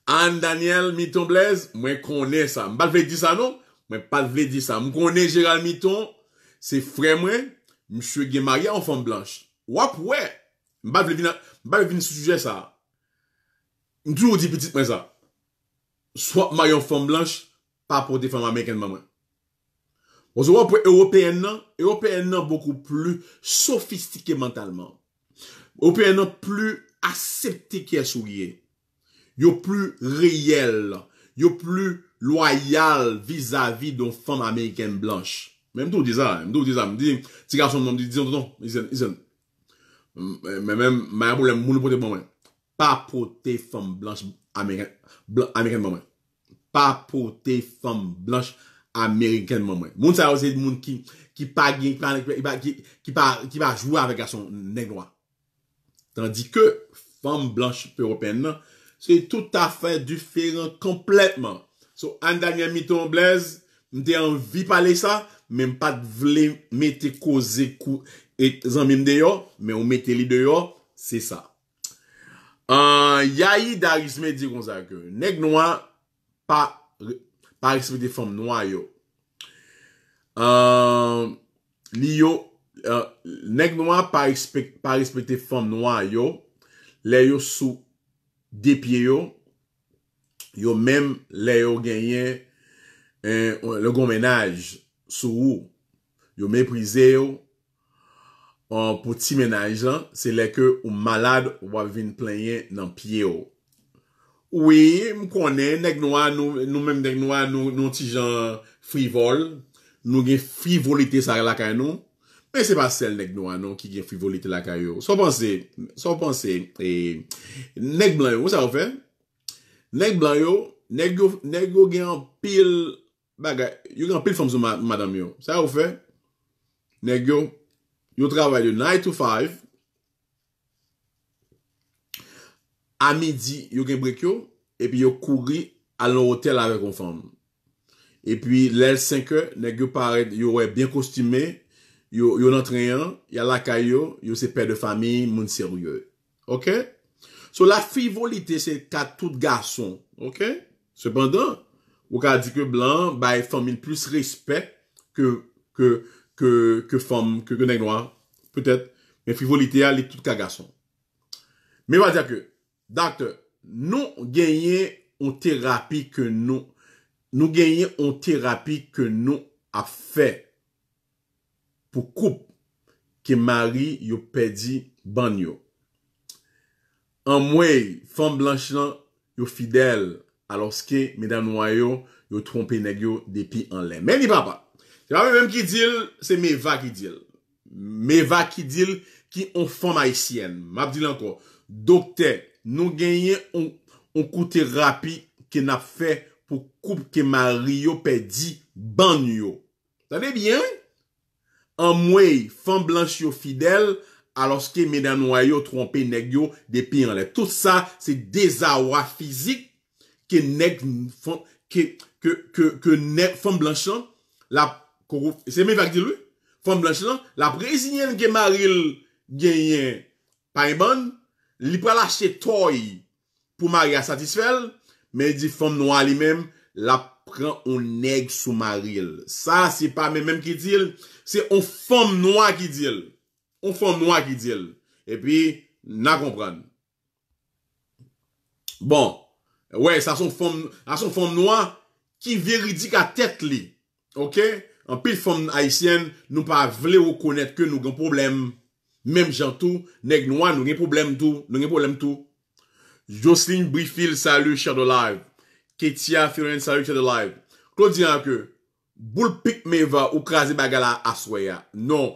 Anne Daniel Miton Blaise, mwen konen sa. Mbalve di sa nou? Mais pas de dire ça. Je connais Gérald Miton, c'est frère moi, monsieur Guémaria en femme blanche. Wap, ouais. Je ne vais pas ce sujet ça. Je toujours dit petit, mais ça. Soit maillot en femme blanche, pas pour des femmes américaines, maman. On se voit pour européenne, beaucoup plus sophistiqué mentalement. Européenne plus accepté qui est souillé. Yo plus réel. Yo plus loyal vis-à-vis d'une femme américaine blanche. Même tout dit ça, même tout dit ça, me dit, petit garçon, me dit, disons, non, disent mm, mais même, mais problème, mon pote, bon, pas porter femme blanche américaine, américaine, bon, pas porter femme blanche américaine, bon, mon ça, c'est des gens qui, qui pas, qui pas, jouer avec garçon noir. Tandis que, femme blanche européenne, c'est tout à fait différent complètement. So, en dernier mi-temps, Blaise, m'te envie de parler ça, même pas de vle mette cause kou, et en mime de mais on mette les de c'est ça. Euh, Yahi Darisme dit comme ça que, nèg noir, pas, pas respecter femme noire yo. Euh, li yo, nèg noir, pas respecter, pas respecter femme les sous des pieds yo même les yo eh, le ménage ménage ou, yo petit yo, en pou ti ménage ou malade va venir dans Oui, nous connais nous, noir nous nous même des nous nous Nous ti nous frivol, nous gen frivolité ça la nou, nous se pa pas celle nou nous gen la yo. So penser so penser eh, les Blancs, yo, nèk yo, yo gen pil bagay, yo gen an pil fòm sou madam yo. Sa yo fè, yo, yo de 9 to 5, a midi yo gen brek yo, epi yo kouri al nou hotel avek avec fòm. puis lèl 5 les 5 yo ils yo wè bien ils yo, yo nan treyan, ya lakay yo, yo se pè de fami, moun Ok? So, la frivolité, c'est qu'à tout garçon. ok? Cependant, on avez dire que blanc, bah, famille plus respect que, que, que, que femme, que, que noir. Peut-être. Mais frivolité, elle est tout qu'à garçon. Mais on va dire que, docteur, nous gagnons en thérapie que nous, nous gagnons en thérapie que nous a fait pour couple que Marie, yo perdit en moins, femme blanche, yo fidèle, alors ce que, mesdames noyaux, yo trompé nègre, depuis en l'air. Mais ni papa. j'avais pas même qui dit, c'est mes va qui dit. Mes va qui dit, qui ont femme haïtienne. M'a dit encore. Docteur, nous gagnons, un coup de thérapie qui n'a fait, pour couper que Mario perdit, ban yo. Vous savez bien? En moins, femme blanche, yo fidèle, alors que mesdames noyaux trompé nèg yo depuis en tout ça c'est désarroi physique que nèg que que que que femme blanche la c'est même pas lui femme blanche la brésilienne qui maril gagné pas bonne peut pas lâcher toy pour marier satisfaire mais dit femmes noires lui-même la prend un nèg sous maril ça c'est pas même qui dit c'est une femme noire qui dit on un noir qui dit. et puis n'a comprendre Bon. ouais, ça son forme noir qui qui a tête. li. Ok? En plus, forme haïtienne, nous pa vle voulons que que nou gen problème. Même jantou, nèg noir nous gen un tout Nous gen problème tout. Jocelyne Brifil, salut, cher de live. Ketia Firen, salut, cher de live. Claudia, que boule pique me va ou krasé bagala Soya. Non.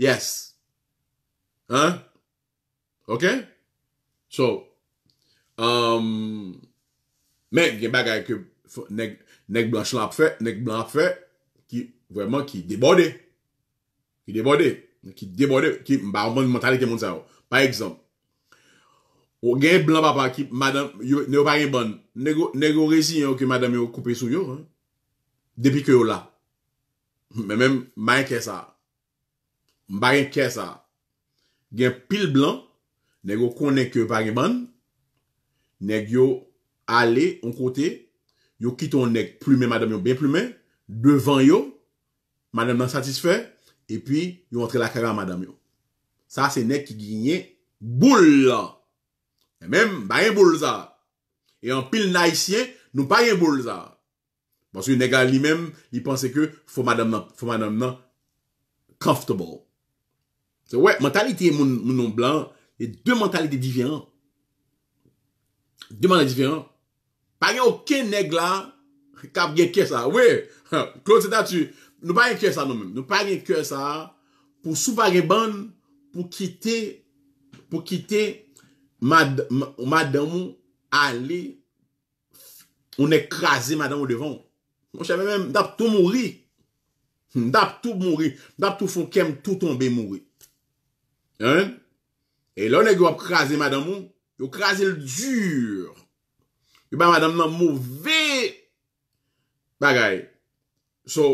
Yes. hein? Okay? So, um, men gen bagay ke nek, nek blanche lan fe, nek blan fe, ki vraiment ki debode. Ki debode. Ki debode. Ki mba ouman mentalite moun sa oh. Par exemple, ou gen blan papa ki madame, yo, ne yo pa bon, nego, nego rezi yo ki madame yo koupe sou yo. Hein? Depi ke yo la. Men men, man ke sa. Mba gen kè sa. Gen pil blan, neg yo konen ke pari ban, neg yo ale on kote, yo kiton neg plume madame yo ben plume, devant yo, madame nan et puis yo entre la kara madame yo. Sa se neg ki ginyen boule même E boule ba et boul za. E an pil na isyen, nou ba boule boul za. Bansou neg a li même li panse ke fò madame nan, madame nan, comfortable c'est ouais, mentalité mon, mon nom blanc, et deux mentalités différentes. Deux mentalités différentes. Pas de aucun nègre là, qui a bien que ça. Oui, hein, Claude, c'est dessus nous pas de que ça nous-mêmes. Nous pas de que ça, pour souparer bande pour quitter, pour quitter, madame, madame, aller, on écraser madame au devant. Moi, j'avais même, d'ap tout mourir. D'ap tout mourir. D'ap tout fonkem, tout tomber mourir. E lò nèk yo ap krasi madan moun, yo krasi l dur. Yo ba madan nan mouvè bagay. So,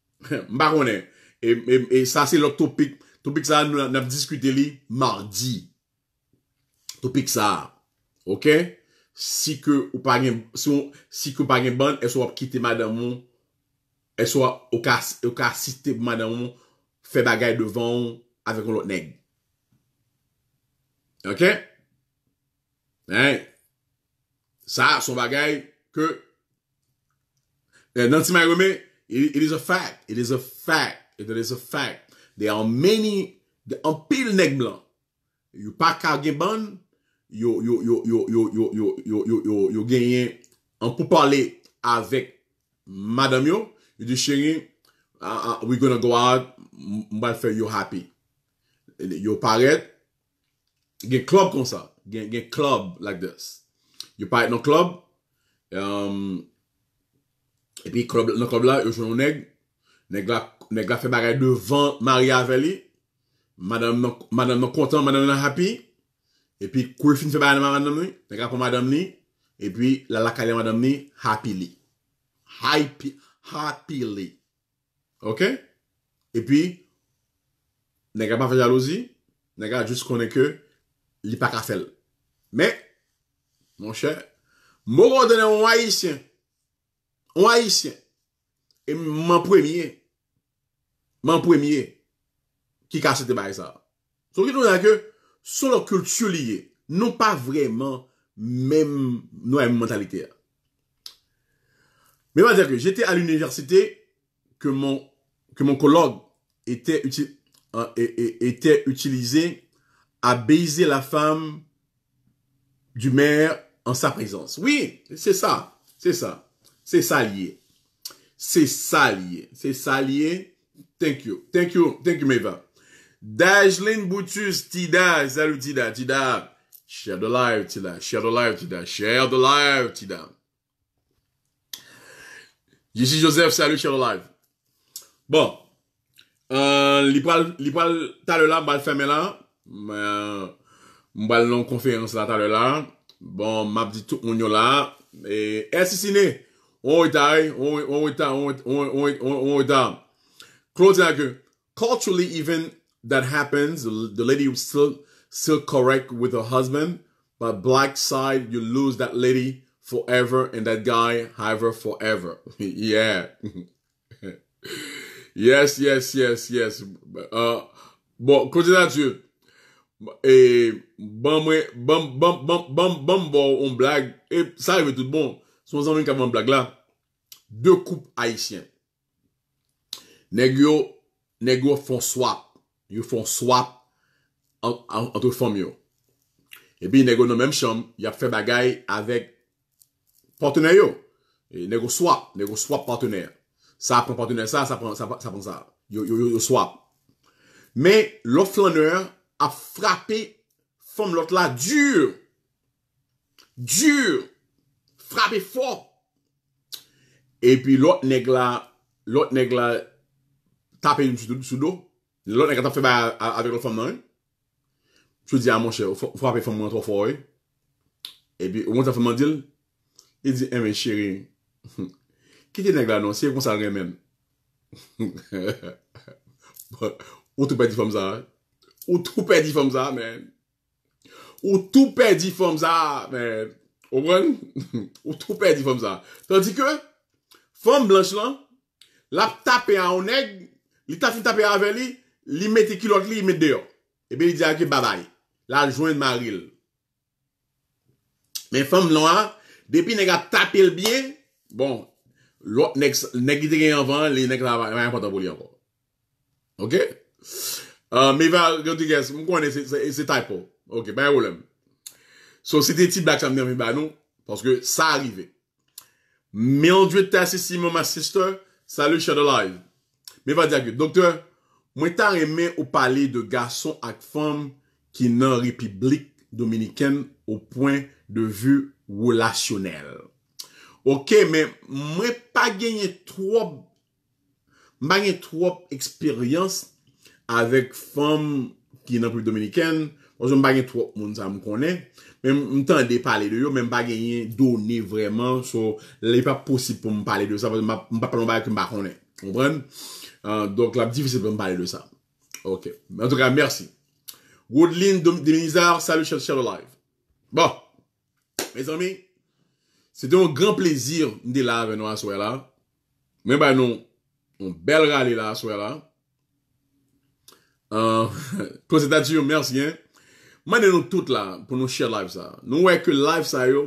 mba konè, e sa se lòk topik, topik sa nou nèp diskute li mardi. Topik sa, ok? Si ke ou pa gen ban, e so ap kite madan moun, e so ap ou ka asiste madan moun, fe bagay devan avèk ou lòk nèk. Ok? Ney? Sa, son bagay, ke, nan ti may reme, it is a fact, it is a fact, it is a fact, there are many, an pil neg blan, yu pa kage ban, yu, yu, yu, yu, yu, yu, yu, yu, yu, yu, yu, yu genyen, an pou pale, avek, madam yo, yu di shengi, we gonna go out, mba fe yu happy, yu paret, a un comme ça. ça. like this. you club. et le club. um, club, y club la, yo Il y a neg qui fait Maria madame madame est madame happy, happy, puis il fin madame ni, neg la madame ni, puis la madame ni, happy Happy, happy Ok? Et puis de pas jaloux fait a juste qu'on est que li Mais, ka mon cher, mou kondene haïtien, haïtien. Haïtien. Et mon premier. Mon premier. Qui ki de te ça? sa. So ki nou nan ke, sou lò kultur pas vraiment même pas même mentalité. Mais va dire que j'étais à l'université que mon, que mon colloque était, euh, était utilisé a baiser la femme du maire en sa présence. Oui, c'est ça, c'est ça, c'est ça lié. C'est ça lié, c'est ça lié. Thank you, thank you, thank you, Meva. Dajlin Boutus, Tida, salut Tida, Tida. Share the live, Tida, share the live, Tida, share the live, Tida. Ici Joseph, salut, share the live. Bon, euh, l'ipal, l'ipal, t'as le là, fermé là, Euh, mbal nan konferans la talè la. Bon, map di tout moun yo la. E esisine. On retay, on retay, on retay. Claude Zagre, culturally even that happens, the lady was still, still correct with her husband. But black side, you lose that lady forever and that guy have her forever. yeah. yes, yes, yes, yes. Uh, bon, Claude Zagre, et bon moi bon bon bon bon bon on blague et ça arrive tout bon sans même une blague là deux coupes haïtiens négro négro font swap ils font swap entre femmes et puis négro dans la même chambre il a fait bagaille avec partenaire yo e négro swap négro swap partenaire ça prend partenaire ça ça prend ça ça prend ça yo swap mais l'offre a frappé femme l'autre là dur. Dur. Frappé fort. Et puis l'autre nèg là, l'autre nèg là tapé une sous dos. L'autre nèg a fait avec l'autre femme là. Hein. Je dis à ah, mon cher, frappé femme trop fort. Hein. Et puis au moment fait mon dit, il dit "Eh mais chérie, qui t'es nèg là non, c'est comme ça même." Ou tu pas dit femme ça. Hein? ou tout perdit comme ça mais ou tout perdit comme ça mais ou tout perdit femme ça tandis que femme blanche là la tape à un nèg l'a ta fin tape avec lui li mette l'autre li met dehors et bien il dit à qui bye la joint maril mais femme noire depuis nèg a tapé le bien bon l'autre nèg nèg il avant les nèg là pas important pour lui encore OK euh, mais va, je dis que c'est typo. Ok, ben, pas de problème. So, c'était petit black chambre non, parce que ça arrivait. Mais on doit t'assister, ma sister, salut, Shadow Live. Mais va dire que, docteur, moi, t'as aimé au parler de garçons et femmes qui n'ont république dominicaine au point de vue relationnel. Ok, mais moi, pas gagné trop, pas gagné trop expérience avec femme qui n'ont plus dominicaine moi je me bagne trop monde ça me connaît même m'entendre parler de yo même pas gagner donné vraiment so les pas possible pour me parler de ça parce ne m'pas pas bagne que m'pas connaît comprendre euh, donc la difficile de me parler de ça OK en tout cas merci Woodline de Minizar, salut cher chers live. Bon, mes amis, c'était un grand plaisir de la venir à soir-là. Mais bah non, un bel rallye là là euh, merci à gen. Hein. Merci nou tout la pour nou share live sa. Nou wè que live sa yo,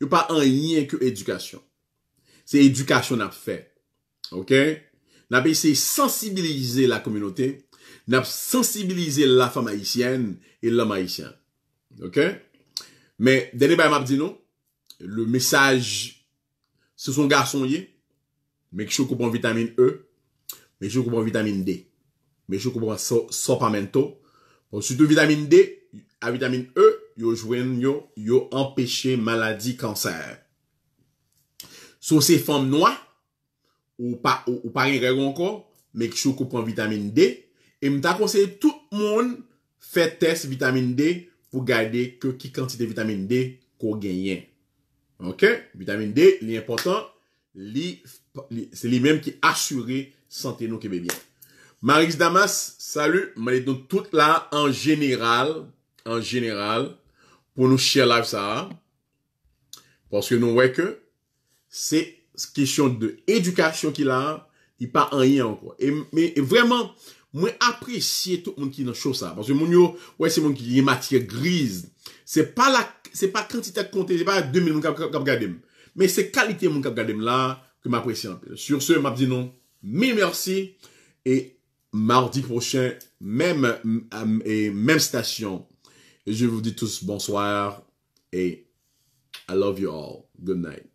yo pa an yin éducation. edukasyon. Se edukasyon nap Ok? Nap ese sensibiliser la communauté. nap sensibilisé la femme haïtienne Et l'homme haïtien Ok? Mais dene bay map di le message se son garson ye, mek chou koupon vitamine E, mek chou koupon vitamine D mais je comprends ça sans pas surtout vitamine D, à vitamine E, yo jouez, yo, yo empêcher maladie cancer. Sur ces femmes noires, ou pas, ou, ou pas encore, mais que vous prends vitamine D, et m'ta conseille tout le monde fait test vitamine D pour garder que quantité de vitamine D qu'on gagne. OK? Vitamine D, l'important, important. c'est lui-même qui assure santé de nos bébés. Marix Damas, salut. Je donc tout là en général, en général, pour nous chier live ça. Parce que nous voyons que c'est question de éducation qu'il a, il pas rien encore. Et, mais vraiment, moi apprécier tout le monde qui dans ça. Parce que mon ouais, c'est mon qui est matière grise. C'est pas la, c'est pas quantité de compter, c'est pas 2000 mon gardé, Mais c'est qualité mon gardem là, que m'apprécie un peu. Sur ce, m'a dit non, mille merci. Et mardi prochain, même, euh, et même station. Je vous dis tous bonsoir et I love you all. Good night.